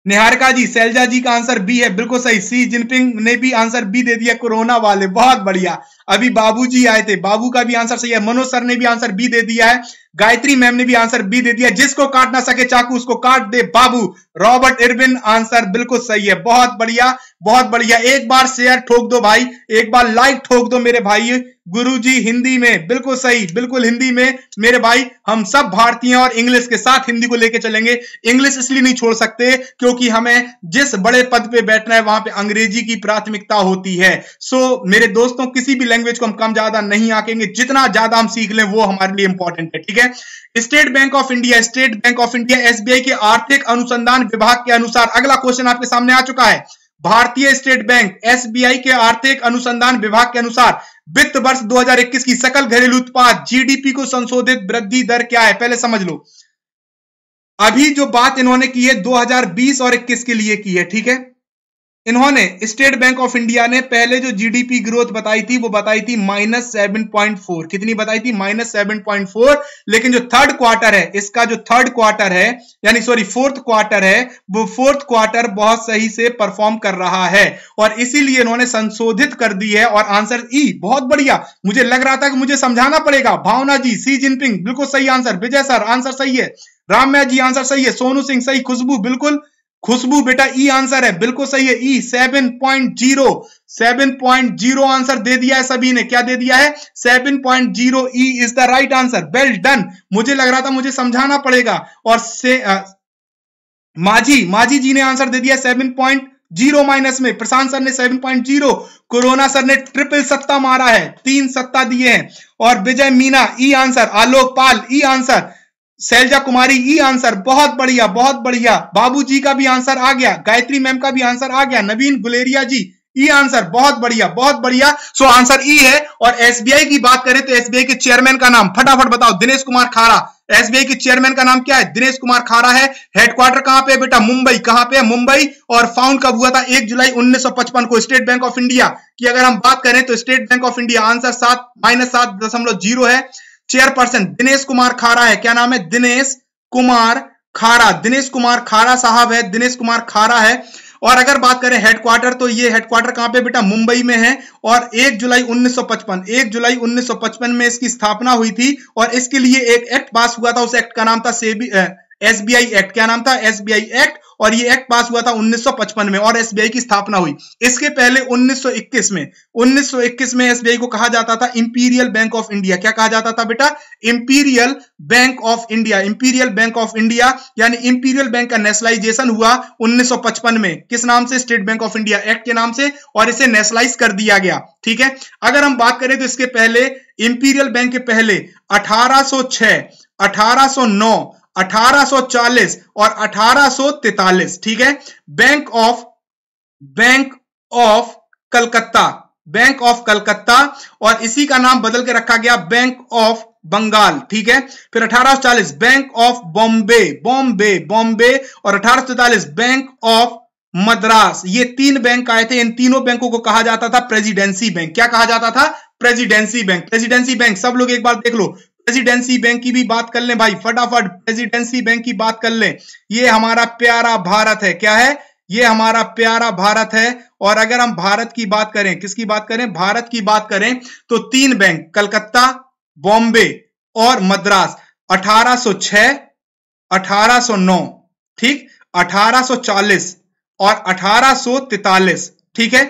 निहारिका जी सैलजा जी का आंसर बी है बिल्कुल सही सी जिनपिंग ने भी आंसर बी दे दिया कोरोना वाले बहुत बढ़िया अभी बाबूजी आए थे बाबू का भी आंसर सही है मनोज सर ने भी आंसर बी दे दिया है गायत्री मैम ने भी आंसर बी दे दिया जिसको काट ना सके चाकू उसको काट दे बाबू रॉबर्ट इरविन आंसर बिल्कुल सही है बहुत बढ़िया बहुत बढ़िया एक बार शेयर ठोक दो भाई एक बार लाइक ठोक दो मेरे भाई गुरुजी हिंदी में बिल्कुल सही बिल्कुल हिंदी में मेरे भाई हम सब भारतीय और इंग्लिश के साथ हिंदी को लेके चलेंगे इंग्लिश इसलिए नहीं छोड़ सकते क्योंकि हमें जिस बड़े पद पे बैठना है वहां पे अंग्रेजी की प्राथमिकता होती है सो मेरे दोस्तों किसी भी लैंग्वेज को हम कम ज्यादा नहीं आकेंगे जितना ज्यादा हम सीख लें वो हमारे लिए इंपॉर्टेंट है ठीक है State Bank of India State Bank of India SBI के आर्थिक अनुसंधान विभाग के अनुसार अगला क्वेश्चन आपके सामने आ चुका है भारतीय स्टेट बैंक एसबीआई के आर्थिक अनुसंधान विभाग के अनुसार वित्त वर्ष 2021 की सकल घरेलू उत्पाद जीडीपी को संशोधित वृद्धि दर क्या है पहले समझ लो अभी जो बात इन्होंने की है 2020 और 21 के लिए की है ठीक है इन्होंने स्टेट बैंक ऑफ इंडिया ने पहले जो जीडीपी ग्रोथ बताई थी वो बताई थी माइनस सेवन पॉइंट फोर कितनी बताई थी माइनस सेवन पॉइंट फोर लेकिन जो थर्ड क्वार्टर है इसका जो थर्ड क्वार्टर है यानी सॉरी फोर्थ क्वार्टर है वो फोर्थ क्वार्टर बहुत सही से परफॉर्म कर रहा है और इसीलिए इन्होंने संशोधित कर दी है और आंसर ई बहुत बढ़िया मुझे लग रहा था कि मुझे समझाना पड़ेगा भावना जी सी जिनपिंग बिल्कुल सही आंसर विजय सर आंसर सही है राम जी आंसर सही है सोनू सिंह सही खुशबू बिल्कुल खुशबू बेटा ई e आंसर है बिल्कुल सही है E seven point zero seven point zero answer दे दिया है सभी ने क्या दे दिया है seven point zero E is the right answer well done मुझे लग रहा था मुझे समझाना पड़ेगा और से आ, माझी माझी जी ने आंसर दे दिया सेवन पॉइंट जीरो माइनस में प्रशांत सर ने seven point zero corona sir ने ट्रिपल सत्ता मारा है तीन सत्ता दिए हैं और Vijay Meena E e answer Alok Pal E e answer Sailaja Kumari E answer बहुत बढ़िया बहुत बढ़िया बाबू जी का भी आंसर आ गया गायत्री मैम का भी आंसर आ गया नवीन गुलेरिया जी ई आंसर बहुत बढ़िया बहुत बढ़िया सो आंसर ई है और एसबीआई की बात करें तो एसबीआई के चेयरमैन का नाम फटाफट बताओ दिनेश कुमार खारा एसबीआई के चेयरमैन का नाम क्या है दिनेश कुमार खारा है हेडक्वार्टर कहां पे है बेटा मुंबई कहां पे है मुंबई और फाउंड कब हुआ था एक जुलाई 1955 को स्टेट बैंक ऑफ इंडिया की अगर हम बात करें तो State Bank of India answer सात माइनस सात दशमलव जीरो है चेयरपर्सन दिनेश कुमार खारा है क्या नाम है दिनेश कुमार खारा दिनेश कुमार खारा साहब है दिनेश कुमार खारा है और अगर बात करें हेडक्वार्टर तो ये हेडक्वार्टर कहां पे बेटा मुंबई में है और 1 जुलाई 1955 1 जुलाई 1955 में इसकी स्थापना हुई थी और इसके लिए एक एक्ट पास हुआ था उस एक्ट का नाम था सेबी एसबीआई एक्ट क्या नाम था एसबीआई एक्ट और ये एक्ट पास हुआ था 1955 में और एसबीआई की स्थापना हुई इसके पहले 1921 में 1921 में एसबीआई को कहा जाता था इंपीरियल बैंक ऑफ इंडिया क्या कहा जाता था बेटा Imperial Bank of India Imperial Bank of India यानी इंपीरियल बैंक का नेशनलाइजेशन हुआ 1955 में किस नाम से State Bank of India Act के नाम से और इसे नेशनलाइज कर दिया गया ठीक है अगर हम बात करें तो इसके पहले इंपीरियल बैंक के पहले अठारह सो 1840 और 1843 ठीक है Bank of Bank of Calcutta Bank of Calcutta और इसी का नाम बदल के रखा गया बैंक ऑफ बंगाल ठीक है फिर 1840 बैंक ऑफ बॉम्बे बॉम्बे बॉम्बे और अठारह बैंक ऑफ मद्रास ये तीन बैंक आए थे इन तीनों बैंकों को कहा जाता था प्रेसिडेंसी बैंक क्या कहा जाता था प्रेसिडेंसी बैंक प्रेसिडेंसी बैंक सब लोग एक बार देख लो प्रेसिडेंसी बैंक की भी बात कर लें भाई फटाफट प्रेसिडेंसी बैंक की बात कर लें ये हमारा प्यारा भारत है क्या है ये हमारा प्यारा भारत है और अगर हम भारत की बात करें किसकी बात करें भारत की बात करें तो तीन बैंक कलकत्ता बॉम्बे और मद्रास 1806 1809 ठीक 1840 और 1843 ठीक है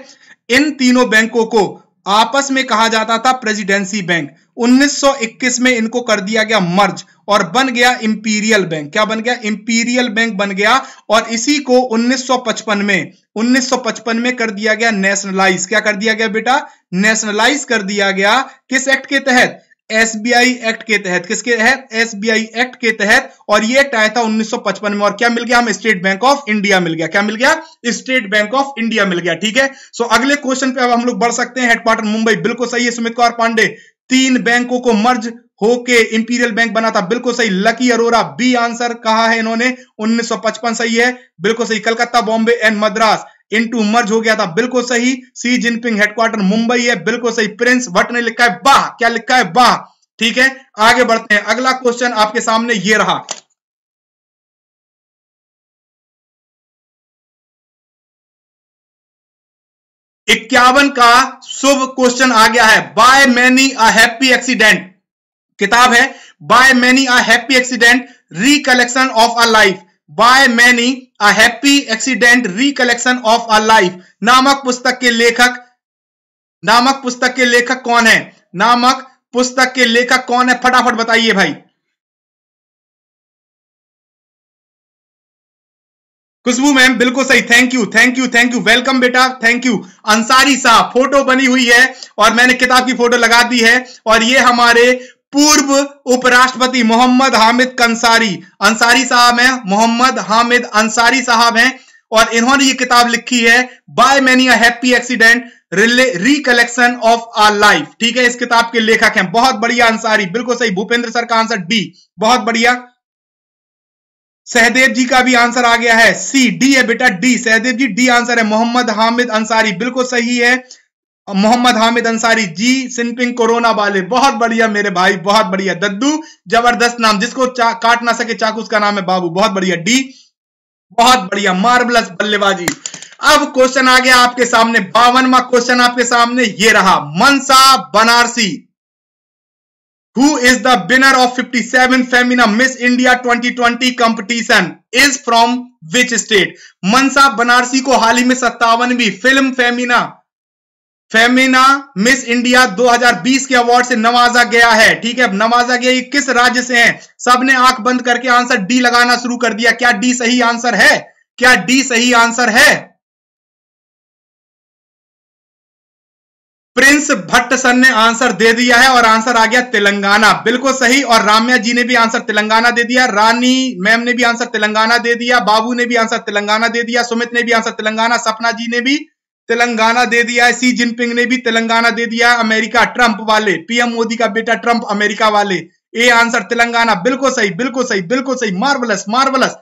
इन तीनों बैंकों को आपस में कहा जाता था प्रेसिडेंसी बैंक 1921 में इनको कर दिया गया मर्ज और बन गया इंपीरियल बैंक क्या बन गया इंपीरियल बैंक बन गया और इसी को 1955 में 1955 में कर दिया गया नेशनलाइज क्या कर दिया गया बेटा नेशनलाइज कर दिया गया किस एक्ट के तहत एसबीआई एक्ट के तहत किसके तहत एसबीआई एक्ट के तहत और ये एक्ट आया था 1955 में और क्या मिल गया हम स्टेट बैंक ऑफ इंडिया मिल गया क्या मिल गया स्टेट बैंक ऑफ इंडिया मिल गया ठीक है सो अगले क्वेश्चन पे अब हम लोग बढ़ सकते हैं हेडक्वार्टर मुंबई बिल्कुल सही है सुमित कुमार पांडे तीन बैंकों को मर्ज होके इंपीरियल बैंक बना था बिल्कुल सही लकी अरोरा बी आंसर कहा है इन्होंने 1955 सही है बिल्कुल सही Calcutta Bombay and Madras into merge हो गया था बिल्कुल सही सी जिनपिंग हेडक्वार्टर मुंबई है बिल्कुल सही प्रिंस भट्ट ने लिखा है बाह क्या लिखा है बाह ठीक है आगे बढ़ते हैं अगला क्वेश्चन आपके सामने ये रहा इक्यावन का शुभ क्वेश्चन आ गया है by many a happy accident किताब है by many a happy accident recollection of a life by many a happy accident recollection of a life नामक पुस्तक के लेखक नामक पुस्तक के लेखक कौन है नामक पुस्तक के लेखक कौन है फटाफट बताइए भाई खुशबू मैम बिल्कुल सही thank you thank you thank you welcome बेटा थैंक यू अंसारी साहब फोटो बनी हुई है और मैंने किताब की फोटो लगा दी है और ये हमारे पूर्व उपराष्ट्रपति मोहम्मद हामिद कंसारी अंसारी साहब हैं मोहम्मद हामिद अंसारी साहब हैं और इन्होंने ये किताब लिखी है by many happy accident recollection of our life ठीक है इस किताब के लेखक हैं बहुत बढ़िया अंसारी बिल्कुल सही भूपेंद्र सर का आंसर डी बहुत बढ़िया सहदेव जी का भी आंसर आ गया है सी डी है बेटा D Sahdev ji D answer है मोहम्मद हामिद अंसारी बिल्कुल सही है मोहम्मद हामिद अंसारी जी सिंपिंग कोरोना वाले बहुत बढ़िया मेरे भाई बहुत बढ़िया दद्दू जबरदस्त नाम जिसको काट ना सके चाकू उसका नाम है बाबू बहुत बढ़िया डी बहुत बढ़िया मार्बलस बल्लेबाजी अब क्वेश्चन आ गया आपके सामने बावनवा क्वेश्चन आपके सामने ये रहा Manasa Varanasi who is the winner of fifty seven Femina Miss India twenty twenty competition is from which state Manasa Varanasi को हाल ही में सत्तावनवी film Femina Femina Miss India 2020 के अवार्ड से नवाजा गया है ठीक है अब नवाजा गया ये किस राज्य से है सबने आंख बंद करके आंसर डी लगाना शुरू कर दिया क्या डी सही आंसर है क्या डी सही आंसर है प्रिंस भट्ट सर ने आंसर दे दिया है और आंसर आ गया तेलंगाना बिल्कुल सही और राम्या जी ने भी आंसर तेलंगाना दे दिया रानी मैम ने भी आंसर तेलंगाना दे दिया बाबू ने भी आंसर तेलंगाना दे दिया सुमित ने भी आंसर तेलंगाना सपना जी ने भी तेलंगाना दे दिया है सी जिनपिंग ने भी तेलंगाना दे दिया अमेरिका ट्रंप वाले पीएम मोदी का बेटा ट्रंप अमेरिका वाले ए आंसर तेलंगाना बिल्कुल सही बिल्कुल सही बिल्कुल सही मार्वलस मार्वलस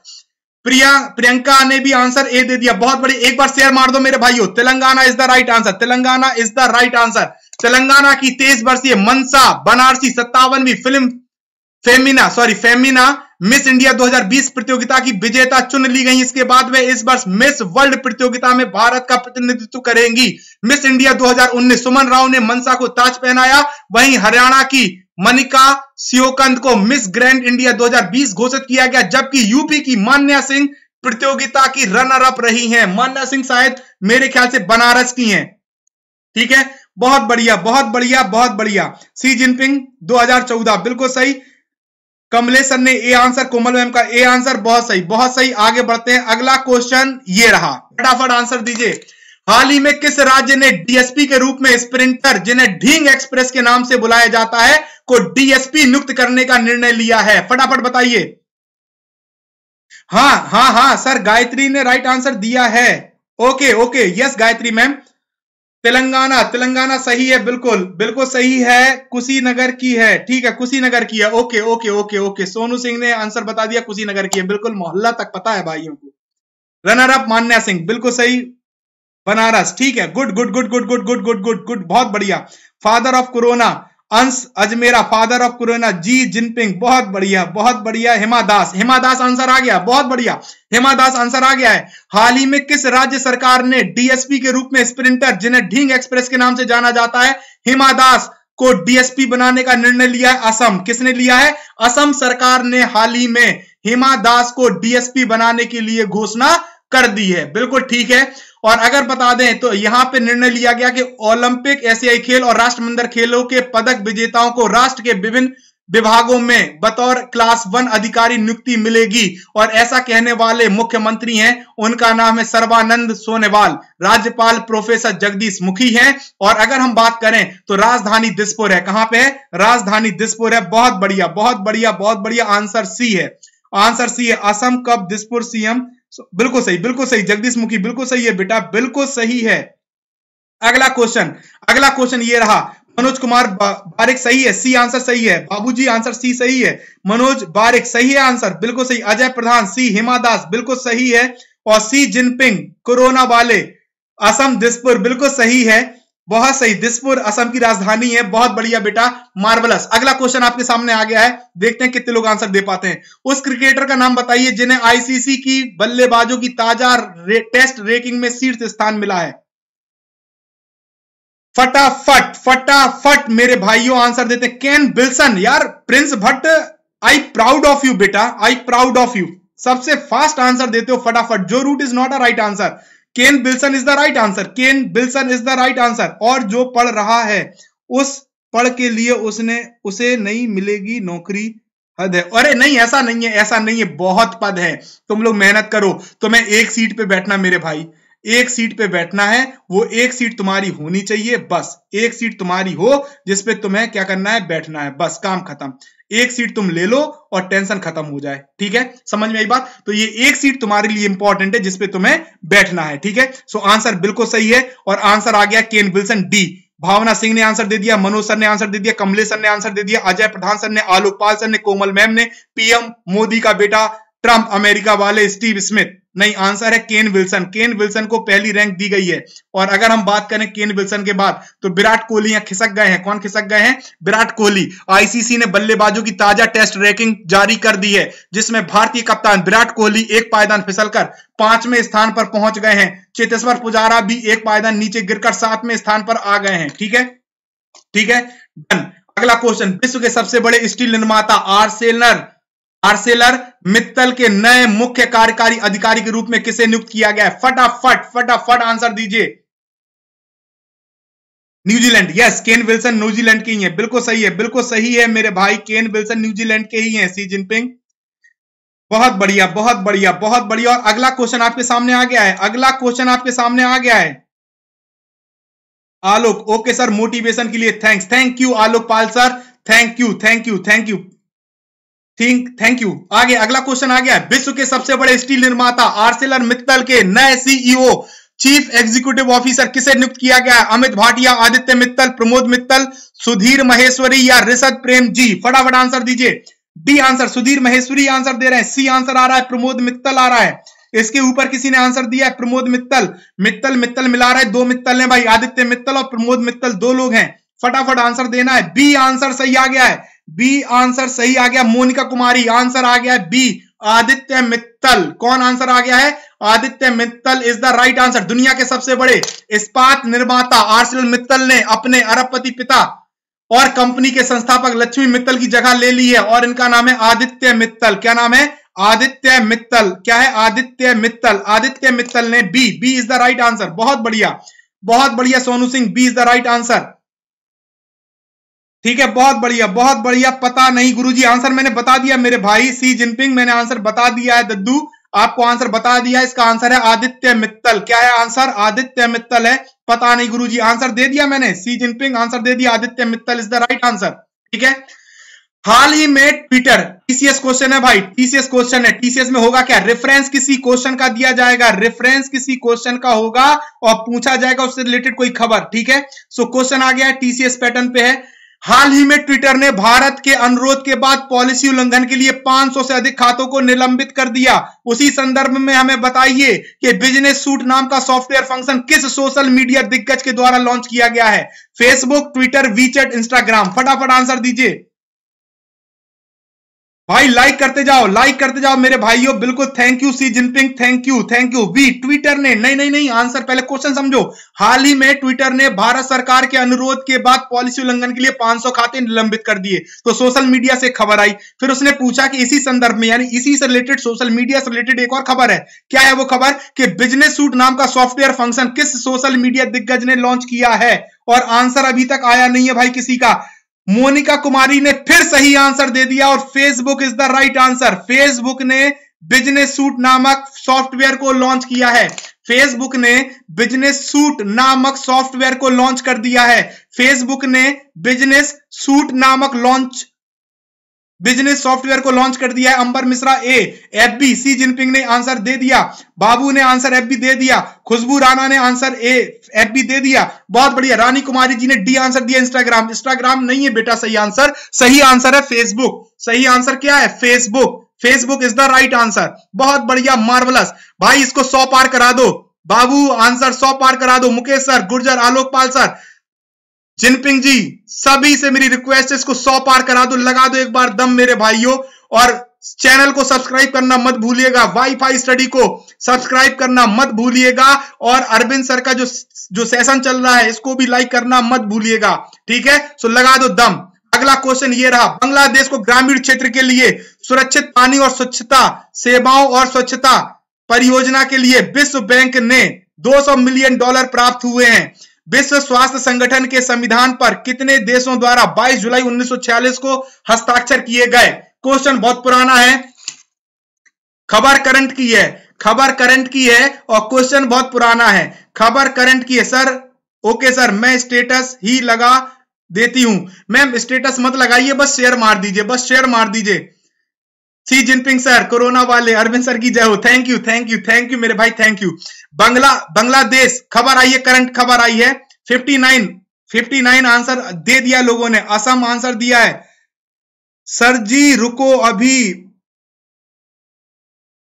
प्रिया प्रियंका ने भी आंसर ए दे दिया बहुत बड़ी एक बार शेयर मार दो मेरे भाइयों Telangana is the right answer Telangana is the right answer Telangana की तेज वर्षीय मनसा बनारसी सत्तावनवी film Femina sorry Femina Miss India 2020 प्रतियोगिता की विजेता चुन ली गई इसके बाद वे इस वर्ष मिस वर्ल्ड प्रतियोगिता में भारत का प्रतिनिधित्व करेंगी मिस इंडिया 2019 सुमन राव ने मनसा को ताज पहनाया वहीं हरियाणा की मनिका सियोकंद को मिस ग्रैंड इंडिया 2020 घोषित किया गया जबकि यूपी की मान्या सिंह प्रतियोगिता की रनर अप रही है मान्या सिंह शायद मेरे ख्याल से बनारस की है ठीक है बहुत बढ़िया बहुत बढ़िया बहुत बढ़िया सी जिनपिंग दो बिल्कुल सही कमलेश सर ने ए आंसर कोमल मैम का ए आंसर बहुत सही बहुत सही आगे बढ़ते हैं अगला क्वेश्चन ये रहा फटाफट आंसर दीजिए हाल ही में किस राज्य ने डीएसपी के रूप में स्प्रिंटर जिन्हें ढींग एक्सप्रेस के नाम से बुलाया जाता है को डीएसपी नियुक्त करने का निर्णय लिया है फटाफट बताइए हाँ हाँ हाँ सर गायत्री ने राइट आंसर दिया है okay okay yes Gayatri ma'am Telangana Telangana सही है बिल्कुल बिल्कुल सही है कुशीनगर की है ठीक है कुशीनगर की है okay okay okay okay Sonu Singh ने आंसर बता दिया कुशीनगर की है बिल्कुल मोहल्ला तक पता है भाइयों को रनर अप मान्या सिंह बिल्कुल सही बनारस ठीक है good good good good good good good good good बहुत बढ़िया father of corona Ansh Ajmera father of corona Xi Jinping बहुत बढ़िया बहुत बढ़िया हिमा दास हिमा दास आंसर आ गया बहुत बढ़िया हिमा दास आंसर आ गया है हाल ही में किस राज्य सरकार ने डीएसपी के रूप में स्प्रिंटर जिन्हें ढींग एक्सप्रेस के नाम से जाना जाता है हिमा दास को डीएसपी बनाने का निर्णय लिया है असम किसने लिया है असम सरकार ने हाल ही में हिमा दास को डीएसपी बनाने के लिए घोषणा कर दी है बिल्कुल ठीक है और अगर बता दें तो यहां पे निर्णय लिया गया कि ओलंपिक एशियाई खेल और राष्ट्रमंडल खेलों के पदक विजेताओं को राष्ट्र के विभिन्न विभागों में बतौर क्लास वन अधिकारी नियुक्ति मिलेगी और ऐसा कहने वाले मुख्यमंत्री हैं उनका नाम है सर्वानंद सोनेवाल राज्यपाल प्रोफेसर जगदीश मुखी हैं और अगर हम बात करें तो राजधानी दिसपुर है कहां पे है राजधानी दिसपुर है बहुत बढ़िया बहुत बढ़िया बहुत बढ़िया आंसर सी है आंसर सी है असम कब दिसपुर सीएम बिल्कुल सही बिल्कुल सही जगदीश मुखी बिल्कुल सही है बेटा बिल्कुल सही है अगला क्वेश्चन अगला क्वेश्चन ये रहा मनोज कुमार बा, बारिक सही है सी आंसर सही है बाबूजी आंसर सी सही है मनोज बारिक सही है आंसर बिल्कुल सही अजय प्रधान सी हिमा दास बिल्कुल सही है और सी जिनपिंग कोरोना वाले असम दिसपुर बिल्कुल सही है बहुत सही दिसपुर असम की राजधानी है बहुत बढ़िया बेटा मार्वलस अगला क्वेश्चन आपके सामने आ गया है देखते हैं कितने लोग आंसर दे पाते हैं उस क्रिकेटर का नाम बताइए जिन्हें आईसीसी की बल्लेबाजों की ताजा रे, टेस्ट रैंकिंग में शीर्ष स्थान मिला है फटाफट फटाफट मेरे भाइयों आंसर देते कैन बिल्सन यार Prince Bhatt I proud of you बेटा आई प्राउड ऑफ यू सबसे फास्ट आंसर देते हो फटाफट Joe Root is not a right answer Kane Wilson is the right answer Kane Wilson is the right answer और जो पढ़ रहा है उस पढ़ के लिए उसने उसे नहीं मिलेगी नौकरी हद है अरे नहीं ऐसा नहीं है ऐसा नहीं है बहुत पद है तुम लोग मेहनत करो तुम्हें तो एक सीट पे बैठना मेरे भाई एक सीट पे बैठना है वो एक सीट तुम्हारी होनी चाहिए बस एक सीट तुम्हारी हो जिसपे तुम्हें क्या करना है बैठना है बस काम खत्म एक सीट तुम ले लो और टेंशन खत्म हो जाए ठीक है समझ में आई बात तो ये एक सीट तुम्हारे लिए इंपॉर्टेंट है जिसपे तुम्हें बैठना है ठीक है सो आंसर बिल्कुल सही है और आंसर आ गया Kane Wilson D Bhavna Singh ने आंसर दे दिया मनोज सर ने आंसर दे दिया कमलेश सर ने आंसर दे दिया अजय प्रधान सर ने आलोक पाल सर ने कोमल मैम ने पीएम मोदी का बेटा ट्रंप अमेरिका वाले स्टीव स्मिथ नहीं आंसर है केन विल्सन केन विल्सन को पहली रैंक दी गई है और अगर हम बात करें केन विल्सन के बाद तो विराट कोहली यहां खिसक गए हैं कौन खिसक गए हैं विराट कोहली आईसीसी ने बल्लेबाजों की ताजा टेस्ट रैंकिंग जारी कर दी है जिसमें भारतीय कप्तान विराट कोहली एक पायदान फिसलकर पांचवें स्थान पर पहुंच गए हैं चेतेश्वर पुजारा भी एक पायदान नीचे गिरकर सातवें स्थान पर आ गए हैं ठीक है ठीक है डन अगला क्वेश्चन विश्व के सबसे बड़े स्टील निर्माता आर सेलनर आर्सेलर मित्तल के नए मुख्य कार्यकारी अधिकारी के रूप में किसे नियुक्त किया गया है फटाफट फटाफट आंसर दीजिए New Zealand yes Kane Wilson New Zealand के ही है बिल्कुल सही है बिल्कुल सही है मेरे भाई केन विल्सन न्यूजीलैंड के ही है सी जिनपिंग बहुत बढ़िया बहुत बढ़िया बहुत बढ़िया और अगला क्वेश्चन आपके सामने आ गया है अगला क्वेश्चन आपके सामने आ गया है आलोक ओके सर मोटिवेशन के लिए thanks thank you Alok Pal sir thank you thank you thank you think thank you आगे अगला क्वेश्चन आ गया विश्व के सबसे बड़े स्टील निर्माता आरसेलर मित्तल के नए सीईओ चीफ एग्जीक्यूटिव ऑफिसर किसे नियुक्त किया गया अमित भाटिया आदित्य मित्तल प्रमोद मित्तल सुधीर महेश्वरी या ऋषभ प्रेम जी फटाफट आंसर दीजिए D answer Sudhir Maheshwari answer दे रहे हैं सी आंसर आ रहा है प्रमोद मित्तल आ रहा है इसके ऊपर किसी ने आंसर दिया है प्रमोद मित्तल मित्तल मित्तल मिला रहा है दो मित्तल ने भाई आदित्य मित्तल और प्रमोद मित्तल दो लोग हैं फटाफट आंसर देना है बी आंसर सही आ गया है बी आंसर सही आ गया मोनिका कुमारी आंसर आ गया है बी आदित्य मित्तल कौन आंसर आ गया है Aditya Mittal is the right answer दुनिया के सबसे बड़े इस्पात निर्माता आर्सल मित्तल ने अपने अरबपति पिता और कंपनी के संस्थापक लक्ष्मी मित्तल की जगह ले ली है और इनका नाम है आदित्य मित्तल क्या नाम है आदित्य मित्तल क्या है आदित्य मित्तल आदित्य मित्तल ने B B is the right answer बहुत बढ़िया बहुत बढ़िया Sonu Singh B is the right answer ठीक है बहुत बढ़िया बहुत बढ़िया पता नहीं गुरुजी आंसर मैंने बता दिया मेरे भाई सी जिनपिंग मैंने आंसर बता दिया है दद्दू आपको आंसर बता दिया इसका आंसर है आदित्य मित्तल क्या है आंसर आदित्य मित्तल है पता नहीं जी आंसर दे दिया मैंने सी जिनपिंग आंसर दे दिया Aditya Mittal is the right answer ठीक है हाल ही में ट्विटर टीसीएस क्वेश्चन है भाई टीसीएस क्वेश्चन है टीसीएस में होगा क्या रेफरेंस किसी क्वेश्चन का दिया जाएगा रेफरेंस किसी क्वेश्चन का होगा और पूछा जाएगा उससे रिलेटेड कोई खबर ठीक है सो क्वेश्चन आ गया है टीसीएस पैटर्न पे है हाल ही में ट्विटर ने भारत के अनुरोध के बाद पॉलिसी उल्लंघन के लिए 500 से अधिक खातों को निलंबित कर दिया उसी संदर्भ में हमें बताइए कि बिजनेस सूट नाम का सॉफ्टवेयर फंक्शन किस सोशल मीडिया दिग्गज के द्वारा लॉन्च किया गया है फेसबुक ट्विटर वीचैट इंस्टाग्राम फटाफट आंसर दीजिए भाई लाइक करते जाओ लाइक करते जाओ मेरे भाइयों बिल्कुल thank you Xi Jinping thank you thank you V Twitter ने नहीं नहीं नहीं आंसर पहले क्वेश्चन समझो हाल ही में ट्विटर ने भारत सरकार के अनुरोध के बाद पॉलिसी उल्लंघन के लिए 500 खाते निलंबित कर दिए तो सोशल मीडिया से खबर आई फिर उसने पूछा कि इसी संदर्भ में यानी इसी से रिलेटेड सोशल मीडिया से रिलेटेड एक और खबर है क्या है वो खबर कि बिजनेस सूट नाम का सॉफ्टवेयर फंक्शन किस सोशल मीडिया दिग्गज ने लॉन्च किया है और आंसर अभी तक आया नहीं है भाई किसी का मोनिका कुमारी ने फिर सही आंसर दे दिया और Facebook is the right answer Facebook ने बिजनेस सूट नामक सॉफ्टवेयर को लॉन्च किया है फेसबुक ने बिजनेस सूट नामक सॉफ्टवेयर को लॉन्च कर दिया है फेसबुक ने बिजनेस सूट नामक लॉन्च बिजनेस सॉफ्टवेयर को लॉन्च कर दिया है Ambar Mishra A F B C Jinping ने आंसर दे दिया बाबू ने आंसर एफ बी दे दिया खुशबू राणा ने आंसर ए एफ बी दे दिया बहुत बढ़िया रानी कुमारी जी ने डी आंसर दिया इंस्टाग्राम इंस्टाग्राम नहीं है बेटा सही आंसर सही आंसर है फेसबुक सही आंसर क्या है Facebook Facebook is the right answer बहुत बढ़िया मार्वलस भाई इसको सौ पार करा दो बाबू आंसर सौ पार करा दो Mukesh sir Gurjar Alokpal sir Jinping ji सभी से मेरी रिक्वेस्ट है इसको सौ पार करा दो लगा दो एक बार दम मेरे भाइयों और चैनल को सब्सक्राइब करना मत भूलिएगा वाईफाई स्टडी को सब्सक्राइब करना मत भूलिएगा और अरविंद सर का जो जो सेशन चल रहा है इसको भी लाइक करना मत भूलिएगा ठीक है सो लगा दो दम अगला क्वेश्चन ये रहा बांग्लादेश को ग्रामीण क्षेत्र के लिए सुरक्षित पानी और स्वच्छता सेवाओं और स्वच्छता परियोजना के लिए विश्व बैंक ने 200 मिलियन डॉलर प्राप्त हुए हैं विश्व स्वास्थ्य संगठन के संविधान पर कितने देशों द्वारा 22 जुलाई 1946 को हस्ताक्षर किए गए क्वेश्चन बहुत पुराना है खबर करंट की है खबर करंट की है और क्वेश्चन बहुत पुराना है खबर करंट की है सर ओके सर मैं स्टेटस ही लगा देती हूं मैम स्टेटस मत लगाइए बस शेयर मार दीजिए बस शेयर मार दीजिए सी जिनपिंग सर कोरोना वाले अरविंद सर की जय हो thank you thank you thank you मेरे भाई थैंक यू बांग्ला बांग्लादेश खबर आई है करंट खबर आई है 59 59 आंसर दे दिया लोगों ने असम आंसर दिया है सर जी रुको अभी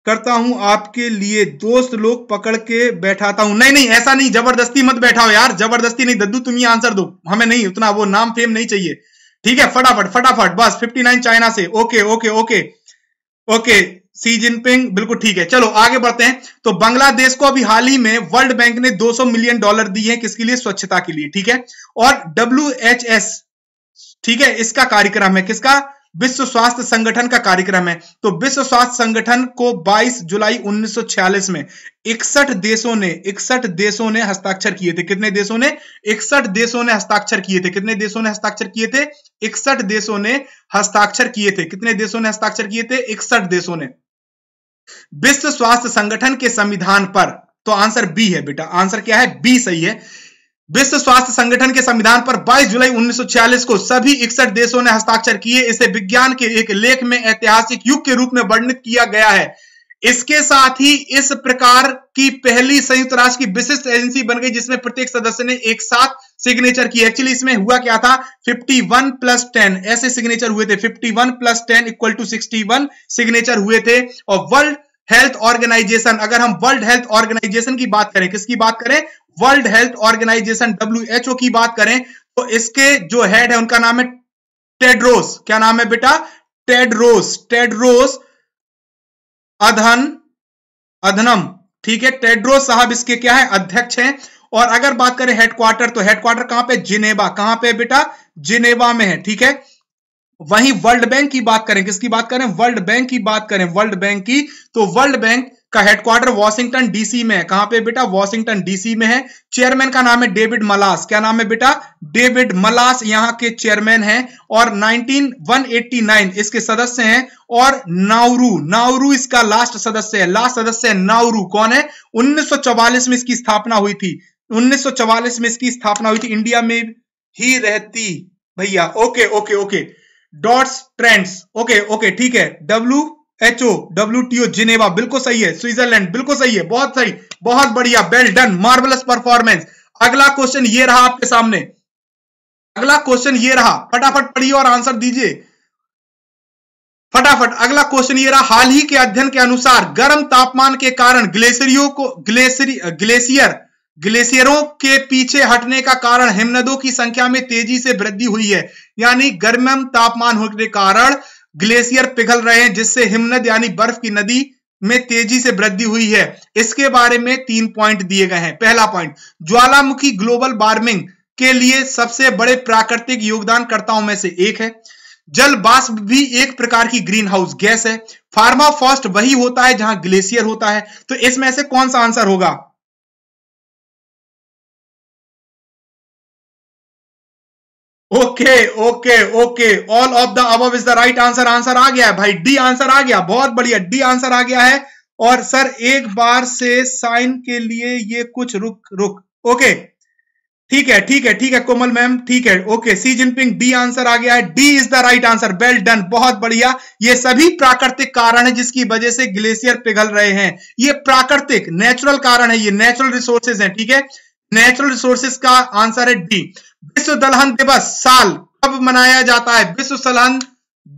करता हूं आपके लिए दोस्त लोग पकड़ के बैठाता हूं नहीं नहीं ऐसा नहीं जबरदस्ती मत बैठाओ यार जबरदस्ती नहीं दद्दू तुम ये आंसर दो हमें नहीं उतना वो नाम फेम नहीं चाहिए ठीक है फटाफट फटाफट बस 59 चाइना से okay okay okay okay Xi Jinping बिल्कुल ठीक है चलो आगे बढ़ते हैं तो बांग्लादेश को अभी हाल ही में वर्ल्ड बैंक ने 200 मिलियन डॉलर दिए हैं किसके लिए स्वच्छता के लिए ठीक है और डब्ल्यू ठीक है इसका कार्यक्रम है किसका विश्व स्वास्थ्य संगठन का कार्यक्रम है तो विश्व स्वास्थ्य संगठन को 22 जुलाई 1946 में इकसठ देशों ने इकसठ देशों ने हस्ताक्षर किए थे कितने देशों ने इकसठ देशों ने हस्ताक्षर किए थे कितने देशों ने हस्ताक्षर किए थे इकसठ देशों ने हस्ताक्षर किए थे कितने देशों ने हस्ताक्षर किए थे इकसठ देशों ने विश्व स्वास्थ्य संगठन के संविधान पर तो आंसर बी है बेटा आंसर क्या है बी सही है विश्व स्वास्थ्य संगठन के संविधान पर 22 जुलाई 1946 को सभी इकसठ देशों ने हस्ताक्षर किए इसे विज्ञान के एक लेख में ऐतिहासिक युग के रूप में वर्णित किया गया है इसके साथ ही इस प्रकार की पहली संयुक्त राष्ट्र की विशिष्ट एजेंसी बन गई जिसमें प्रत्येक सदस्य ने एक साथ सिग्नेचर की एक्चुअली इसमें हुआ क्या था 51 वन प्लस टेन ऐसे सिग्नेचर हुए थे 51 one plus ten equal to sixty signature हुए थे और वर्ल्ड हेल्थ ऑर्गेनाइजेशन अगर हम वर्ल्ड हेल्थ ऑर्गेनाइजेशन की बात करें किसकी बात करें वर्ल्ड हेल्थ ऑर्गेनाइजेशन डब्ल्यू की बात करें तो इसके जो हेड है उनका नाम है टेडरोस क्या नाम है बेटा टेडरोस टेडरोस अधन अधनम ठीक है टेड्रोस साहब इसके क्या है अध्यक्ष हैं और अगर बात करें हेडक्वार्टर तो हेडक्वार्टर कहां पे जिनेवा कहां पे बेटा जिनेवा में है ठीक है वहीं वर्ल्ड बैंक की बात करें किसकी बात करें वर्ल्ड बैंक की बात करें वर्ल्ड बैंक की तो वर्ल्ड बैंक का हेडक्वार्टर वॉशिंगटन डीसी में है कहां पे बेटा वॉशिंगटन डीसी में है चेयरमैन का नाम है डेविड मलास क्या नाम है बेटा डेविड मलास यहां के चेयरमैन हैं और 19189 इसके सदस्य हैं और नाउरू नाउरू इसका लास्ट सदस्य है लास्ट सदस्य है नाउरू कौन है 1944 में इसकी स्थापना हुई थी उन्नीस में इसकी स्थापना हुई थी इंडिया में ही रहती भैया okay okay okay dots trends okay okay ठीक है W H O W T O Geneva बिल्कुल सही है स्विट्जरलैंड बिल्कुल सही है बहुत सही बहुत बढ़िया वेल डन मार्वलस परफॉर्मेंस अगला क्वेश्चन ये रहा आपके सामने अगला क्वेश्चन ये रहा फटाफट पढ़िए और आंसर दीजिए फटाफट अगला क्वेश्चन ये रहा हाल ही के अध्ययन के अनुसार गर्म तापमान के कारण ग्लेशियरों को ग्लेशियर ग्लेशियर ग्लेशियरों के पीछे हटने का कारण हिमनदों की संख्या में तेजी से वृद्धि हुई है यानी गर्म तापमान होने के कारण ग्लेशियर पिघल रहे हैं जिससे हिमनद यानी बर्फ की नदी में तेजी से वृद्धि हुई है इसके बारे में तीन पॉइंट दिए गए हैं पहला पॉइंट ज्वालामुखी ग्लोबल वार्मिंग के लिए सबसे बड़े प्राकृतिक योगदानकर्ताओं में से एक है जल बाष्प भी एक प्रकार की ग्रीन हाउस गैस है फार्माफॉस्ट वही होता है जहां ग्लेशियर होता है तो इसमें से कौन सा आंसर होगा okay okay okay all of the above is the right answer answer आ गया है भाई डी आंसर आ गया बहुत बढ़िया डी आंसर आ गया है और सर एक बार से साइन के लिए ये कुछ रुक रुक ओके ठीक है ठीक है ठीक है कोमल मैम ठीक है okay Xi Jinping D answer आ गया है D is the right answer well done बहुत बढ़िया ये सभी प्राकृतिक कारण है जिसकी वजह से ग्लेशियर पिघल रहे हैं ये प्राकृतिक नेचुरल कारण है ये नेचुरल रिसोर्सेज है ठीक है नेचुरल रिसोर्सेज का आंसर है डी विश्व दलहन दिवस साल कब मनाया जाता है विश्व दलहन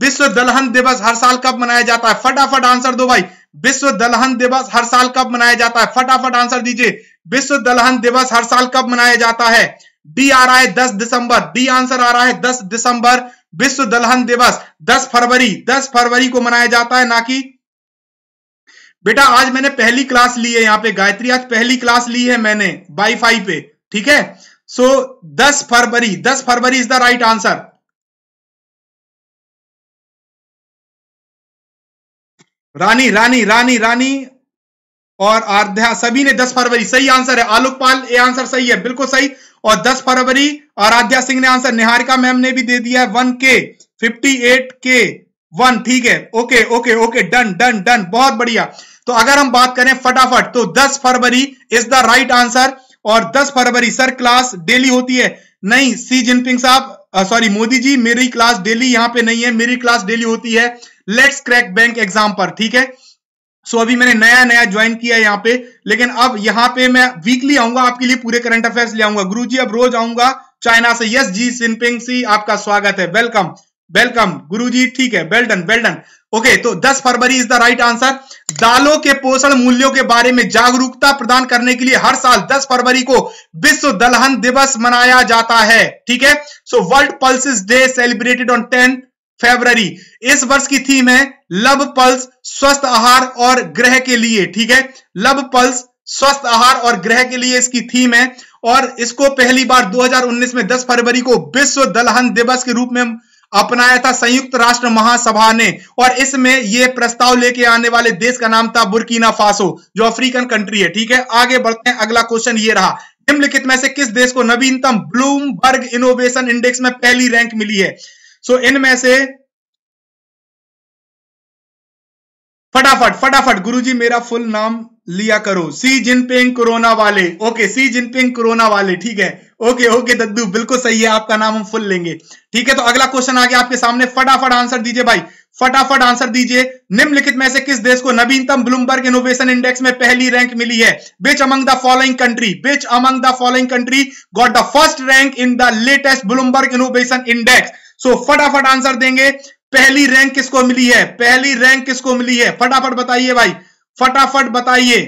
विश्व दलहन दिवस हर साल कब मनाया जाता है फटाफट आंसर दो भाई विश्व दलहन दिवस हर साल कब मनाया जाता है फटाफट आंसर दीजिए विश्व दलहन दिवस हर साल कब मनाया जाता है डी आ रहा है दस दिसंबर डी आंसर आ रहा है दस दिसंबर विश्व दलहन दिवस दस फरवरी दस फरवरी को मनाया जाता है ना कि बेटा आज मैंने पहली क्लास ली है यहाँ पे गायत्री आज पहली क्लास ली है मैंने वाई पे ठीक है सो दस फरवरी दस फरवरी is the right answer Rani Rani Rani Rani और आराध्या सभी ने 10 फरवरी सही आंसर है आलोक पाल ये आंसर सही है बिल्कुल सही और 10 फरवरी आराध्या सिंह ने आंसर निहारिका मैम ने भी दे दिया है वन के फिफ्टी एट के वन ठीक है okay okay okay done done done बहुत बढ़िया तो अगर हम बात करें फटाफट तो 10 फरवरी इज द राइट आंसर और 10 फरवरी सर क्लास डेली होती है नहीं सी जिनपिंग साहब सॉरी मोदी जी मेरी क्लास डेली यहां पे नहीं है मेरी क्लास डेली होती है लेट्स क्रैक बैंक एग्जाम पर ठीक है सो so, अभी मैंने नया नया ज्वाइन किया यहाँ पे लेकिन अब यहाँ पे मैं वीकली आऊंगा आपके लिए पूरे करंट अफेयर्स ले आऊंगा गुरु जी अब रोज आऊंगा चाइना से यस जी सिनपिंग सी आपका स्वागत है वेलकम वेलकम गुरु जी ठीक है well done well done okay तो 10 फरवरी इज द राइट आंसर दालों के पोषण मूल्यों के बारे में जागरूकता प्रदान करने के लिए हर साल 10 फरवरी को विश्व दलहन दिवस मनाया जाता है ठीक है so world pulses day celebrated on ten February इस वर्ष की थीम है लव पल्स स्वस्थ आहार और ग्रह के लिए ठीक है लव पल्स स्वस्थ आहार और ग्रह के लिए इसकी थीम है और इसको पहली बार 2019 में 10 फरवरी को विश्व दलहन दिवस के रूप में अपनाया था संयुक्त राष्ट्र महासभा ने और इसमें यह प्रस्ताव लेके आने वाले देश का नाम था बुरकीना फासो जो अफ्रीकन कंट्री है ठीक है आगे बढ़ते हैं अगला क्वेश्चन ये रहा निम्नलिखित में से किस देश को नवीनतम ब्लूमबर्ग इनोवेशन इंडेक्स में पहली रैंक मिली है सो इनमें से फटाफट फटाफट गुरुजी मेरा फुल नाम लिया करो सी जिनपिंग कोरोना वाले ओके सी जिनपिंग कोरोना वाले ठीक है ओके ओके दद्दू बिल्कुल सही है आपका नाम हम फुल लेंगे ठीक है तो अगला क्वेश्चन आ गया आपके सामने फटाफट आंसर दीजिए भाई फटाफट आंसर दीजिए निम्नलिखित में से किस देश को नवीनतम ब्लूमबर्ग इनोवेशन इंडेक्स में पहली रैंक मिली है which among the following country which among the following country got the first rank in the latest Bloomberg Innovation Index so फटाफट आंसर देंगे पहली रैंक किसको मिली है पहली रैंक किसको मिली है फटाफट बताइए भाई फटाफट बताइए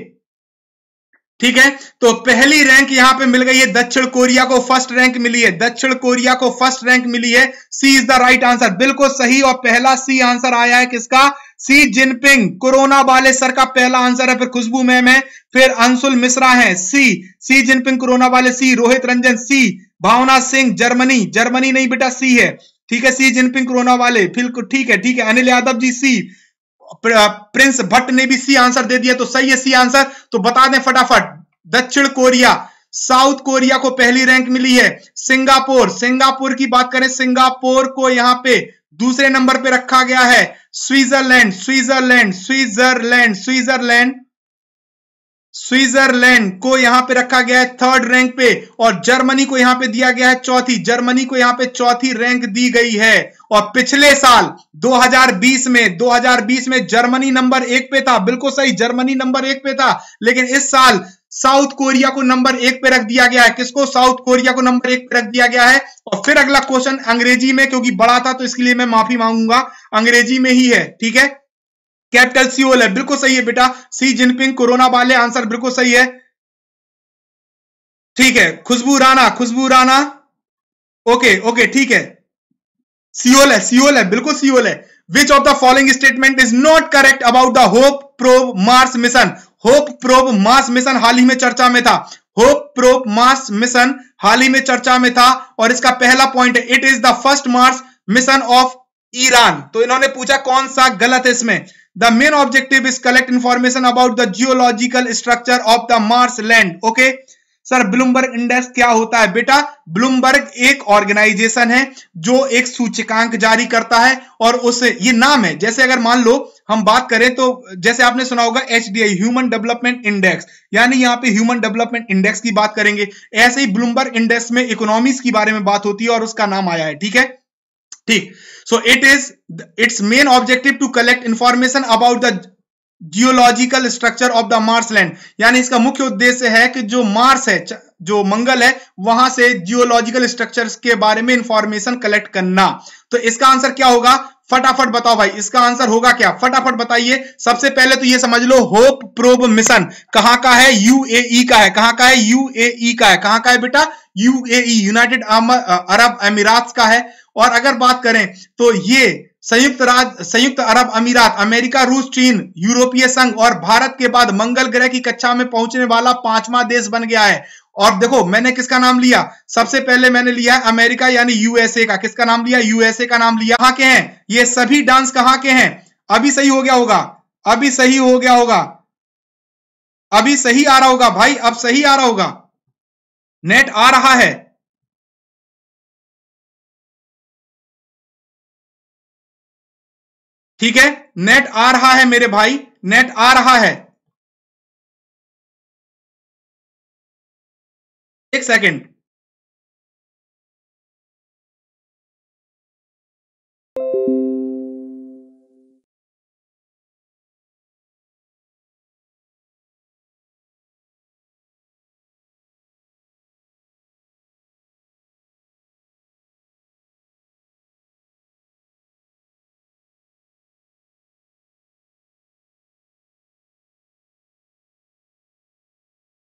ठीक है तो पहली रैंक यहां पे मिल गई है दक्षिण कोरिया को फर्स्ट रैंक मिली है दक्षिण कोरिया को फर्स्ट रैंक मिली है C is the right answer बिल्कुल सही और पहला सी आंसर आया है किसका सी जिनपिंग कोरोना वाले सर का पहला आंसर है फिर खुशबू मैम है फिर अंशुल मिश्रा है सी सी जिनपिंग कोरोना वाले C Rohit Ranjan C Bhavna Singh Germany Germany नहीं बेटा सी है ठीक है सी जिनपिंग कोरोना वाले फिर ठीक है ठीक है अनिल यादव जी सी प्रिंस भट्ट ने भी सी आंसर दे दिया तो सही है सी आंसर तो बता दें फटाफट दक्षिण कोरिया साउथ कोरिया को पहली रैंक मिली है सिंगापुर सिंगापुर की बात करें सिंगापुर को यहां पे दूसरे नंबर पे रखा गया है Switzerland Switzerland Switzerland Switzerland Switzerland को यहां पे रखा गया है थर्ड रैंक पे और जर्मनी को यहां पे दिया गया है चौथी जर्मनी को यहां पे चौथी रैंक दी गई है और पिछले साल 2020 में 2020 में जर्मनी नंबर एक पे था बिल्कुल सही जर्मनी नंबर एक पे था लेकिन इस साल साउथ कोरिया को नंबर एक पे रख दिया गया है किसको साउथ कोरिया को नंबर एक पे रख दिया गया है और फिर अगला क्वेश्चन अंग्रेजी में क्योंकि बड़ा था तो इसके लिए मैं माफी मांगूंगा अंग्रेजी में ही है ठीक है कैपिटल सी ओल है बिल्कुल सही है बेटा सी जिनपिंग कोरोना वाले आंसर बिल्कुल सही है ठीक है खुशबू राणा खुशबू राणा ओके ओके ठीक है सीओल है सीओल है बिल्कुल सीओल है which of the following statement is not correct about the hope probe Mars mission hope probe Mars mission हाल ही में चर्चा में था होप प्रोब मार्स मिशन हाल ही में चर्चा में था और इसका पहला पॉइंट है it is the first Mars mission of Iran तो इन्होंने पूछा कौन सा गलत है इसमें the main objective is collect information about the geological structure of the mars land okay sir Bloomberg index क्या होता है बेटा ब्लूमबर्ग एक ऑर्गेनाइजेशन है जो एक सूचकांक जारी करता है और उसे ये नाम है जैसे अगर मान लो हम बात करें तो जैसे आपने सुना होगा H D I human development index यानी यहाँ पे ह्यूमन डेवलपमेंट इंडेक्स की बात करेंगे ऐसे ही ब्लूमबर्ग इंडेक्स में इकोनॉमिक्स के बारे में बात होती है और उसका नाम आया है ठीक है ठीक so it is it's main objective to collect information about the geological structure of the Mars land यानी इसका मुख्य उद्देश्य है कि जो मार्स है जो मंगल है वहां से जियोलॉजिकल स्ट्रक्चर्स के बारे में इंफॉर्मेशन कलेक्ट करना तो इसका आंसर क्या होगा फटाफट बताओ भाई इसका आंसर होगा क्या फटाफट बताइए सबसे पहले तो ये समझ लो होप प्रोब मिशन कहां का है यूएई e का है कहां का है यूएई e का है कहां का है बेटा यूएई यूनाइटेड e, अरब अमीरात का है और अगर बात करें तो ये संयुक्त राज्य संयुक्त अरब अमीरात अमेरिका रूस चीन यूरोपीय संघ और भारत के बाद मंगल ग्रह की कक्षा में पहुंचने वाला पांचवा देश बन गया है और देखो मैंने किसका नाम लिया सबसे पहले मैंने लिया है अमेरिका यानी यूएसए का किसका नाम लिया यूएसए का नाम लिया कहा के हैं ये सभी डांस कहां के हैं अभी सही हो गया होगा अभी सही हो गया होगा अभी सही आ रहा होगा भाई अब सही आ रहा होगा नेट आ रहा है ठीक है नेट आ रहा है मेरे भाई नेट आ रहा है एक सेकेंड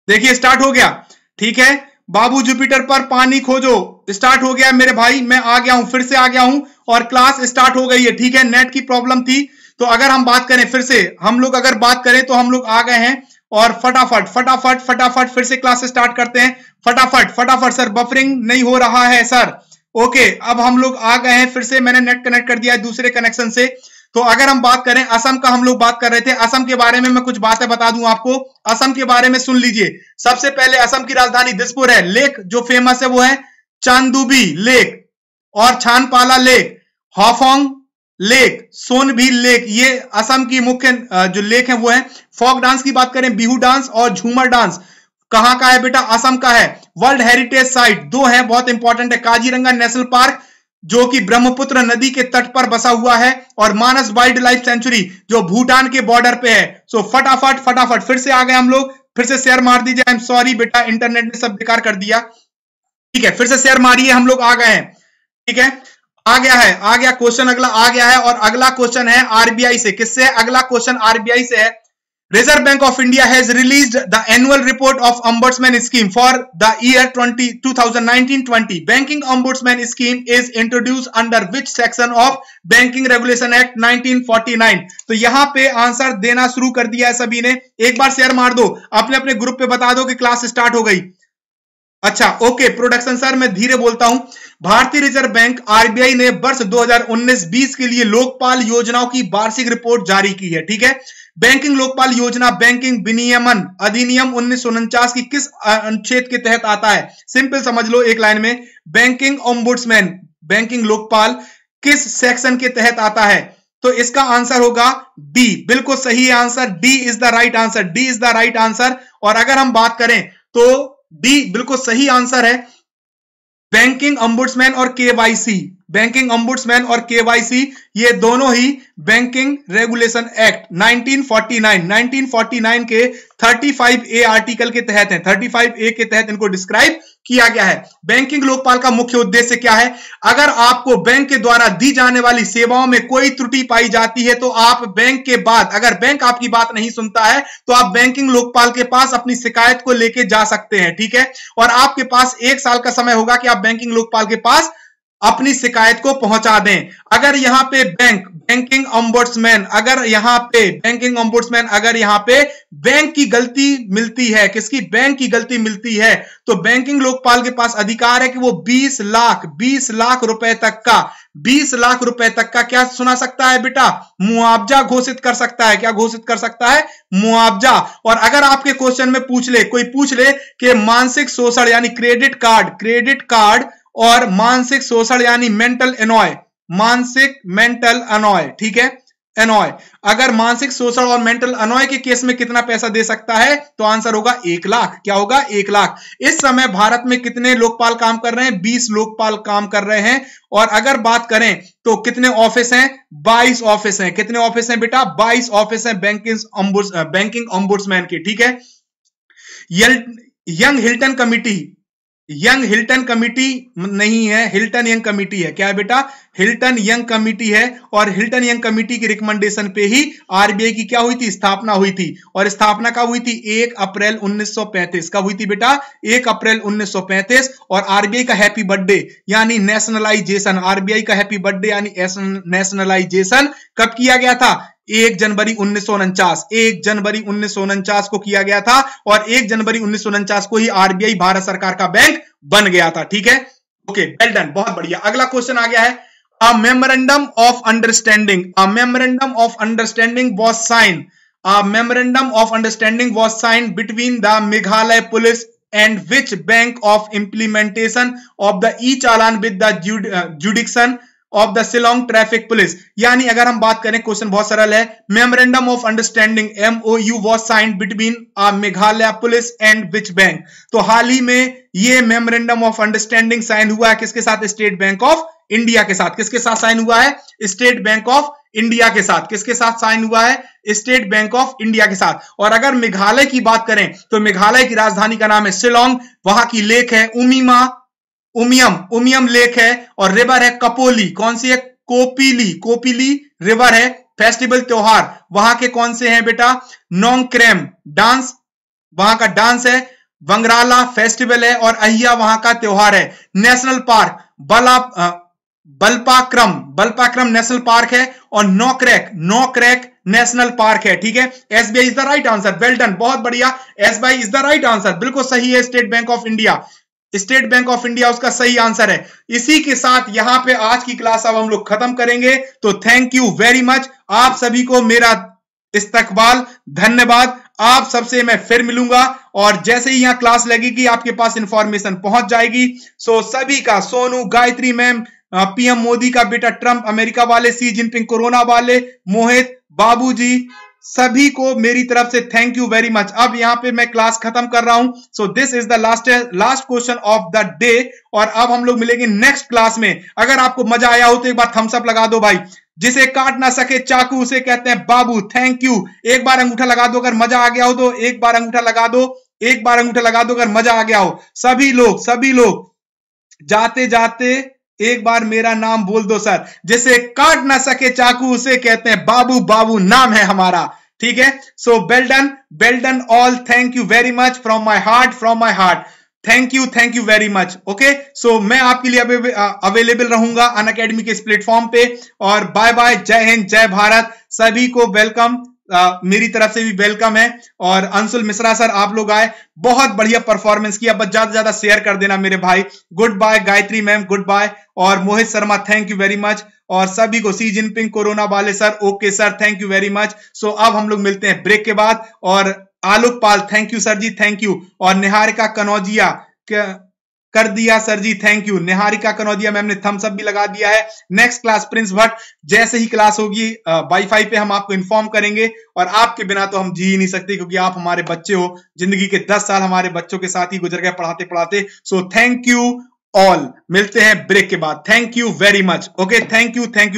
देखिए स्टार्ट हो गया ठीक है बाबू जुपिटर पर पानी खोजो स्टार्ट हो गया मेरे भाई मैं आ गया हूं फिर से आ गया हूं और क्लास स्टार्ट हो गई है ठीक है नेट की प्रॉब्लम थी तो अगर हम बात करें फिर से हम लोग अगर बात करें तो हम लोग आ गए हैं और फटाफट फटाफट फटाफट फिर से क्लास स्टार्ट करते हैं फटाफट फटाफट सर बफरिंग नहीं हो रहा है सर ओके अब हम लोग आ गए हैं फिर से मैंने नेट कनेक्ट कर दिया है दूसरे कनेक्शन से तो अगर हम बात करें असम का हम लोग बात कर रहे थे असम के बारे में मैं कुछ बातें बता दूं आपको असम के बारे में सुन लीजिए सबसे पहले असम की राजधानी दिसपुर है लेक जो फेमस है वो है चांदुबी लेक और Chhanpala lake Haflong lake Sonbeel lake ये असम की मुख्य जो लेक है वो है फोक डांस की बात करें बिहू डांस और झूमर डांस कहां का है बेटा असम का है वर्ल्ड हेरिटेज साइट दो है बहुत इंपॉर्टेंट है काजीरंगा नेशनल पार्क जो कि ब्रह्मपुत्र नदी के तट पर बसा हुआ है और मानस वाइल्ड लाइफ सेंचुरी जो भूटान के बॉर्डर पे है सो फटाफट फटाफट फिर से आ गए हम लोग फिर से शेयर मार दीजिए आई एम सॉरी बेटा इंटरनेट ने सब बेकार कर दिया ठीक है फिर से शेयर मारिए हम लोग आ गए हैं ठीक है आ गया है आ गया क्वेश्चन अगला आ गया है और अगला क्वेश्चन है आरबीआई से किससे अगला क्वेश्चन आरबीआई से है Reserve Bank of India has released the annual report of Ombudsman Scheme for the year 20, 2019-20. Banking Ombudsman Scheme is introduced under which section of Banking Regulation Act 1949? तो यहाँ पे answer देना शुरू कर दिया है सभी ने एक बार शेयर मार दो अपने अपने ग्रुप पे बता दो कि क्लास स्टार्ट हो गई अच्छा ओके प्रोडक्शन सर मैं धीरे बोलता हूं भारतीय रिजर्व बैंक आरबीआई ने वर्ष 2019-20 के लिए लोकपाल योजनाओं की वार्षिक रिपोर्ट जारी की है ठीक है बैंकिंग लोकपाल योजना बैंकिंग विनियमन अधिनियम उन्नीस की किस अनुच्छेद के तहत आता है सिंपल समझ लो एक लाइन में बैंकिंग ओम्बुड्समैन बैंकिंग लोकपाल किस सेक्शन के तहत आता है तो इसका आंसर होगा डी बिल्कुल सही answer D is the right answer D is the right answer और अगर हम बात करें तो बी बिल्कुल सही आंसर है बैंकिंग अम्बुड्समैन और केवाईसी बैंकिंग अम्बुड्समैन और केवाईसी ये दोनों ही बैंकिंग रेगुलेशन एक्ट 1949 1949 के 35 ए आर्टिकल के तहत है 35 ए के तहत इनको डिस्क्राइब किया गया है बैंकिंग लोकपाल का मुख्य उद्देश्य क्या है अगर आपको बैंक के द्वारा दी जाने वाली सेवाओं में कोई त्रुटि पाई जाती है तो आप बैंक के बाद अगर बैंक आपकी बात नहीं सुनता है तो आप बैंकिंग लोकपाल के पास अपनी शिकायत को लेके जा सकते हैं ठीक है और आपके पास एक साल का समय होगा कि आप बैंकिंग लोकपाल के पास अपनी शिकायत को पहुंचा दें अगर यहां पे बैंक बैंकिंग ऑम्बोर्ड्समैन अगर यहाँ पे बैंकिंग ऑम्बोर्ड्समैन अगर यहाँ पे बैंक की गलती मिलती है किसकी बैंक की गलती मिलती है तो बैंकिंग लोकपाल के पास अधिकार है कि वो 20 लाख 20 लाख रुपए तक का 20 लाख रुपए तक का क्या सुना सकता है बेटा मुआवजा घोषित कर सकता है क्या घोषित कर सकता है मुआवजा और अगर आपके क्वेश्चन में पूछ ले कोई पूछ ले कि मानसिक शोषण यानी क्रेडिट कार्ड क्रेडिट कार्ड और मानसिक शोषण यानी मेंटल एनॉय मानसिक मेंटल अनॉय ठीक है अनॉय अगर मानसिक शोषण और मेंटल अनॉय के केस में कितना पैसा दे सकता है तो आंसर होगा एक लाख क्या होगा एक लाख इस समय भारत में कितने लोकपाल काम कर रहे हैं बीस लोकपाल काम कर रहे हैं और अगर बात करें तो कितने ऑफिस हैं बाईस ऑफिस हैं कितने ऑफिस हैं बेटा बाईस ऑफिस हैं बैंकिंग बैंकिंग ऑम्बुड्समैन के ठीक है young Hilton committee young Hilton committee नहीं है हिल्टन यंग कमिटी है क्या बेटा हिल्टन यंग कमिटी है और हिल्टन यंग कमिटी की रिकमेंडेशन पे ही आरबीआई की क्या हुई थी स्थापना हुई थी और स्थापना कब हुई थी एक अप्रैल 1935 कब हुई थी बेटा एक अप्रैल 1935 और आरबीआई का हैप्पी बर्थडे यानी नेशनलाइजेशन आरबीआई का हैप्पी बर्थडे यानी नेशनलाइजेशन कब किया गया था एक जनवरी उन्नीस सौ एक जनवरी उन्नीस सौ को किया गया था और एक जनवरी उन्नीस सौ को ही आरबीआई भारत सरकार का बैंक बन गया था ठीक है ओके वेल डन बहुत बढ़िया अगला क्वेश्चन आ गया है a memorandum of understanding a memorandum of understanding was sign a memorandum of understanding was sign between the Meghalaya police and which bank of implementation of the e challan with the jurisdiction of the Shillong traffic police यानी अगर हम बात करें question बहुत सरल है memorandum of understanding you was sign between Meghalaya police and which bank तो हाल ही में ये मेमोरेंडम ऑफ अंडरस्टैंडिंग साइन हुआ है किसके साथ स्टेट बैंक ऑफ इंडिया के साथ किसके साथ साइन हुआ है स्टेट बैंक ऑफ इंडिया के साथ किसके साथ साइन हुआ है स्टेट बैंक ऑफ इंडिया के साथ और अगर मेघालय की बात करें तो मेघालय की राजधानी का नाम है शिलोंग वहां की लेक है उमीमा उमियम उमियम लेक है और रिवर है कपोली कौन सी है कोपीली कोपीली रिवर है फेस्टिवल त्योहार वहां के कौन से हैं बेटा नोंक्रेम डांस वहां का डांस है वंगराला फेस्टिवल है और अहिया वहां का त्योहार है नेशनल पार्क बला बल्पाक्रम बल्पाक्रम नेशनल पार्क है और नोक्रैक नोक्रैक नेशनल पार्क है ठीक है S B I is the right answer well done बहुत बढ़िया S B I is the right answer बिल्कुल सही है State Bank of India State Bank of India उसका सही आंसर है इसी के साथ यहां पे आज की क्लास अब हम लोग खत्म करेंगे तो थैंक यू वेरी मच आप सभी को मेरा इस्तकबाल धन्यवाद आप सबसे मैं फिर मिलूंगा और जैसे ही यहां क्लास लगेगी आपके पास इंफॉर्मेशन पहुंच जाएगी सो सभी का सोनू गायत्री मैम पीएम मोदी का बेटा ट्रंप अमेरिका वाले सी जिनपिंग कोरोना वाले मोहित जी सभी को मेरी तरफ से थैंक यू वेरी मच अब यहां पे मैं क्लास खत्म कर रहा हूं so this is the last last question of the day और अब हम लोग मिलेंगे नेक्स्ट क्लास में अगर आपको मजा आया हो तो एक बार थम्सअप लगा दो भाई जिसे काट ना सके चाकू उसे कहते हैं बाबू थैंक यू एक बार अंगूठा लगा दो अगर मजा आ गया हो तो एक बार अंगूठा लगा दो एक बार अंगूठा लगा दो अगर मजा आ गया हो सभी लोग सभी लोग जाते जाते एक बार मेरा नाम बोल दो सर जिसे काट ना सके चाकू उसे कहते हैं बाबू बाबू नाम है हमारा ठीक है so well done well done all thank you very much from my heart from my heart thank you thank you very much okay so मैं आपके लिए अवेलेबल रहूंगा अन अकेडमी के इस प्लेटफॉर्म पे और बाय बाय जय हिंद जय भारत सभी को वेलकम आ, मेरी तरफ से भी वेलकम है और अंशुल मिश्रा सर आप लोग आए बहुत बढ़िया परफॉर्मेंस किया बस ज्यादा ज्यादा शेयर कर देना मेरे भाई goodbye Gayatri ma'am goodbye और Mohit Sharma thank you very much और सभी को सी जिनपिंग कोरोना वाले sir okay sir thank you very much so अब हम लोग मिलते हैं ब्रेक के बाद और Alok Pal thank you sir ji thank you और निहारिका कनौजिया कर दिया sir ji thank you Niharika Kanaudia ma'am ने थम्स अप भी लगा दिया है नेक्स्ट क्लास प्रिंस भट्ट जैसे ही क्लास होगी वाईफाई पे हम आपको इन्फॉर्म करेंगे और आपके बिना तो हम जी ही नहीं सकते क्योंकि आप हमारे बच्चे हो जिंदगी के दस साल हमारे बच्चों के साथ ही गुजर गए पढ़ाते पढ़ाते सो थैंक यू ऑल मिलते हैं ब्रेक के बाद thank you very much okay thank you thank you